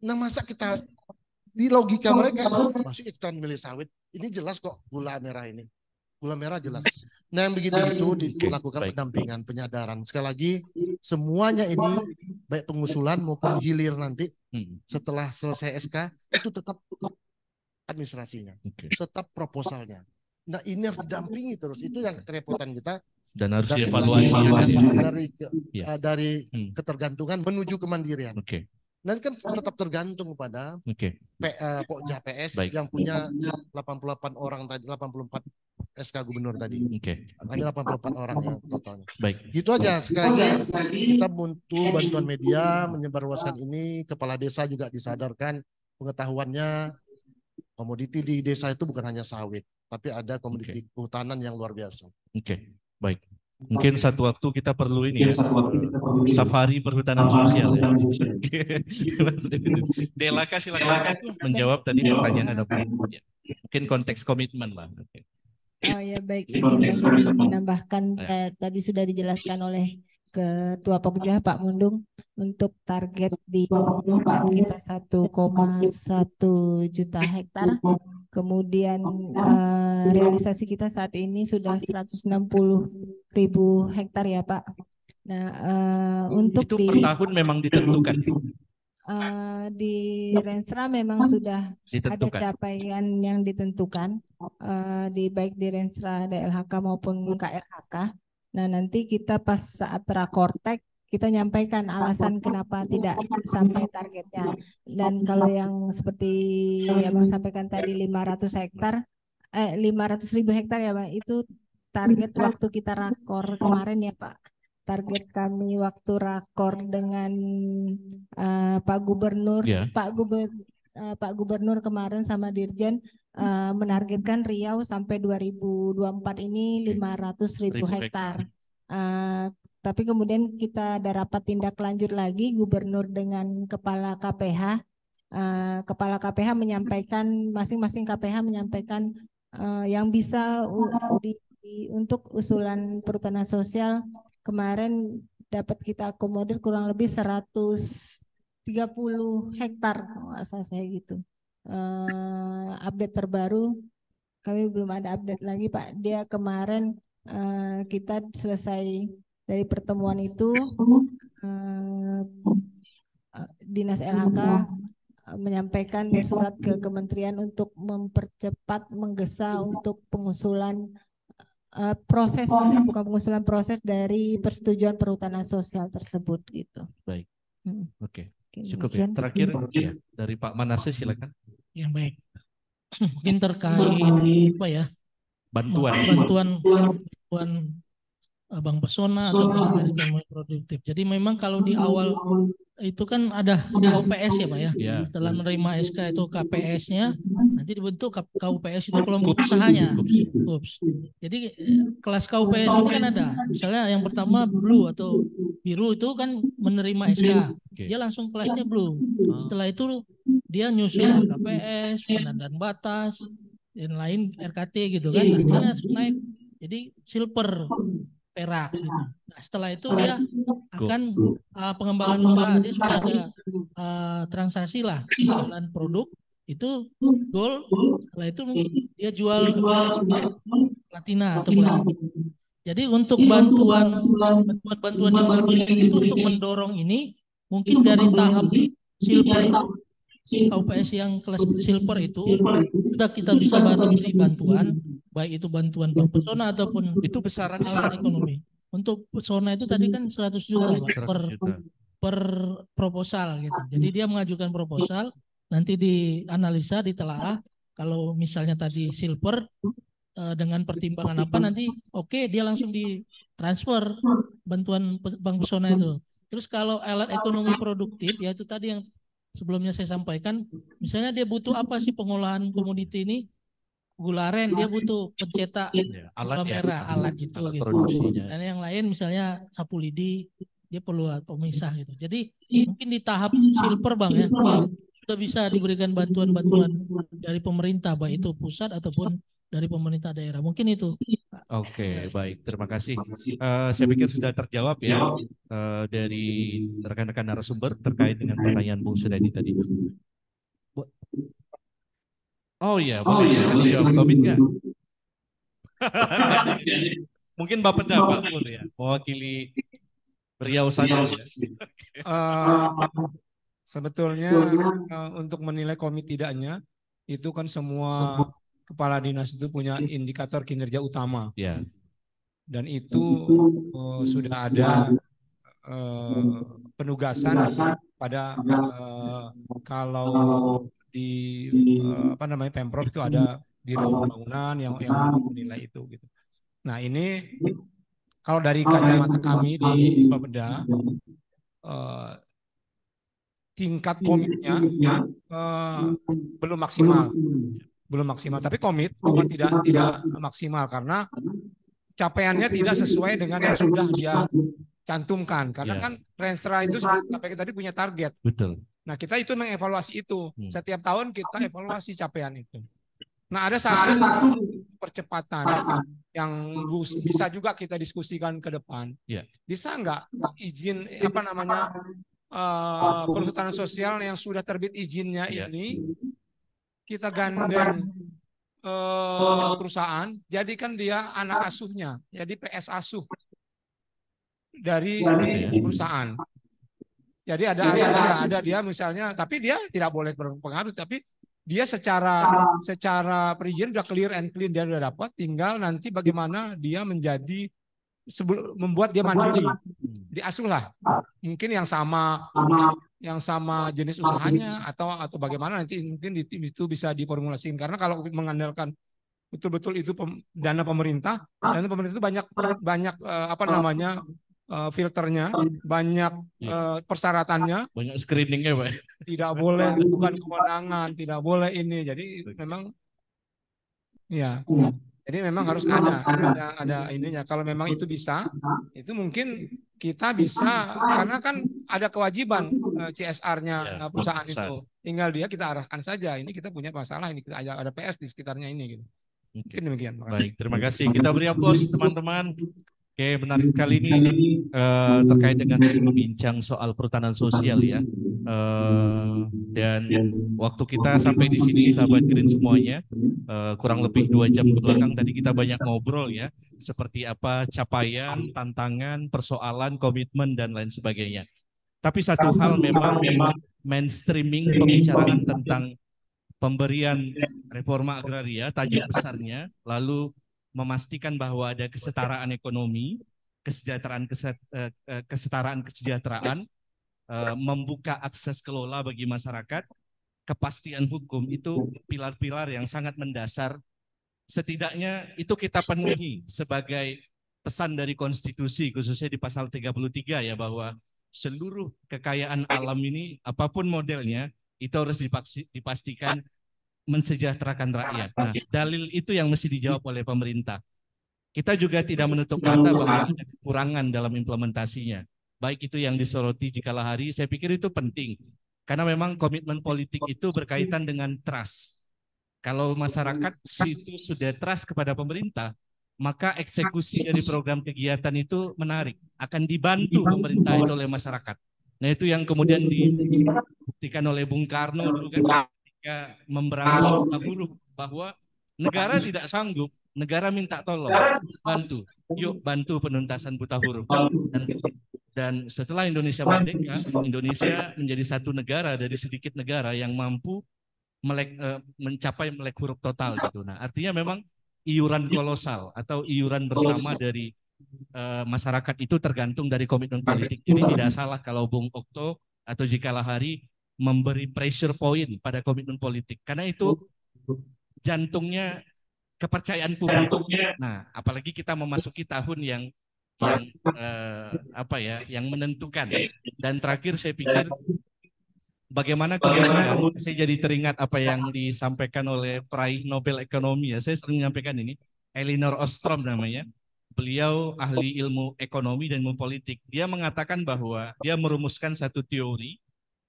Nah masa kita di logika mereka masih iklan milih sawit ini jelas kok gula merah ini gula merah jelas. Nah yang begitu itu dilakukan pendampingan penyadaran. Sekali lagi semuanya ini baik pengusulan maupun hilir nanti hmm. setelah selesai SK itu tetap administrasinya, okay. tetap proposalnya. Nah ini harus didampingi terus itu yang kerepotan kita dan harus dan dievaluasi dari ya. dari hmm. ketergantungan menuju kemandirian. Okay. Nanti kan tetap tergantung kepada okay. P, uh, Pokja PS Baik. yang punya 88 orang tadi 84 SK gubernur tadi. Oke. Okay. Ada 84 orang yang totalnya. Baik. Gitu aja sekali lagi kita butuh bantuan media menyebarluaskan ini kepala desa juga disadarkan pengetahuannya komoditi di desa itu bukan hanya sawit tapi ada komoditi okay. kehutanan yang luar biasa. Oke. Okay. Baik. Mungkin satu waktu kita perlu ini ya. Safari perhutanan sosial. Ya. Delaka silakan menjawab tadi pertanyaan ada ya. Mungkin konteks komitmen lah. Oh ya baik, Ingin menambahkan ya. eh, tadi sudah dijelaskan oleh Ketua Pokja Pak Mundung untuk target di kita 1,1 juta hektar Kemudian uh, realisasi kita saat ini sudah 160 ribu hektar ya Pak. Nah uh, untuk itu per tahun memang ditentukan. Uh, di Rensra memang sudah ditentukan. ada capaian yang ditentukan uh, di baik di Rensra DLHK maupun KRHK. Nah nanti kita pas saat rakortek kita nyampaikan alasan kenapa tidak sampai targetnya. Dan kalau yang seperti yang Bang sampaikan tadi 500 hektar eh 500 ribu hektar ya Bang, itu target iya. waktu kita rakor kemarin ya Pak. Target kami waktu rakor dengan uh, Pak Gubernur, yeah. Pak Gubernur uh, eh, Pak Gubernur kemarin sama Dirjen uh, menargetkan Riau sampai 2024 ini 500 ribu hektar. Uh, tapi kemudian kita ada rapat tindak lanjut lagi gubernur dengan kepala KPH. Uh, eh, kepala KPH menyampaikan masing-masing KPH menyampaikan uh, yang bisa di, di, untuk usulan perhutanan sosial kemarin dapat kita akomodir kurang lebih 130 hektar saya gitu. Uh, update terbaru kami belum ada update lagi Pak. Dia kemarin uh, kita selesai dari pertemuan itu eh, eh, dinas LHK eh, menyampaikan surat ke kementerian untuk mempercepat menggesa untuk pengusulan proses bukan pengusulan proses dari persetujuan perhutanan sosial tersebut gitu. Baik. Hmm. Oke. Okay. Cukup ya. Terakhir ya, dari Pak Manase silakan. Yang baik. Mungkin terkait apa ya? Bantuan. Bantuan bantuan Abang eh, Pesona atau hmm. Bank Ekonomi Produktif. Jadi memang kalau di hmm. awal itu kan ada KUPS ya Pak ya. ya. Setelah menerima SK itu KPS-nya, nanti dibentuk KUPS itu kelompok Kups. usahanya. Kups. Kups. Jadi eh, kelas KUPS ini kan ada. Misalnya yang pertama blue atau biru itu kan menerima SK. Okay. Dia langsung kelasnya blue. Ah. Setelah itu dia nyusul ya. KPS, penandaan batas, dan lain RKT gitu kan. Iya. Akhirnya langsung naik. Jadi silver perak. Gitu. Iya. Nah, setelah itu dia akan uh, pengembangan usaha dia sudah ada uh, transaksi lah iya. jualan produk itu gold setelah itu iya. dia jual platina atau platina. Jadi untuk bantuan bantuan bantuan yang diberikan itu untuk mendorong ini mungkin dari tahap silver KUPS yang kelas silver itu sudah kita bisa bantu bantuan baik itu bantuan pesona ataupun itu besaran besar. ekonomi. Untuk pesona itu tadi kan 100 juta, 100 per juta. per proposal gitu. Jadi dia mengajukan proposal, nanti dianalisa, ditelaah kalau misalnya tadi silver eh, dengan pertimbangan apa nanti oke okay, dia langsung di transfer bantuan bank pesona itu. Terus kalau alat ekonomi produktif yaitu tadi yang sebelumnya saya sampaikan, misalnya dia butuh apa sih pengolahan komoditi ini? gularen dia butuh pencetak iya, ya, alat merah ya, alat itu alat gitu. gitu. Dan yang lain misalnya sapu lidi dia perlu pemisah gitu. Jadi mungkin di tahap silver bang ya sudah bisa diberikan bantuan-bantuan dari pemerintah baik itu pusat ataupun dari pemerintah daerah. Mungkin itu. Oke, okay, baik. Terima kasih. Uh, saya pikir sudah terjawab ya uh, dari rekan-rekan narasumber terkait dengan pertanyaan Bung sudah tadi. Oh iya. Oh iya. Jawab Covid nggak? Mungkin Bapak Bapak ya, Pur ya, mewakili Riau saja. Ya. Uh, sebetulnya uh, untuk menilai komit tidaknya itu kan semua kepala dinas itu punya indikator kinerja utama. Yeah. Dan itu uh, sudah ada uh, penugasan pada uh, kalau di uh, apa namanya pemprov itu ada biro ah. pembangunan yang yang menilai itu gitu. Nah ini kalau dari ah, iya. kacamata kami di Pemda uh, eh, tingkat iya, komitnya uh, belum maksimal, belum maksimal. Tapi komit cuma tidak tidak maksimal karena capaiannya tidak sesuai dengan yang sudah dia cantumkan karena yeah. kan Renstra itu seperti tadi punya target. Betul. Nah, kita itu mengevaluasi itu. Hmm. Setiap tahun kita evaluasi capaian itu. Nah, ada satu, nah, ada satu percepatan yang bisa juga kita diskusikan ke depan. Yeah. Bisa nggak nah, izin apa namanya uh, perhutanan sosial yang sudah terbit izinnya yeah. ini kita nah, gandeng uh, perusahaan, jadikan dia anak asuhnya, jadi PS asuh dari gitu ya. perusahaan. Jadi ada asalnya ada dia misalnya, tapi dia tidak boleh berpengaruh, tapi dia secara ah. secara perizinan sudah clear and clean dia sudah dapat, tinggal nanti bagaimana dia menjadi sebelum membuat dia mandiri diasuh lah ah. mungkin yang sama yang sama jenis usahanya atau atau bagaimana nanti mungkin itu bisa diformulasikan karena kalau mengandalkan betul-betul itu pem, dana pemerintah ah. dana pemerintah itu banyak banyak eh, apa namanya uh, filternya, oh. banyak uh, persyaratannya. Banyak screeningnya, Pak. Tidak boleh bukan kewenangan, tidak boleh ini. Jadi memang ya. Jadi memang harus ada ada ada ininya. Kalau memang itu bisa, itu mungkin kita bisa karena kan ada kewajiban eh, CSR-nya ya, perusahaan, itu. Tinggal dia kita arahkan saja. Ini kita punya masalah ini kita ada PS di sekitarnya ini gitu. Mungkin demikian. Baik, terima kasih. Kita beri aplaus teman-teman. Oke, menarik kali ini uh, terkait dengan membincang soal perhutanan sosial ya. Uh, dan waktu kita sampai di sini sahabat Green semuanya uh, kurang lebih dua jam ke belakang tadi kita banyak ngobrol ya seperti apa capaian, tantangan, persoalan, komitmen dan lain sebagainya. Tapi satu hal memang memang mainstreaming pembicaraan tentang pemberian reforma agraria tajuk besarnya lalu memastikan bahwa ada kesetaraan ekonomi, kesejahteraan keset, eh, eh, kesetaraan kesejahteraan, eh, membuka akses kelola bagi masyarakat, kepastian hukum itu pilar-pilar yang sangat mendasar. Setidaknya itu kita penuhi sebagai pesan dari konstitusi khususnya di pasal 33 ya bahwa seluruh kekayaan alam ini apapun modelnya itu harus dipastikan mensejahterakan rakyat. Nah, iya. dalil itu yang mesti dijawab oleh pemerintah. Kita juga tidak menutup iya. mata bahwa ada kekurangan dalam implementasinya. Baik itu yang disoroti di kala hari, saya pikir itu penting. Karena memang komitmen politik itu berkaitan dengan trust. Kalau masyarakat situ sudah trust kepada pemerintah, maka eksekusi dari program kegiatan itu menarik. Akan dibantu pemerintah itu oleh masyarakat. Nah itu yang kemudian dibuktikan oleh Bung Karno dulu kan ketika memberangus suka buruh bahwa negara tidak sanggup, negara minta tolong, bantu. Yuk bantu penuntasan buta huruf. Dan, dan setelah Indonesia merdeka, Indonesia menjadi satu negara dari sedikit negara yang mampu melek, eh, mencapai melek huruf total gitu. Nah, artinya memang iuran kolosal atau iuran bersama dari uh, masyarakat itu tergantung dari komitmen politik. Jadi tidak salah kalau Bung Okto atau Jika Lahari memberi pressure point pada komitmen politik. Karena itu jantungnya kepercayaan publik. Nah, apalagi kita memasuki tahun yang ya. yang eh, apa ya, yang menentukan. Ya. Dan terakhir saya pikir ya. bagaimana kemudian saya jadi teringat apa yang disampaikan oleh peraih Nobel ekonomi ya. Saya sering menyampaikan ini, Elinor Ostrom namanya. Beliau ahli ilmu ekonomi dan ilmu politik. Dia mengatakan bahwa dia merumuskan satu teori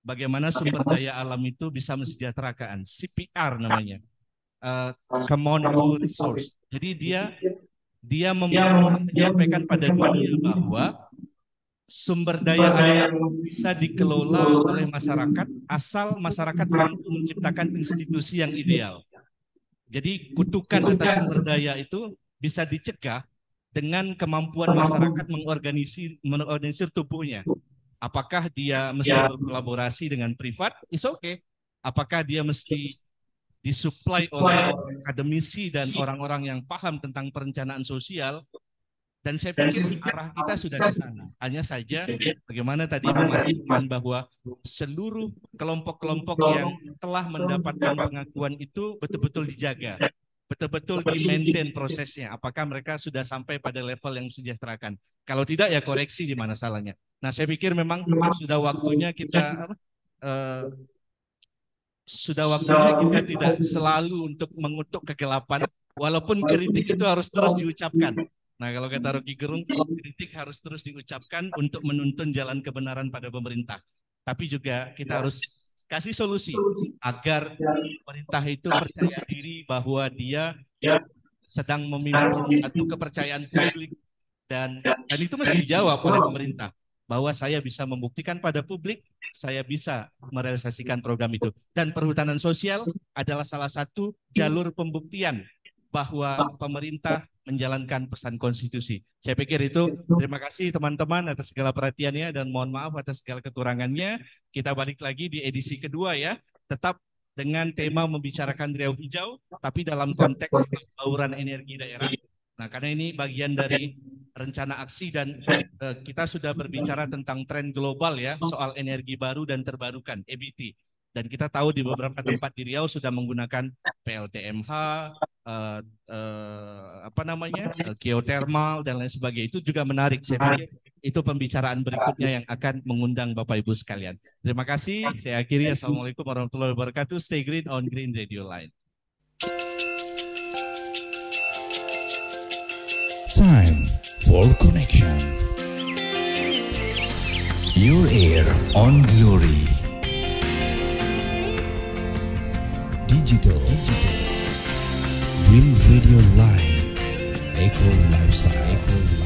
bagaimana sumber daya alam itu bisa mensejahterakan CPR namanya uh, eh, common resource jadi dia dia menyampaikan pada dunia bahwa sumber daya alam bisa dikelola oleh masyarakat asal masyarakat mampu menciptakan institusi yang ideal jadi kutukan atas sumber daya itu bisa dicegah dengan kemampuan masyarakat mengorganisir, mengorganisir tubuhnya. Apakah dia ya. mesti yeah. berkolaborasi dengan privat? It's okay. Apakah dia mesti disuplai oleh akademisi dan orang-orang yang paham tentang perencanaan sosial? Dan saya pikir arah kita sudah di sana. Hanya saja bagaimana tadi memastikan bahwa seluruh kelompok-kelompok yang telah mendapatkan pengakuan itu betul-betul dijaga. Betul-betul di-maintain prosesnya. Apakah mereka sudah sampai pada level yang sejahterakan? Kalau tidak ya koreksi di mana salahnya. Nah, saya pikir memang sudah waktunya kita eh, sudah waktunya kita tidak selalu untuk mengutuk kegelapan, walaupun kritik itu harus terus diucapkan. Nah, kalau kata Rocky Gerung, kritik harus terus diucapkan untuk menuntun jalan kebenaran pada pemerintah. Tapi juga kita ya. harus kasih solusi agar ya. pemerintah itu percaya diri bahwa dia ya. sedang memimpin satu kepercayaan publik dan dan itu mesti dijawab oleh pemerintah bahwa saya bisa membuktikan pada publik saya bisa merealisasikan program itu. Dan perhutanan sosial adalah salah satu jalur pembuktian bahwa pemerintah menjalankan pesan konstitusi. Saya pikir itu terima kasih teman-teman atas segala perhatiannya dan mohon maaf atas segala kekurangannya. Kita balik lagi di edisi kedua ya. Tetap dengan tema membicarakan riau hijau tapi dalam konteks bauran energi daerah Nah, karena ini bagian dari rencana aksi dan uh, kita sudah berbicara tentang tren global ya oh. soal energi baru dan terbarukan EBT. Dan kita tahu di beberapa tempat di Riau sudah menggunakan PLTMH, uh, eh, uh, eh, apa namanya, uh, geothermal dan lain sebagainya. Itu juga menarik. Saya pikir itu pembicaraan berikutnya yang akan mengundang Bapak Ibu sekalian. Terima kasih. Saya akhiri. Assalamualaikum warahmatullahi wabarakatuh. Stay green on Green Radio Line. time for connection. Your air on glory. Digital. Digital. Dream Radio Line. Equal Lifestyle. Equal Lifestyle.